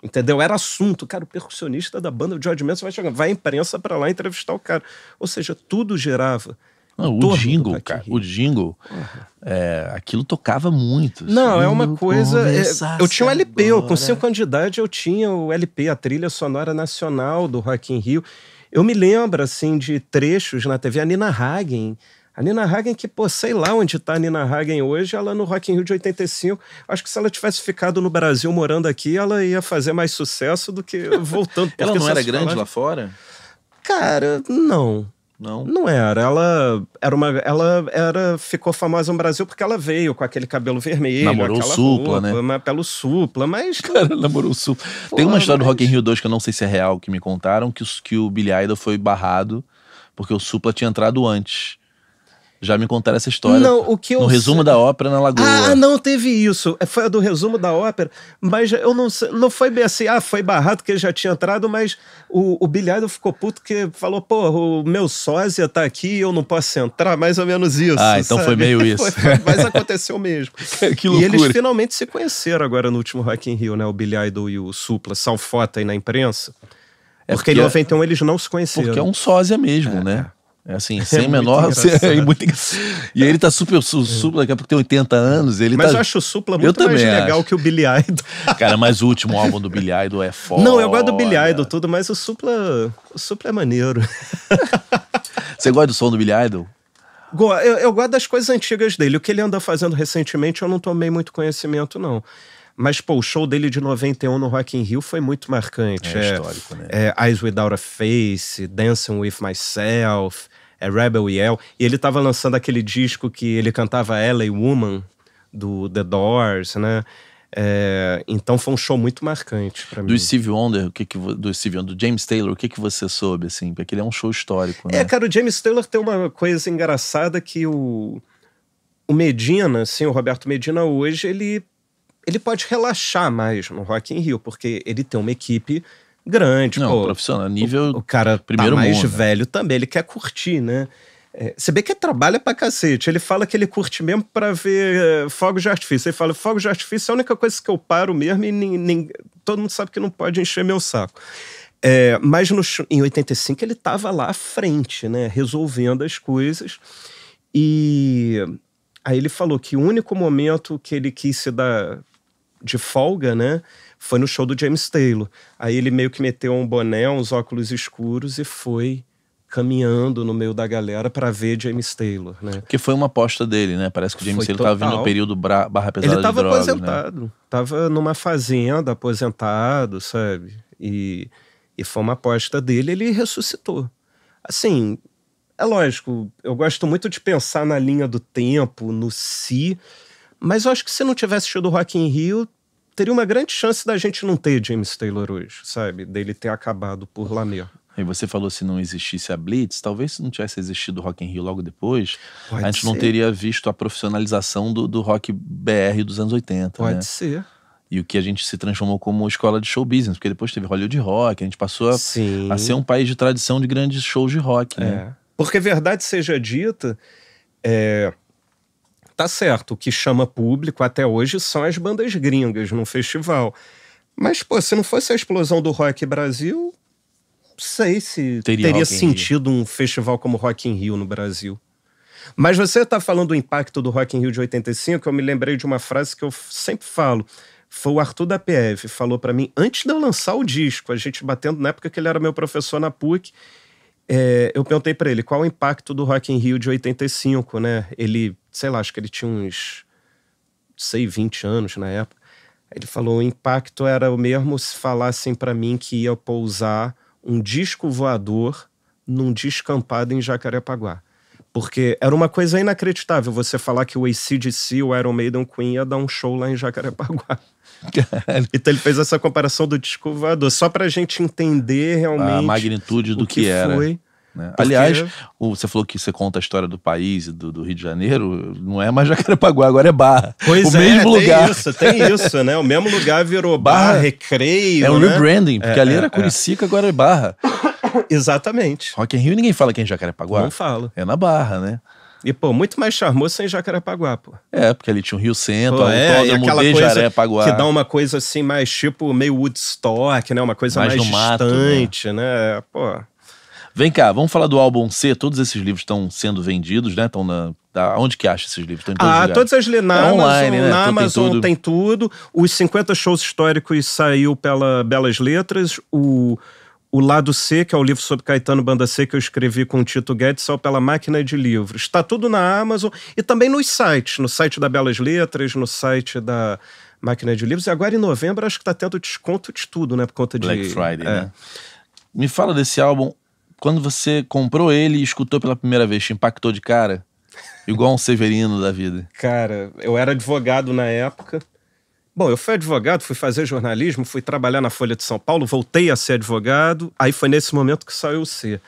Entendeu? Era assunto. Cara, o percussionista da banda, do George Benson vai chegar, vai a imprensa para lá entrevistar o cara. Ou seja, tudo gerava não, o jingle, cara, o jingle, é, aquilo tocava muito. Assim. Não, é uma coisa. É, eu tinha um LP, eu, com cinco anos de idade eu tinha o LP, a trilha sonora nacional do Rock in Rio. Eu me lembro, assim, de trechos na TV, a Nina Hagen. A Nina Hagen, que, pô, sei lá onde está a Nina Hagen hoje, ela no Rock in Rio de 85. Acho que se ela tivesse ficado no Brasil morando aqui, ela ia fazer mais sucesso do que voltando. ela não era grande falar... lá fora? Cara, não. Não. Não era. Ela era uma. Ela era, ficou famosa no Brasil porque ela veio com aquele cabelo vermelho. Namorou supla, roupa, né? Uma pelo supla, mas. Cara, namorou supla. Tem uma história mas... do Rock in Rio 2 que eu não sei se é real que me contaram, que, que o Billy Idol foi barrado porque o supla tinha entrado antes. Já me contaram essa história. Não, o que eu no resumo sei... da ópera na Lagoa. Ah, não teve isso. É, foi a do resumo da ópera, mas eu não sei, não foi bem assim. Ah, foi barrado que ele já tinha entrado, mas o, o Bilhardo ficou puto que falou, pô, o meu sósia tá aqui e eu não posso entrar, mais ou menos isso. Ah, então sabe? foi meio isso. foi, mas aconteceu mesmo. que loucura. E eles finalmente se conheceram agora no último Rock in Rio, né? O bilhado e o Supla, foto aí na imprensa. É porque, porque é- em 91 eles não se conheceram. Porque é um sósia mesmo, é. né? É Assim, é sem é menor. Muito é muito e ele tá super. O é. Supla daqui a pouco tem 80 anos. Ele mas tá... eu acho o Supla muito mais acho. legal que o Billy Idol. Cara, mas o último álbum do Billy Idol é foda. Não, eu gosto do Billy Idol tudo, mas o Supla. O Supla é maneiro. Você gosta do som do Billy Idol? Eu, eu gosto das coisas antigas dele. O que ele anda fazendo recentemente eu não tomei muito conhecimento, não. Mas, pô, o show dele de 91 no Rock in Rio foi muito marcante. É, é histórico, né? É, Eyes Without a Face, Dancing With Myself, é Rebel Yell. E ele estava lançando aquele disco que ele cantava e Woman, do The Doors, né? É, então foi um show muito marcante para mim. Do Steve Wonder, o que que do Steve Wonder, do James Taylor, o que que você soube assim? Porque ele é um show histórico, é, né? É, cara, o James Taylor tem uma coisa engraçada que o o Medina, assim, o Roberto Medina hoje, ele ele pode relaxar mais no Rock in Rio, porque ele tem uma equipe grande. Não, pô, profissional, nível. O, o cara tá primeiro tá mais mundo, velho né? também, ele quer curtir, né? É, se bem que trabalha pra cacete. Ele fala que ele curte mesmo pra ver é, fogos de artifício. Ele fala: fogos de artifício é a única coisa que eu paro mesmo e nem, nem, todo mundo sabe que não pode encher meu saco. É, mas no, em 85 ele estava lá à frente, né, resolvendo as coisas. E aí ele falou que o único momento que ele quis se dar de folga, né, foi no show do James Taylor. Aí ele meio que meteu um boné, uns óculos escuros e foi caminhando no meio da galera para ver James Taylor, né? Que foi uma aposta dele, né? Parece que o James foi Taylor total. tava vindo no período bra barra pesada Ele tava de drogas, né? aposentado, né? tava numa fazenda, aposentado, sabe? E, e foi uma aposta dele, ele ressuscitou. Assim, é lógico, eu gosto muito de pensar na linha do tempo, no si, mas eu acho que se não tivesse show do Rock in Rio, teria uma grande chance da gente não ter James Taylor hoje, sabe? Dele ter acabado por lá mesmo. E você falou se não existisse a Blitz, talvez se não tivesse existido o Rock in Rio logo depois, Pode a gente ser. não teria visto a profissionalização do, do rock BR dos anos 80. Pode né? ser e o que a gente se transformou como escola de show business, porque depois teve Hollywood Rock, a gente passou a, a ser um país de tradição de grandes shows de rock, né? É. Porque verdade seja dita, é, Tá certo, o que chama público até hoje são as bandas gringas num festival. Mas, pô, se não fosse a explosão do rock Brasil, não sei se teria, teria sentido um festival como Rock in Rio no Brasil. Mas você está falando do impacto do Rock in Rio de 85, eu me lembrei de uma frase que eu sempre falo. Foi o Arthur da PF, falou para mim, antes de eu lançar o disco, a gente batendo, na época que ele era meu professor na PUC, é, eh, eu perguntei para ele qual o impacto do Rock in Rio de 85, né? Ele sei lá, acho que ele tinha uns, sei, 20 anos na época. Ele falou: o impacto era o mesmo se falassem para mim que ia pousar um disco voador num descampado em Jacarepaguá. Porque era uma coisa inacreditável você falar que o ACDC, o Iron Maiden Queen, ia dar um show lá em Jacarepaguá. então ele fez essa comparação do disco voador, só pra gente entender realmente a magnitude do que, que, era. Foi né? Porque... Aliás, você falou que você conta a história do país e do, do, Rio de Janeiro, não é mais Jacarepaguá, agora é Barra. Pois o é, mesmo tem lugar. isso, tem isso, né? O mesmo lugar virou Barra, barra Recreio. É um né? rebranding, porque é, ali é, era é, Curicica, agora é Barra. Exatamente. Rock in Rio ninguém fala que é em Jacarepaguá. Não fala. É na Barra, né? E, pô, muito mais charmoso em Jacarepaguá, pô. É, porque ali tinha um Rio Centro, pô, a é, e aquela de coisa que dá uma coisa assim mais tipo meio Woodstock, né? Uma coisa mais, mais distante, mato, né? né? Pô... Vem cá, vamos falar do álbum C. Todos esses livros estão sendo vendidos, né? Estão na. onde que acha esses livros? em todos ah, todas as li na, é online, Amazon, né? na então Amazon tem tudo. tem tudo. Os 50 shows históricos saiu pela Belas Letras. O, o Lado C, que é o livro sobre Caetano Banda C, que eu escrevi com o Tito Guedes, saiu pela máquina de livros. Está tudo na Amazon e também nos sites, no site da Belas Letras, no site da Máquina de Livros. E agora em novembro acho que está tendo desconto de tudo, né? Por conta de. Black Friday, é. né? Me fala desse álbum quando você comprou ele e escutou pela primeira vez, te impactou de cara? Igual um Severino da vida. Cara, eu era advogado na época. Bom, eu fui advogado, fui fazer jornalismo, fui trabalhar na Folha de São Paulo, voltei a ser advogado. Aí foi nesse momento que saiu o C.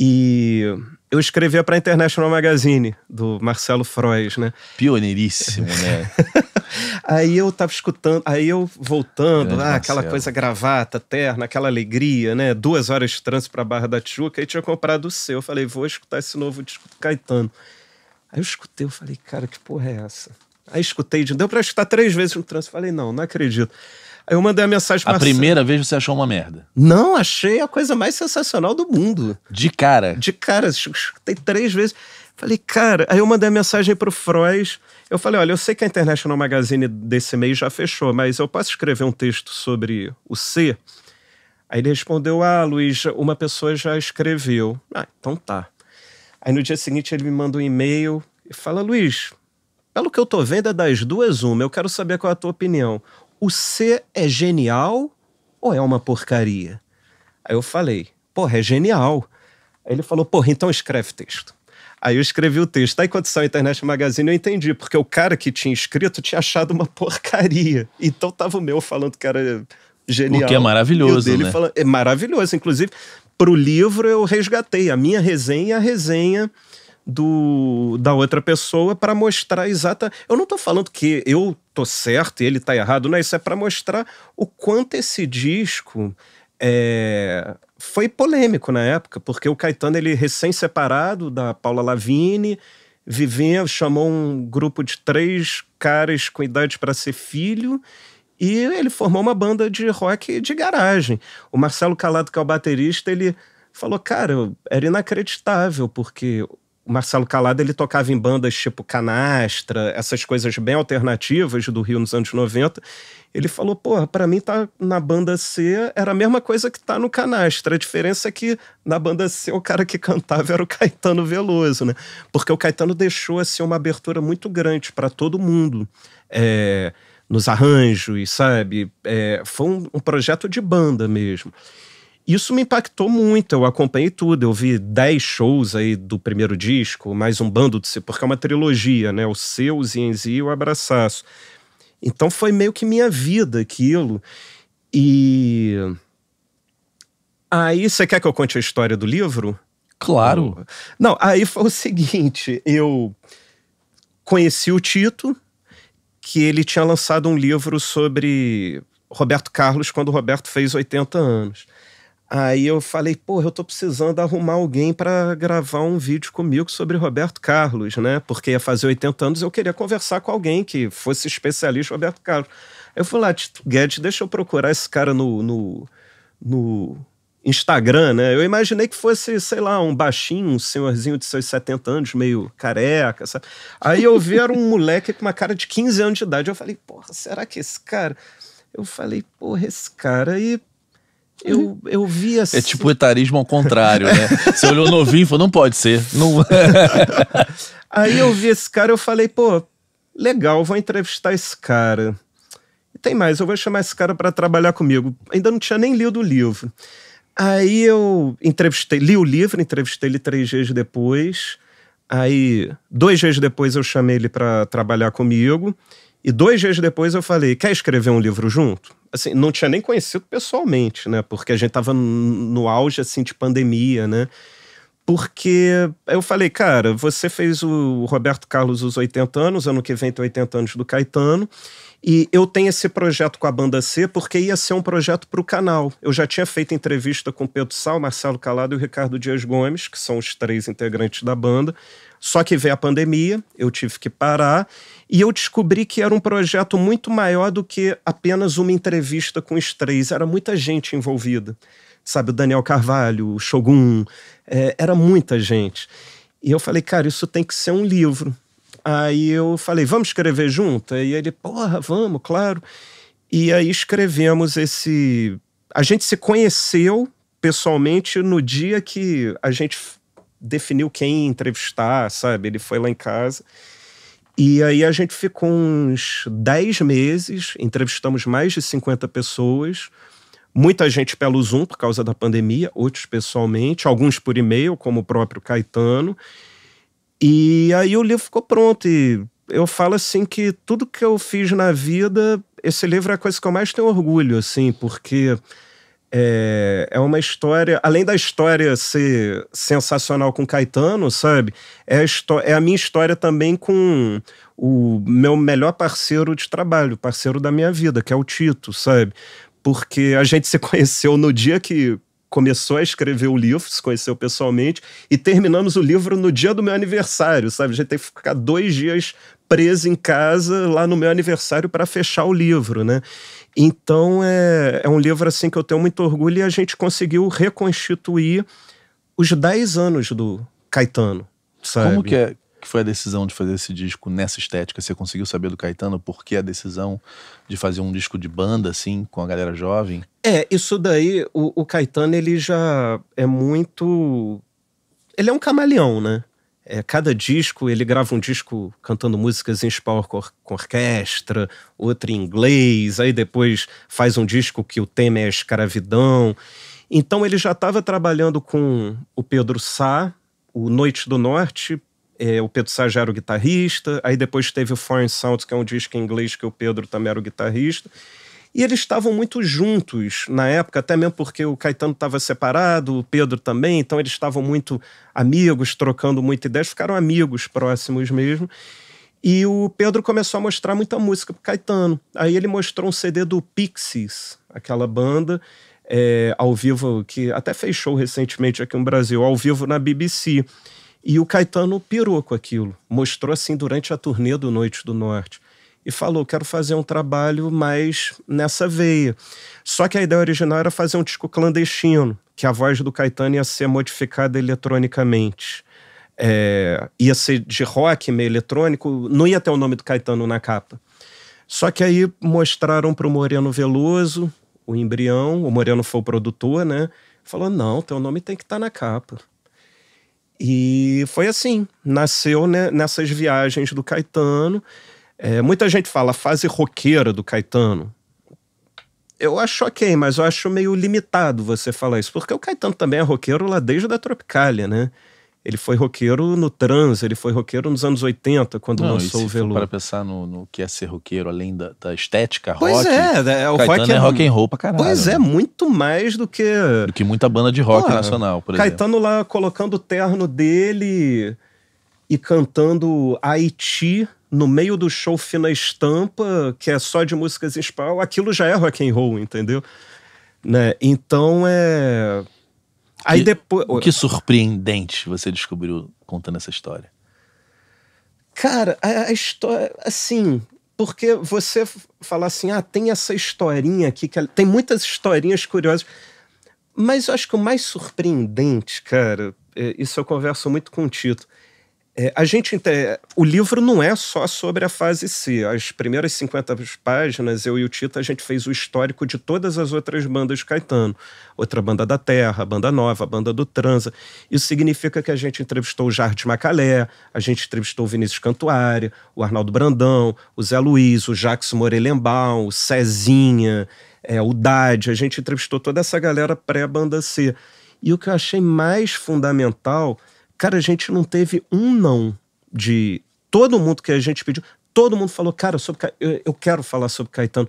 E eu escrevia para a International Magazine, do Marcelo Frois, né? Pioneríssimo, né? Aí eu tava escutando, aí eu voltando, ah, aquela coisa gravata, terna, aquela alegria, né? Duas horas de trânsito pra Barra da Tijuca, aí tinha comprado o seu. Eu falei, vou escutar esse novo disco do Caetano. Aí eu escutei, eu falei, cara, que porra é essa? Aí escutei, deu pra escutar três vezes no trânsito. Falei, não, não acredito. Aí eu mandei a mensagem pra A primeira vez você achou uma merda? Não, achei a coisa mais sensacional do mundo. De cara? De cara, escutei três vezes. Falei, cara, aí eu mandei a mensagem pro Frois. Eu falei: olha, eu sei que a International Magazine desse mês já fechou, mas eu posso escrever um texto sobre o C? Aí ele respondeu: ah, Luiz, uma pessoa já escreveu. Ah, então tá. Aí no dia seguinte ele me manda um e-mail e fala: Luiz, pelo que eu tô vendo é das duas uma, eu quero saber qual é a tua opinião. O C é genial ou é uma porcaria? Aí eu falei: porra, é genial. Aí ele falou: porra, então escreve texto. Aí eu escrevi o texto. Aí quando saiu a Internet Magazine eu entendi, porque o cara que tinha escrito tinha achado uma porcaria. Então tava o meu falando que era genial. O que é maravilhoso, né? Falando, é maravilhoso. Inclusive, pro livro eu resgatei a minha resenha e a resenha do, da outra pessoa para mostrar exata. Eu não estou falando que eu tô certo e ele está errado, não. Isso é para mostrar o quanto esse disco é, foi polêmico na época, porque o Caetano, ele recém-separado da Paula Lavigne, vivia, chamou um grupo de três caras com idade para ser filho, e ele formou uma banda de rock de garagem. O Marcelo Calado, que é o baterista, ele falou: Cara, era inacreditável, porque o Marcelo Calado ele tocava em bandas tipo Canastra, essas coisas bem alternativas do Rio nos anos 90. Ele falou, porra, pra mim tá na banda C era a mesma coisa que tá no Canastra. A diferença é que na banda C o cara que cantava era o Caetano Veloso, né? Porque o Caetano deixou assim uma abertura muito grande para todo mundo. É, nos arranjos, sabe? É, foi um, um projeto de banda mesmo. Isso me impactou muito, eu acompanhei tudo, eu vi 10 shows aí do primeiro disco, mais um bando de... porque é uma trilogia, né? O seu, o Zienzi e o Abraçaço. Então foi meio que minha vida aquilo. E... Aí, você quer que eu conte a história do livro? Claro. Não, aí foi o seguinte, eu conheci o Tito, que ele tinha lançado um livro sobre Roberto Carlos quando o Roberto fez 80 anos. Aí eu falei, pô, eu tô precisando arrumar alguém para gravar um vídeo comigo sobre Roberto Carlos, né? Porque ia fazer 80 anos, eu queria conversar com alguém que fosse especialista em Roberto Carlos. Eu falei, lá, ah, Tito Guedes, deixa eu procurar esse cara no, no, no Instagram, né? Eu imaginei que fosse, sei lá, um baixinho, um senhorzinho de seus 70 anos, meio careca, sabe? Aí eu vi, era um moleque com uma cara de 15 anos de idade. Eu falei, porra, será que esse cara... Eu falei, porra, esse cara aí... E eu, uhum. eu vi assim. É tipo etarismo ao contrário, né? Você olhou novinho e falou: não pode ser. Não... Aí eu vi esse cara eu falei: pô, legal, vou entrevistar esse cara. E tem mais, eu vou chamar esse cara para trabalhar comigo. Ainda não tinha nem lido o livro. Aí eu entrevistei, li o livro, entrevistei ele três dias depois. Aí, dois dias depois, eu chamei ele para trabalhar comigo. E dois dias depois eu falei: quer escrever um livro junto? assim, não tinha nem conhecido pessoalmente, né? Porque a gente tava no auge, assim, de pandemia, né? Porque eu falei, cara, você fez o Roberto Carlos os 80 anos, ano que vem tem 80 anos do Caetano, e eu tenho esse projeto com a Banda C porque ia ser um projeto para o canal. Eu já tinha feito entrevista com Pedro Sal, Marcelo Calado e o Ricardo Dias Gomes, que são os três integrantes da banda. Só que veio a pandemia, eu tive que parar. E eu descobri que era um projeto muito maior do que apenas uma entrevista com os três. Era muita gente envolvida. Sabe, o Daniel Carvalho, o Shogun, é, era muita gente. E eu falei, cara, isso tem que ser um livro. Aí eu falei, vamos escrever junto? E ele, porra, vamos, claro. E aí escrevemos esse. A gente se conheceu pessoalmente no dia que a gente definiu quem entrevistar, sabe? Ele foi lá em casa. E aí a gente ficou uns 10 meses, entrevistamos mais de 50 pessoas, muita gente pelo Zoom por causa da pandemia, outros pessoalmente, alguns por e-mail, como o próprio Caetano. E aí o livro ficou pronto. E eu falo assim que tudo que eu fiz na vida, esse livro é a coisa que eu mais tenho orgulho, assim, porque é, é uma história, além da história ser sensacional com Caetano, sabe? É a, é a minha história também com o meu melhor parceiro de trabalho, parceiro da minha vida, que é o Tito, sabe? Porque a gente se conheceu no dia que começou a escrever o livro, se conheceu pessoalmente, e terminamos o livro no dia do meu aniversário, sabe? A gente tem que ficar dois dias preso em casa lá no meu aniversário para fechar o livro, né? Então é, é um livro assim que eu tenho muito orgulho e a gente conseguiu reconstituir os 10 anos do Caetano. Sabe? Como que, é, que foi a decisão de fazer esse disco nessa estética? Você conseguiu saber do Caetano por que a decisão de fazer um disco de banda, assim, com a galera jovem? É, isso daí, o, o Caetano, ele já é muito. Ele é um camaleão, né? É, cada disco, ele grava um disco cantando músicas em espanhol com, com orquestra, outro em inglês, aí depois faz um disco que o tema é a escravidão. Então ele já estava trabalhando com o Pedro Sá, o Noite do Norte. É, o Pedro Sá já era o guitarrista, aí depois teve o Foreign Sounds que é um disco em inglês que o Pedro também era o guitarrista. E eles estavam muito juntos na época, até mesmo porque o Caetano estava separado, o Pedro também, então eles estavam muito amigos, trocando muita ideias, ficaram amigos próximos mesmo. E o Pedro começou a mostrar muita música para Caetano. Aí ele mostrou um CD do Pixies, aquela banda é, ao vivo, que até fechou recentemente aqui no Brasil, ao vivo na BBC. E o Caetano pirou com aquilo, mostrou assim durante a turnê do Noite do Norte e falou: quero fazer um trabalho mais nessa veia. Só que a ideia original era fazer um disco clandestino, que a voz do Caetano ia ser modificada eletronicamente. É, ia ser de rock meio eletrônico, não ia ter o nome do Caetano na capa. Só que aí mostraram para o Moreno Veloso, o embrião, o Moreno foi o produtor, né? Falou: não, teu nome tem que estar tá na capa. E foi assim, nasceu né, nessas viagens do Caetano. É, muita gente fala a fase roqueira do Caetano. Eu acho ok, mas eu acho meio limitado você falar isso, porque o Caetano também é roqueiro lá desde a Tropicália, né? Ele foi roqueiro no trans, ele foi roqueiro nos anos 80, quando não, lançou o Veludo. Para pensar no, no, que é ser roqueiro, além da, da estética rock. Pois é, é, o Caetano rock é, é rock and roll pra caralho. Pois né? é, muito mais do que. Do que muita banda de rock nacional, por Caetano exemplo. Caetano lá colocando o terno dele e cantando Haiti no meio do show fina estampa, que é só de músicas em espanhol, aquilo já é rock and roll, entendeu? Né? Então é. Aí que, depois. Que surpreendente você descobriu contando essa história. Cara, a, a história. Assim, porque você fala assim, ah, tem essa historinha aqui, que tem muitas historinhas curiosas. Mas eu acho que o mais surpreendente, cara, é, isso eu converso muito com o Tito. É, a gente o livro não é só sobre a fase C. As primeiras 50 páginas, eu e o Tito a gente fez o histórico de todas as outras bandas de Caetano. Outra banda da Terra, banda nova, banda do Transa. Isso significa que a gente entrevistou o Jardim Macalé, a gente entrevistou o Vinícius Cantuária, o Arnaldo Brandão, o Zé Luiz, o Jackson Morelenbaum, o Cezinha, é, o Dade. A gente entrevistou toda essa galera pré-banda C. E o que eu achei mais fundamental Cara, a gente não teve um não de todo mundo que a gente pediu. Todo mundo falou, cara, sobre, eu, eu quero falar sobre Caetano.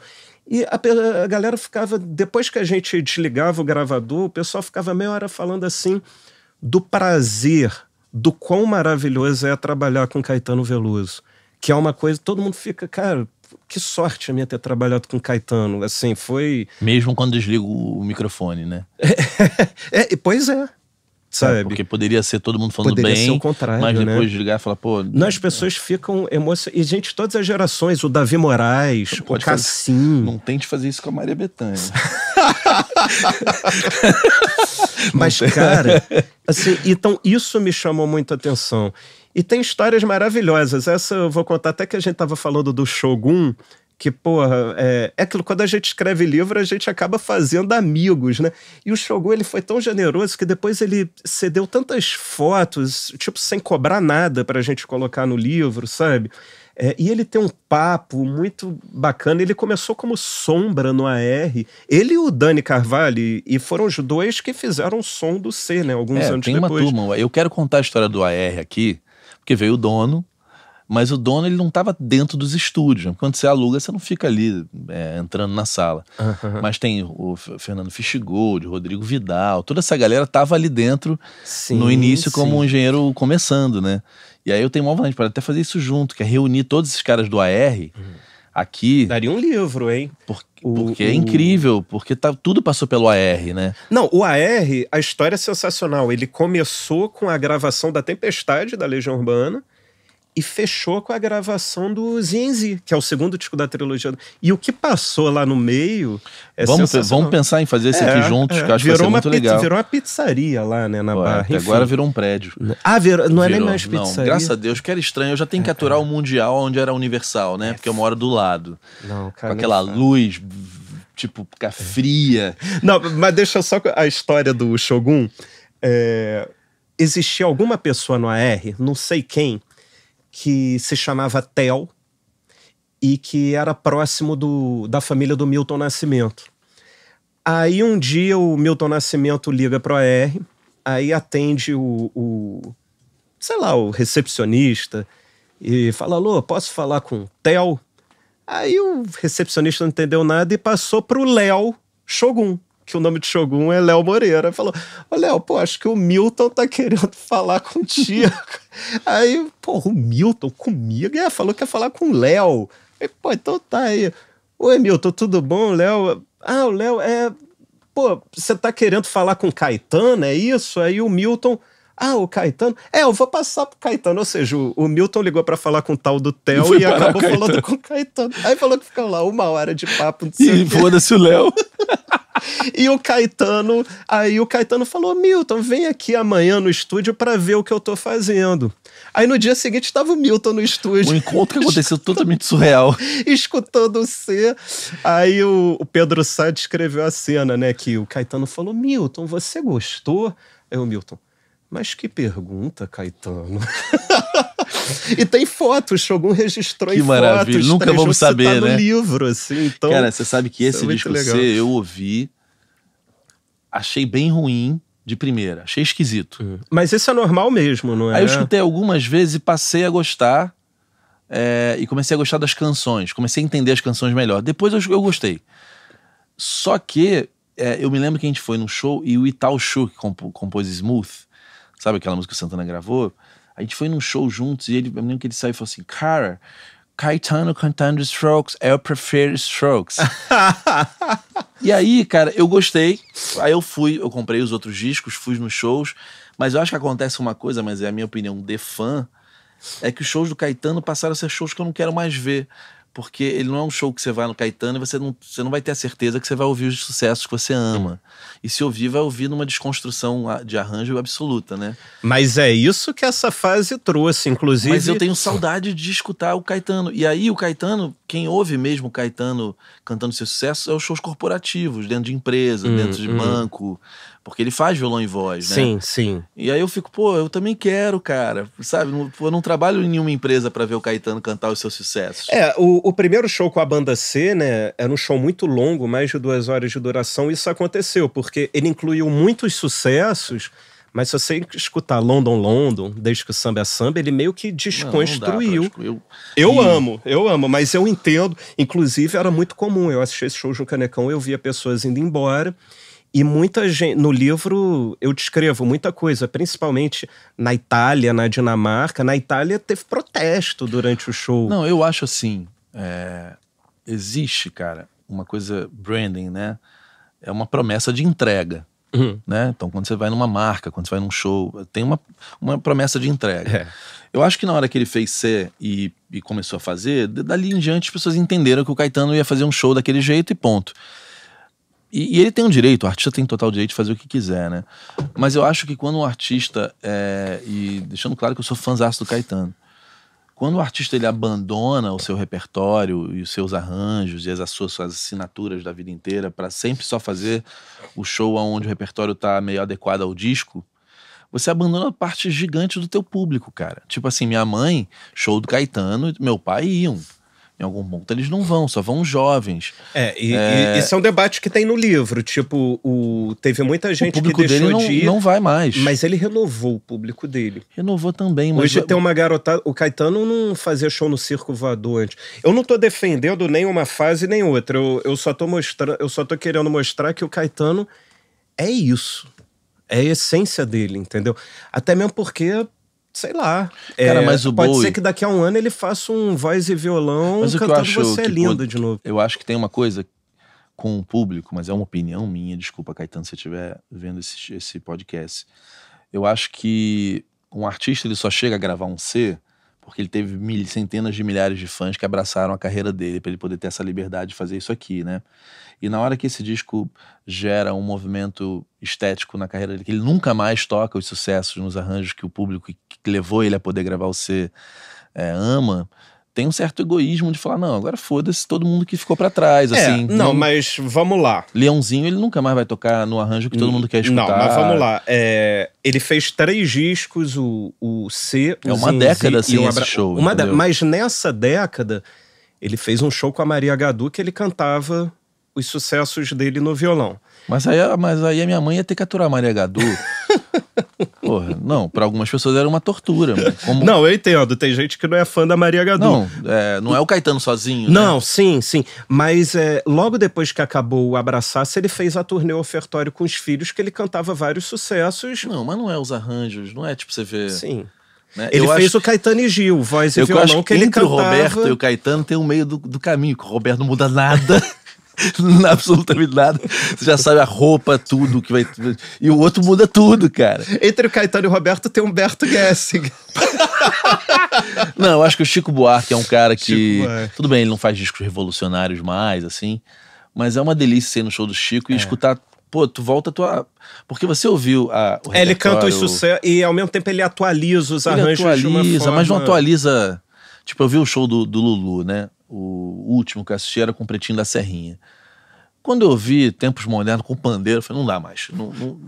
E a, a, galera ficava, depois que a gente desligava o gravador, o pessoal ficava meia hora falando assim do prazer, do quão maravilhoso é trabalhar com Caetano Veloso. Que é uma coisa, todo mundo fica, cara, que sorte a minha ter trabalhado com Caetano. Assim, foi. Mesmo quando desligo o microfone, né? é, pois é, Sabe? porque poderia ser todo mundo falando poderia bem. Ser o contrário, mas né? depois né? de ligar e falar, pô. Não, as pessoas é. ficam emocionadas. E, gente, todas as gerações, o Davi Moraes, o Cassim. Fazer... Não tente fazer isso com a Maria Bethânia. mas, cara, assim, então isso me chamou muito atenção. E tem histórias maravilhosas. Essa eu vou contar até que a gente tava falando do Shogun que, porra, é, é, aquilo, quando a gente escreve livro, a gente acaba fazendo amigos, né? E o Shogun, ele foi tão generoso que depois ele cedeu tantas fotos, tipo, sem cobrar nada pra gente colocar no livro, sabe? É, e ele tem um papo muito bacana. Ele começou como sombra no AR. Ele e o Dani Carvalho, e foram os dois que fizeram o som do C, né? Alguns é, anos tem depois. Tem uma turma. Eu quero contar a história do AR aqui, porque veio o dono, mas o dono ele não estava dentro dos estúdios. Quando você aluga, você não fica ali é, entrando na sala. Uhum. Mas tem o Fernando o Rodrigo Vidal, toda essa galera estava ali dentro sim, no início sim. como um engenheiro começando, né? E aí eu tenho uma vontade para até fazer isso junto, que é reunir todos esses caras do AR uhum. aqui. Daria um livro, hein? Porque, o, porque é o... é incrível, porque tá, tudo passou pelo AR, né? Não, o AR, a história é sensacional. Ele começou com a gravação da Tempestade da Legião Urbana e fechou com a gravação do Zinzi, que é o segundo disco da trilogia. E o que passou lá no meio é vamos, vamos pensar em fazer esse é, aqui juntos, é, que acho que foi uma muito legal. Virou uma pizzaria lá, né, na Ué, barra. Enfim. Agora virou um prédio. Ah, virou, não é nem mais pizzaria. graças a Deus, que era estranho. Eu já tenho que é, aturar é. o Mundial onde era Universal, né? É. Porque eu moro do lado. Não, cara, com aquela luz tipo, ficar fria. Não, mas deixa só a história do Shogun. É, existia alguma pessoa no AR, não sei quem, que se chamava Tel e que era próximo do, da família do Milton Nascimento. Aí um dia o Milton Nascimento liga para o AR, aí atende o, o, sei lá, o recepcionista e fala: Alô, posso falar com o Theo? Aí o recepcionista não entendeu nada e passou para o Léo Shogun que o nome de Shogun é Léo Moreira. Falou: Ô Léo, pô, acho que o Milton tá querendo falar contigo. aí, pô, o Milton comigo? É, falou que ia falar com o Léo. Pô, então tá aí. Oi, Milton, tudo bom, Léo? Ah, o Léo é. Pô, você tá querendo falar com o Caetano, é isso? Aí o Milton. Ah, o Caetano? É, eu vou passar pro Caetano. Ou seja, o, o Milton ligou para falar com o tal do Theo e acabou Caetano. falando com o Caetano. Aí falou que ficou lá uma hora de papo. e foda-se o Léo. e o Caetano, aí o Caetano falou: Milton, vem aqui amanhã no estúdio para ver o que eu tô fazendo. Aí no dia seguinte estava o Milton no estúdio. Um encontro que aconteceu totalmente surreal. Escutando o C. Aí o, o Pedro Sá descreveu a cena, né? Que o Caetano falou: Milton, você gostou? Aí o Milton, mas que pergunta, Caetano. e tem fotos, Shogun registrou que em maravilha. Nunca vamos tá saber, né? livro, assim. Então, Cara, você sabe que esse é disco você eu ouvi, achei bem ruim de primeira, achei esquisito. É. Mas isso é normal mesmo, não é? Aí eu é? escutei algumas vezes e passei a gostar. É, e comecei a gostar das canções, comecei a entender as canções melhor. Depois eu, eu gostei. Só que é, eu me lembro que a gente foi num show e o Itaú Shu, que compôs Smooth, sabe aquela música que o Santana gravou? A gente foi num show juntos e ele, eu lembro que ele saiu e falou assim, cara, Caetano cantando Strokes, eu é prefiro Strokes. e aí, cara, eu gostei. Aí eu fui, eu comprei os outros discos, fui nos shows. Mas eu acho que acontece uma coisa, mas é a minha opinião de fã, é que os shows do Caetano passaram a ser shows que eu não quero mais ver porque ele não é um show que você vai no Caetano e você não, você não vai ter a certeza que você vai ouvir os sucessos que você ama. E se ouvir, vai ouvir numa desconstrução de arranjo absoluta, né? Mas é isso que essa fase trouxe, inclusive. Mas eu tenho saudade de escutar o Caetano. E aí, o Caetano, quem ouve mesmo o Caetano cantando seus sucessos é os shows corporativos, dentro de empresa, hum, dentro de hum. banco. Porque ele faz violão e voz, né? Sim, sim. E aí eu fico, pô, eu também quero, cara. Sabe? Eu não trabalho em nenhuma empresa para ver o Caetano cantar os seus sucessos. É, o, o, primeiro show com a banda C, né? Era um show muito longo, mais de duas horas de duração. Isso aconteceu, porque ele incluiu muitos sucessos. Mas se você escutar London London, desde que o samba é samba, ele meio que desconstruiu. Não, não eu, eu e... amo, eu amo, mas eu entendo. Inclusive, era muito comum. Eu assistia esse show no Canecão, eu via pessoas indo embora. E muita gente. No livro eu descrevo muita coisa, principalmente na Itália, na Dinamarca. Na Itália teve protesto durante o show. Não, eu acho assim. É, existe, cara, uma coisa branding, né? É uma promessa de entrega. Uhum. Né? Então, quando você vai numa marca, quando você vai num show, tem uma, uma promessa de entrega. É. Eu acho que na hora que ele fez ser e, e começou a fazer, dali em diante as pessoas entenderam que o Caetano ia fazer um show daquele jeito e ponto. E, e, ele tem um direito, o artista tem total direito de fazer o que quiser, né? Mas eu acho que quando um artista, é, e deixando claro que eu sou fãzaço do Caetano, quando o artista ele abandona o seu repertório e os seus arranjos e as, as suas, suas assinaturas da vida inteira para sempre só fazer o show onde o repertório tá meio adequado ao disco, você abandona parte gigante do teu público, cara. Tipo assim, minha mãe, show do Caetano, meu pai iam em algum ponto. Eles não vão, só vão jovens. É, e, é... E, esse é um debate que tem no livro. Tipo, o, teve muita gente o público que deixou dele não, de ir, não vai mais. Mas ele renovou o público dele. Renovou também, mas... Hoje tem uma garotada... O Caetano não fazia show no Circo Voador antes. Eu não tô defendendo nem uma fase nem outra. Eu, eu só tô mostrando... Eu só tô querendo mostrar que o Caetano é isso. É a essência dele, entendeu? Até mesmo porque Sei lá. É, Cara, mas o pode ser que daqui a um ano ele faça um voz e violão mas cantando Você é Lindo pode... de novo. Eu acho que tem uma coisa com o público, mas é uma opinião minha, desculpa, Caetano, se você estiver vendo esse, esse podcast. Eu acho que um artista ele só chega a gravar um C porque ele teve mil, centenas de milhares de fãs que abraçaram a carreira dele para ele poder ter essa liberdade de fazer isso aqui, né? E na hora que esse disco gera um movimento estético na carreira dele, que ele nunca mais toca os sucessos nos arranjos que o público que levou ele a poder gravar o C é, ama, tem um certo egoísmo de falar, não, agora foda-se todo mundo que ficou para trás, é, assim. Não, não, mas vamos lá. Leãozinho, ele nunca mais vai tocar no arranjo que todo mundo quer escutar. Não, mas vamos lá. É, ele fez três discos, o, o C, o É uma década assim, abra... esse show, uma de... Mas nessa década, ele fez um show com a Maria Gadu que ele cantava os sucessos dele no violão. Mas aí, mas aí a minha mãe ia ter que aturar Maria Gadu. Porra, não, para algumas pessoas era uma tortura. Como... Não, eu entendo. Tem gente que não é fã da Maria Gadu. Não, é, não é o Caetano sozinho. Né? Não, né? sim, sim. Mas é, logo depois que acabou o Abraçasse, ele fez a turnê ofertório com os filhos, que ele cantava vários sucessos. Não, mas não é os arranjos, não é tipo você vê. Sim. Né? Ele eu fez acho... o Caetano e Gil, voz e eu violão, acho que, que ele entre cantava... o Roberto e o Caetano tem um meio do, do caminho, que o Roberto não muda nada. absolutamente nada. Você já sabe a roupa, tudo que vai. E o outro muda tudo, cara. Entre o Caetano e o Roberto tem Humberto Gessing. não, eu acho que o Chico Buarque é um cara que. Tudo bem, ele não faz discos revolucionários mais, assim. Mas é uma delícia ser no show do Chico e é. escutar pô, tu volta a tua. Porque você ouviu a. ele canta os sucessos e ao mesmo tempo ele atualiza os ele arranjos. Atualiza, mas não atualiza Tipo, eu vi o show do, do Lulu, né? O último que eu assisti era com o Pretinho da Serrinha. Quando eu vi Tempos Modernos com pandeiro, eu falei, não dá mais. Não, não...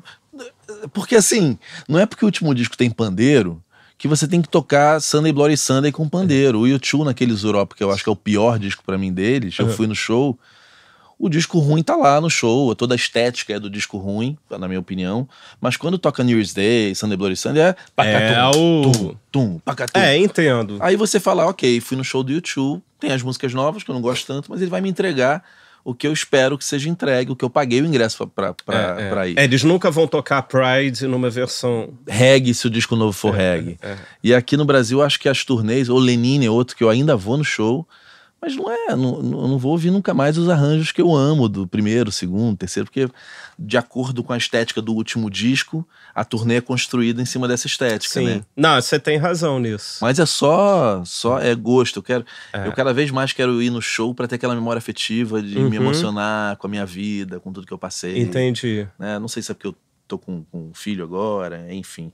Porque assim, não é porque o último disco tem pandeiro que você tem que tocar Sunday Bloody Sunday com pandeiro. O YouTube naqueles Europa, que eu acho que é o pior disco para mim deles, eu fui no show o disco ruim tá lá no show, toda a estética é do disco ruim, na minha opinião. Mas quando toca New Year's Day, Sunday Bloody Sunday, é, é pacatum, é o... tum, tum, É, entendo. Aí você fala, ok, fui no show do YouTube, tem as músicas novas que eu não gosto tanto, mas ele vai me entregar o que eu espero que seja entregue, o que eu paguei o ingresso pra, pra, é, é, pra ir. É, eles nunca vão tocar Pride numa versão. Reggae, se o disco novo for é, reggae. É, e aqui no Brasil, acho que as turnês, ou Lenine é outro que eu ainda vou no show. Mas não é, não, não vou ouvir nunca mais os arranjos que eu amo do primeiro, segundo, terceiro, porque de acordo com a estética do último disco, a turnê é construída em cima dessa estética, Sim. né? Não, você tem razão nisso. Mas é só, só é gosto. Eu quero, é. eu cada vez mais quero ir no show para ter aquela memória afetiva de uhum. me emocionar com a minha vida, com tudo que eu passei. Entendi. Né? Não sei se é porque eu tô com, com um filho agora, enfim.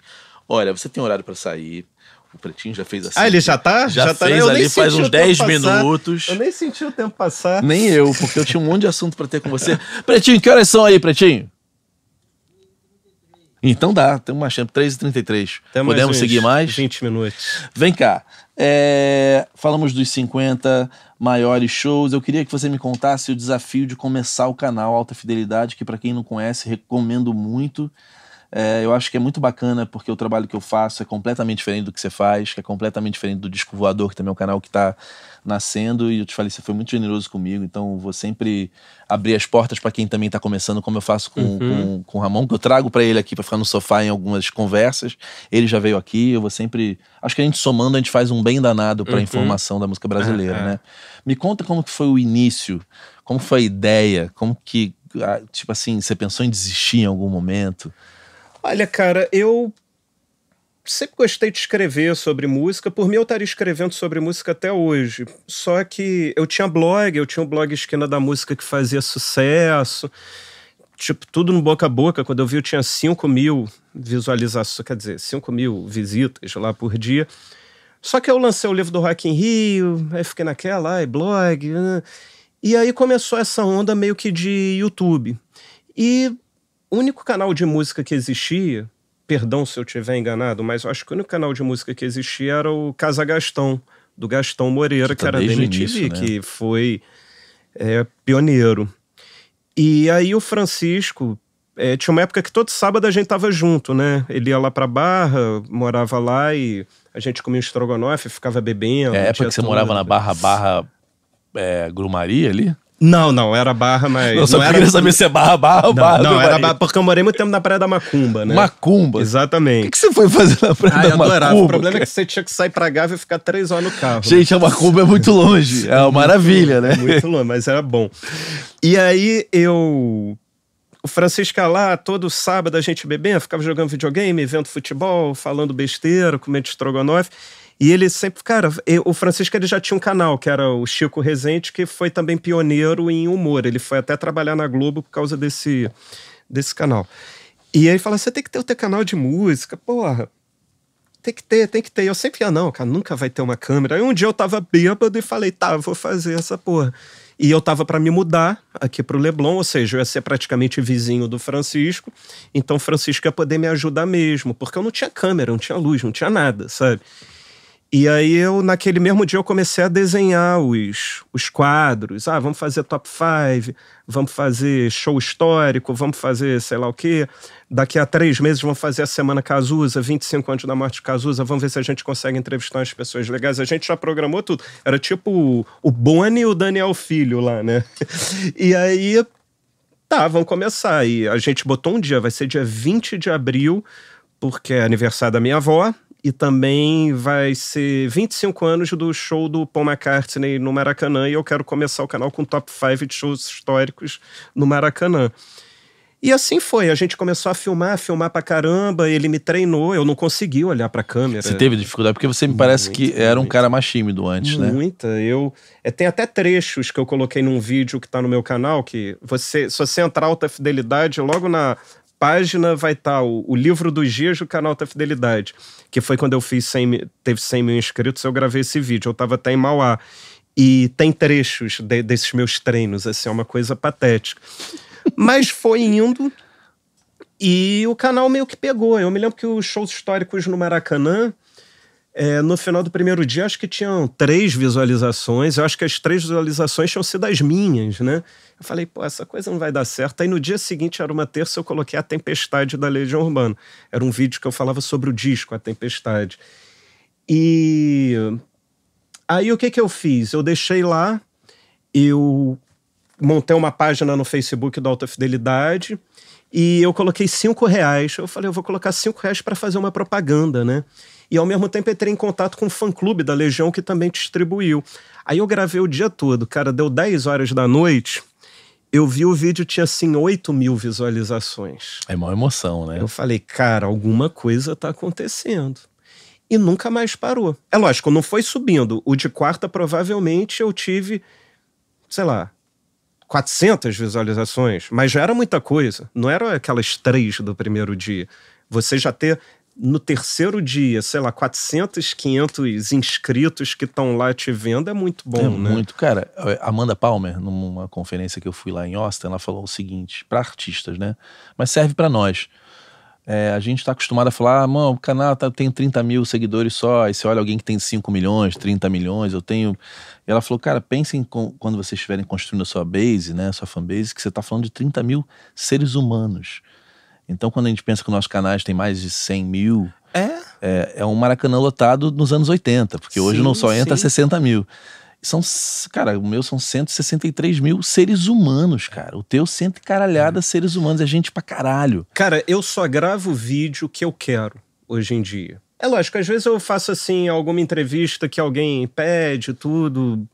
Olha, você tem horário para sair. O Pretinho já fez assim. Ah, ele já tá? Já, já tá, fez ali faz uns 10 minutos. Eu nem senti o tempo passar. Nem eu, porque eu tinha um monte de assunto para ter com você. Pretinho, que horas são aí, Pretinho? Então dá, temos uma chance. 3h33. Podemos mais seguir mais? 20 minutos. Vem cá. É, falamos dos 50 maiores shows. Eu queria que você me contasse o desafio de começar o canal Alta Fidelidade, que para quem não conhece, recomendo muito. É, eu acho que é muito bacana porque o trabalho que eu faço é completamente diferente do que você faz, que é completamente diferente do Disco Voador, que também é um canal que está nascendo. E eu te falei, você foi muito generoso comigo, então vou sempre abrir as portas para quem também está começando, como eu faço com, uhum. com, com, o Ramon, que eu trago para ele aqui para ficar no sofá em algumas conversas. Ele já veio aqui, eu vou sempre. Acho que a gente somando, a gente faz um bem danado para a uhum. informação da música brasileira, uhum. né? Me conta como que foi o início, como foi a ideia, como que. Ah, tipo assim, você pensou em desistir em algum momento? Olha, cara, eu sempre gostei de escrever sobre música. Por mim, eu estaria escrevendo sobre música até hoje. Só que eu tinha blog, eu tinha um blog Esquina da Música que fazia sucesso. Tipo, tudo no boca a boca. Quando eu vi, eu tinha 5 mil visualizações, quer dizer, 5 mil visitas lá por dia. Só que eu lancei o livro do Rock in Rio, aí fiquei naquela, ai, blog. Né? E aí começou essa onda meio que de YouTube. E o único canal de música que existia, perdão se eu tiver enganado, mas eu acho que o único canal de música que existia era o Casa Gastão, do Gastão Moreira, que, tá que era da MTV, né? que foi é, pioneiro. E aí o Francisco, é, tinha uma época que todo sábado a gente tava junto, né? Ele ia lá pra Barra, morava lá e a gente comia um estrogonofe, ficava bebendo. É época que você morava na Barra, Barra é, Grumaria ali? Não, não, era barra, mas. Eu só não queria era... saber se é barra, barra ou barra. Não, era barra, porque eu morei muito tempo na Praia da Macumba, né? Macumba? Exatamente. O que, que você foi fazer na Praia ah, da Macumba? Adorava. O problema é que você tinha que sair pra Gávea e ficar três horas no carro. Né? Gente, né? a Macumba é muito longe. É uma maravilha, né? Muito longe, mas era bom. E aí eu o Francisca lá, todo sábado a gente bebendo, ficava jogando videogame, vendo futebol, falando besteira, comendo estrogonofe. E ele sempre, cara, o Francisco ele já tinha um canal, que era o Chico Rezende, que foi também pioneiro em humor. Ele foi até trabalhar na Globo por causa desse, desse canal. E aí ele fala: você tem que ter o teu canal de música, porra. Tem que ter, tem que ter. Eu sempre ia, ah, não, cara, nunca vai ter uma câmera. Aí um dia eu tava bêbado e falei, tá, vou fazer essa porra. E eu tava para me mudar aqui pro Leblon, ou seja, eu ia ser praticamente vizinho do Francisco. Então o Francisco ia poder me ajudar mesmo, porque eu não tinha câmera, não tinha luz, não tinha nada, sabe? E aí eu, naquele mesmo dia, eu comecei a desenhar os, os quadros. Ah, vamos fazer top 5, vamos fazer show histórico, vamos fazer sei lá o quê. Daqui a três meses vamos fazer a Semana Cazuza, 25 anos da morte de Cazuza, vamos ver se a gente consegue entrevistar umas pessoas legais. A gente já programou tudo. Era tipo o, o Boni e o Daniel Filho lá, né? E aí, tá, vamos começar. E a gente botou um dia, vai ser dia 20 de abril, porque é aniversário da minha avó, e também vai ser 25 anos do show do Paul McCartney no Maracanã e eu quero começar o canal com top 5 de shows históricos no Maracanã. E assim foi, a gente começou a filmar, filmar pra caramba, ele me treinou, eu não consegui olhar pra câmera. Você teve dificuldade, porque você me parece muita, que era um cara mais tímido antes, muita. né? Muita, eu... É, tem até trechos que eu coloquei num vídeo que tá no meu canal, que você, se você entrar alta fidelidade, logo na página vai estar tá o, o livro do Gias do canal da Fidelidade, que foi quando eu fiz 100, teve 100 mil inscritos, eu gravei esse vídeo, eu estava até em Mauá. E tem trechos de, desses meus treinos, assim, é uma coisa patética. Mas foi indo e o canal meio que pegou. Eu me lembro que os shows históricos no Maracanã, é, no final do primeiro dia, acho que tinham três visualizações. Eu acho que as três visualizações tinham sido as minhas, né? Eu falei, pô, essa coisa não vai dar certo. Aí no dia seguinte, era uma terça, eu coloquei A Tempestade da Legião Urbana. Era um vídeo que eu falava sobre o disco A Tempestade. E aí o que, que eu fiz? Eu deixei lá, eu montei uma página no Facebook da Alta Fidelidade e eu coloquei cinco reais. Eu falei, eu vou colocar cinco reais para fazer uma propaganda, né? e ao mesmo tempo entrei em contato com o fã-clube da Legião que também distribuiu. Aí eu gravei o dia todo, cara, deu 10 horas da noite, eu vi o vídeo, tinha assim 8 mil visualizações. É uma emoção, né? Eu falei, cara, alguma coisa tá acontecendo. E nunca mais parou. É lógico, não foi subindo. O de quarta, provavelmente, eu tive, sei lá, 400 visualizações. Mas já era muita coisa. Não era aquelas três do primeiro dia. Você já ter no terceiro dia, sei lá, 400, 500 inscritos que estão lá te vendo é muito bom, é né? Muito, cara. Amanda Palmer, numa conferência que eu fui lá em Austin, ela falou o seguinte, para artistas, né? Mas serve para nós. É, a gente está acostumado a falar, ah, mano, o canal tá, tem 30 mil seguidores só, e você olha alguém que tem 5 milhões, 30 milhões, eu tenho. E ela falou, cara, pensem com, quando vocês estiverem construindo a sua base, né, a sua fanbase, que você está falando de 30 mil seres humanos. Então, quando a gente pensa que o nosso canais tem mais de 100 mil, é, é, é um Maracanã lotado nos anos 80, porque sim, hoje não só entra sim. 60 mil. São, cara, o meu são 163 mil seres humanos, cara. O teu cento e caralhada é. seres humanos, é gente pra caralho. Cara, eu só gravo o vídeo que eu quero hoje em dia. É lógico, às vezes eu faço assim, alguma entrevista que alguém pede, tudo,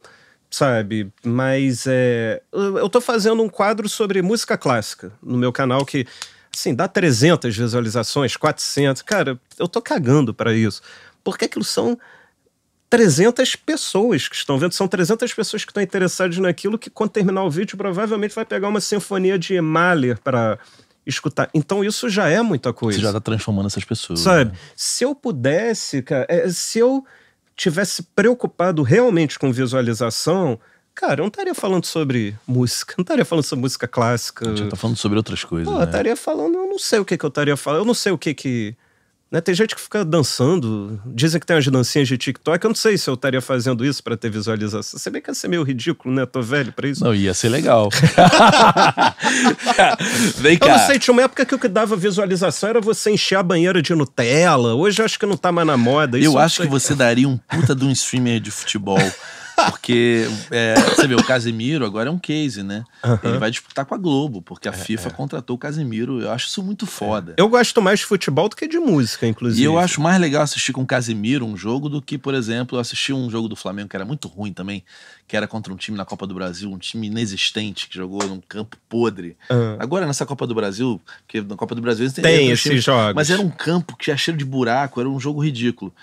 sabe? Mas é. Eu tô fazendo um quadro sobre música clássica no meu canal que Assim, dá 300 visualizações, 400. Cara, eu tô cagando para isso. Porque aquilo são 300 pessoas que estão vendo. São 300 pessoas que estão interessadas naquilo que, quando terminar o vídeo, provavelmente vai pegar uma sinfonia de Mahler para escutar. Então isso já é muita coisa. Você já está transformando essas pessoas. Sabe? Né? Se eu pudesse, cara, é, se eu tivesse preocupado realmente com visualização, cara, eu não estaria falando sobre música, não estaria falando sobre música clássica. já tá falando sobre outras coisas. Pô, né? eu estaria falando, eu não sei o que, que eu estaria falando, eu não sei o que que. Né? Tem gente que fica dançando, dizem que tem umas dancinhas de TikTok. Eu não sei se eu estaria fazendo isso para ter visualização. Se bem que ia ser meio ridículo, né? Tô velho para isso. Não, ia ser legal. Vem cá. Eu não sei, tinha uma época que o que dava visualização era você encher a banheira de Nutella. Hoje eu acho que não tá mais na moda. Isso eu acho que você daria um puta de um streamer de futebol. Porque é, você vê, o Casemiro agora é um case, né? Uhum. Ele vai disputar com a Globo, porque a é, FIFA é. contratou o Casemiro. Eu acho isso muito foda. Eu gosto mais de futebol do que de música, inclusive. E eu acho mais legal assistir com o Casemiro um jogo do que, por exemplo, assistir um jogo do Flamengo que era muito ruim também, que era contra um time na Copa do Brasil, um time inexistente, que jogou num campo podre. Uhum. Agora, nessa Copa do Brasil, porque na Copa do Brasil tem, tem esses jogos. Mas era um campo que tinha cheiro de buraco, era um jogo ridículo.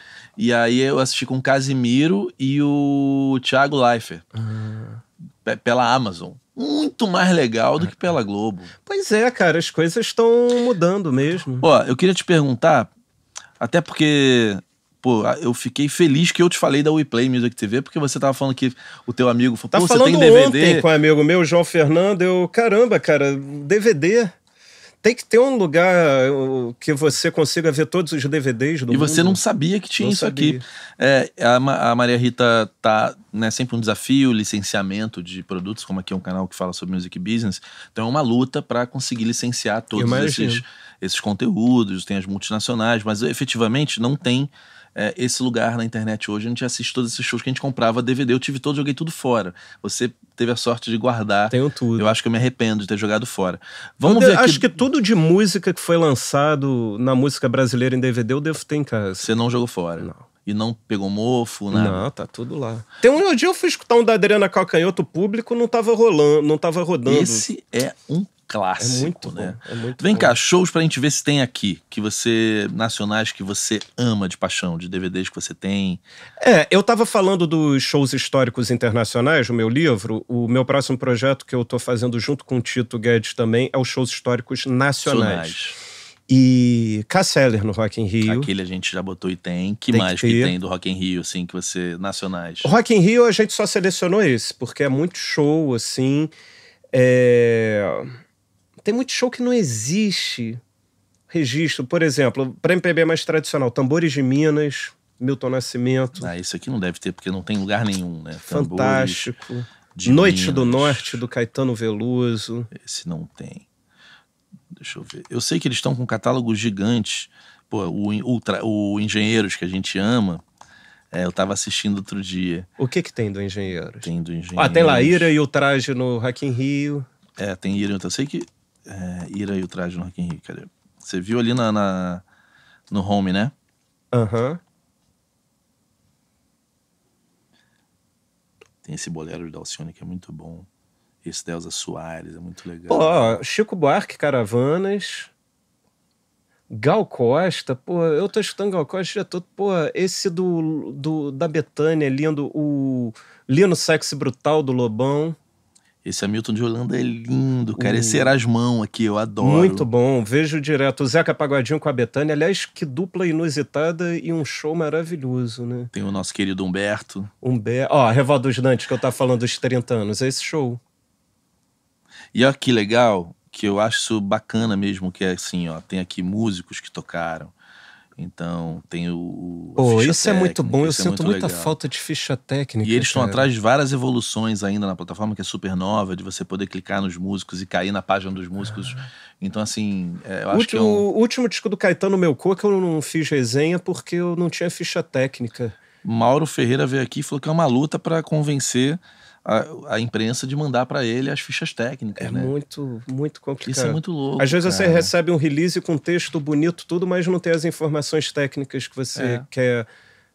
E aí eu assisti com o Casimiro e o Thiago Leifert. Ah. Pela Amazon. Muito mais legal do ah, que pela tá. Globo. Pois é, cara, as coisas estão mudando mesmo. Ó, eu queria te perguntar, até porque pô, eu fiquei feliz que eu te falei da WePlay Music TV, porque você tava falando que o teu amigo falou, tá pô, você tem DVD. Ontem com um amigo meu, João Fernando, eu, caramba, cara, DVD. Tem que ter um lugar uh, que você consiga ver todos os DVDs do E mundo. você não sabia que tinha não isso sabia. aqui. É, a, a, Maria Rita tá né, sempre um desafio, licenciamento de produtos, como aqui é um canal que fala sobre music business. Então é uma luta para conseguir licenciar todos esses, esses conteúdos, tem as multinacionais, mas efetivamente não tem é, esse lugar na internet hoje. A gente assiste todos esses shows que a gente comprava DVD. Eu tive todos, joguei tudo fora. Você teve a sorte de guardar. Tenho tudo. Eu acho que eu me arrependo de ter jogado fora. Vamos eu ver. Aqui... Acho que tudo de música que foi lançado na música brasileira em DVD eu devo ter em casa. Você não jogou fora? Não e não pegou mofo, nada. Não, tá tudo lá. Tem um dia eu fui escutar um da Adriana Calcanhoto público, não tava rolando, não tava rodando. Esse é um clássico, é muito né? Bom, é muito Vem bom. cá, shows pra gente ver se tem aqui, que você nacionais que você ama de paixão, de DVDs que você tem. É, eu tava falando dos shows históricos internacionais no meu livro, o meu próximo projeto que eu tô fazendo junto com o Tito Guedes também é os shows históricos nacionais. nacionais. E Casseller no Rock in Rio. Aquele a gente já botou e tem. Que tem mais que, que, tem do Rock in Rio, assim, que você. Nacionais? Rock in Rio a gente só selecionou esse, porque é muito show, assim. É tem muito show que não existe registro. Por exemplo, para MPB mais tradicional, Tambores de Minas, Milton Nascimento. Ah, isso aqui não deve ter, porque não tem lugar nenhum, né? Fantástico. Noite Minas. do Norte, do Caetano Veloso. Esse não tem. Deixa eu ver. Eu sei que eles estão com um catálogo gigante. Pô, o, Ultra, o Engenheiros, que a gente ama, é, eu tava assistindo outro dia. O que que tem do Engenheiros? Tem do Engenheiro. Ah, tem Laíra e o Traje no rock in Rio. É, tem Ira. Eu sei que é, Ira e o Traje no Rock in Rio, Você viu ali na, na no home, né? Aham. Tem esse bolero de Dalcione que é muito bom. Esse da Soares é muito legal. Pô, Chico Buarque, Caravanas. Gal Costa, pô, eu tô escutando Gal Costa já todo, pô, esse do, do da Betânia, lindo, o Lino Sexy Brutal do Lobão. Esse Hamilton de Holanda é lindo, cara. Uhum. Esse hum. Erasmão aqui, eu adoro. Muito bom. Vejo direto. O Zeca Pagodinho com a Betânia. Aliás, que dupla inusitada e um show maravilhoso, né? Tem o nosso querido Humberto. Humberto. Ó, a Revolta dos Dantes, que eu tava falando dos 30 anos. É esse show. E ó, que legal, que eu acho bacana mesmo, que é assim, ó. Tem aqui músicos que tocaram então tem o. Pô, isso é muito bom. Eu é sinto muita legal. falta de ficha técnica. E eles estão atrás de várias evoluções ainda na plataforma, que é super nova, de você poder clicar nos músicos e cair na página dos músicos. Ah. Então, assim, é, eu acho último, que. É um... O último disco do Caetano Melcor é que eu não fiz resenha porque eu não tinha ficha técnica. Mauro Ferreira veio aqui e falou que é uma luta para convencer a, a imprensa de mandar para ele as fichas técnicas. É né? muito, muito complicado. Isso é muito louco. Às vezes cara. você recebe um release com texto bonito, tudo, mas não tem as informações técnicas que você é. quer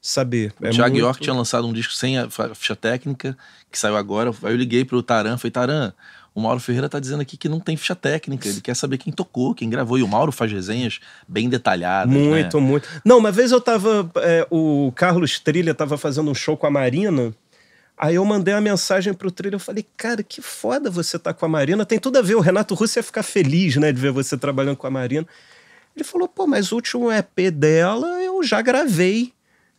saber. O é Thiago muito... York tinha lançado um disco sem a ficha técnica, que saiu agora. Aí eu liguei pro Taran, falei, Taran, o Mauro Ferreira tá dizendo aqui que não tem ficha técnica, ele quer saber quem tocou, quem gravou. E o Mauro faz resenhas bem detalhadas. Né? Muito, né? muito. Não, uma vez eu tava. É, o Carlos Trilha tava fazendo um show com a Marina. Aí eu mandei uma mensagem pro trilho, eu falei, cara, que foda você tá com a Marina. Tem tudo a ver, o Renato Russo ia ficar feliz, né, de ver você trabalhando com a Marina. Ele falou, pô, mas o último EP dela eu já gravei.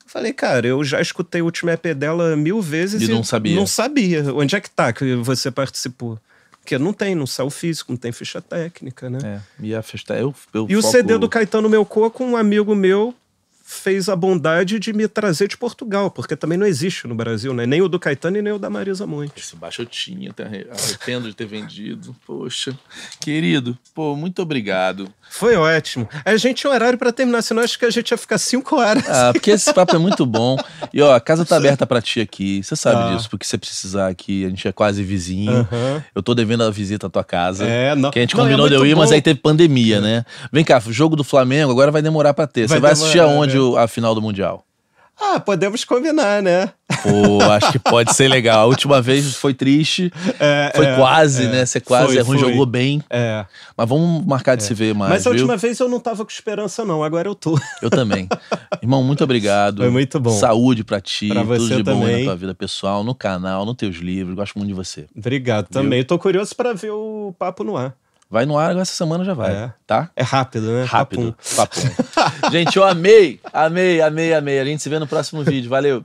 Eu falei, cara, eu já escutei o último EP dela mil vezes e, e não sabia. Não sabia. Onde é que tá que você participou? Porque não tem, não saiu físico, não tem ficha técnica, né? É, e a ficha... Eu, eu e foco... o CD do Caetano Meu Coco, um amigo meu fez a bondade de me trazer de Portugal, porque também não existe no Brasil, né? Nem o do Caetano e nem o da Marisa Monte. Esse baixo eu tinha, tá arrependo de ter vendido. Poxa, querido, pô, muito obrigado. Foi ótimo. A gente tinha horário para terminar, senão acho que a gente ia ficar cinco horas. Ah, porque esse papo é muito bom. E ó, a casa tá é aberta para ti aqui, você sabe ah. disso, porque você precisar aqui, a gente é quase vizinho. Uhum. Eu tô devendo a visita à tua casa. É, não. Que a gente é combinou não, é de eu ir, bom. mas aí teve pandemia, né? Vem cá, jogo do Flamengo agora vai demorar para ter. Vai você vai demorar, assistir aonde? o, a final do Mundial? Ah, podemos combinar, né? Pô, acho que pode ser legal. A última vez foi triste. É, foi é, quase, é. né? Você quase foi, é ruim, jogou bem. É. Mas vamos marcar de é. se ver mais. Mas a viu? última vez eu não tava com esperança, não. Agora eu tô. Eu também. Irmão, muito obrigado. Foi muito bom. Saúde pra ti, pra tudo de também. bom na tua vida pessoal, no canal, nos teus livros. Gosto muito de você. Obrigado viu? também. Eu tô curioso para ver o papo no ar. Vai no ar agora essa semana já vai, é. tá? É rápido, né? Rápido. Papum. Papum. gente, eu amei, amei, amei, amei. A gente se vê no próximo vídeo. Valeu.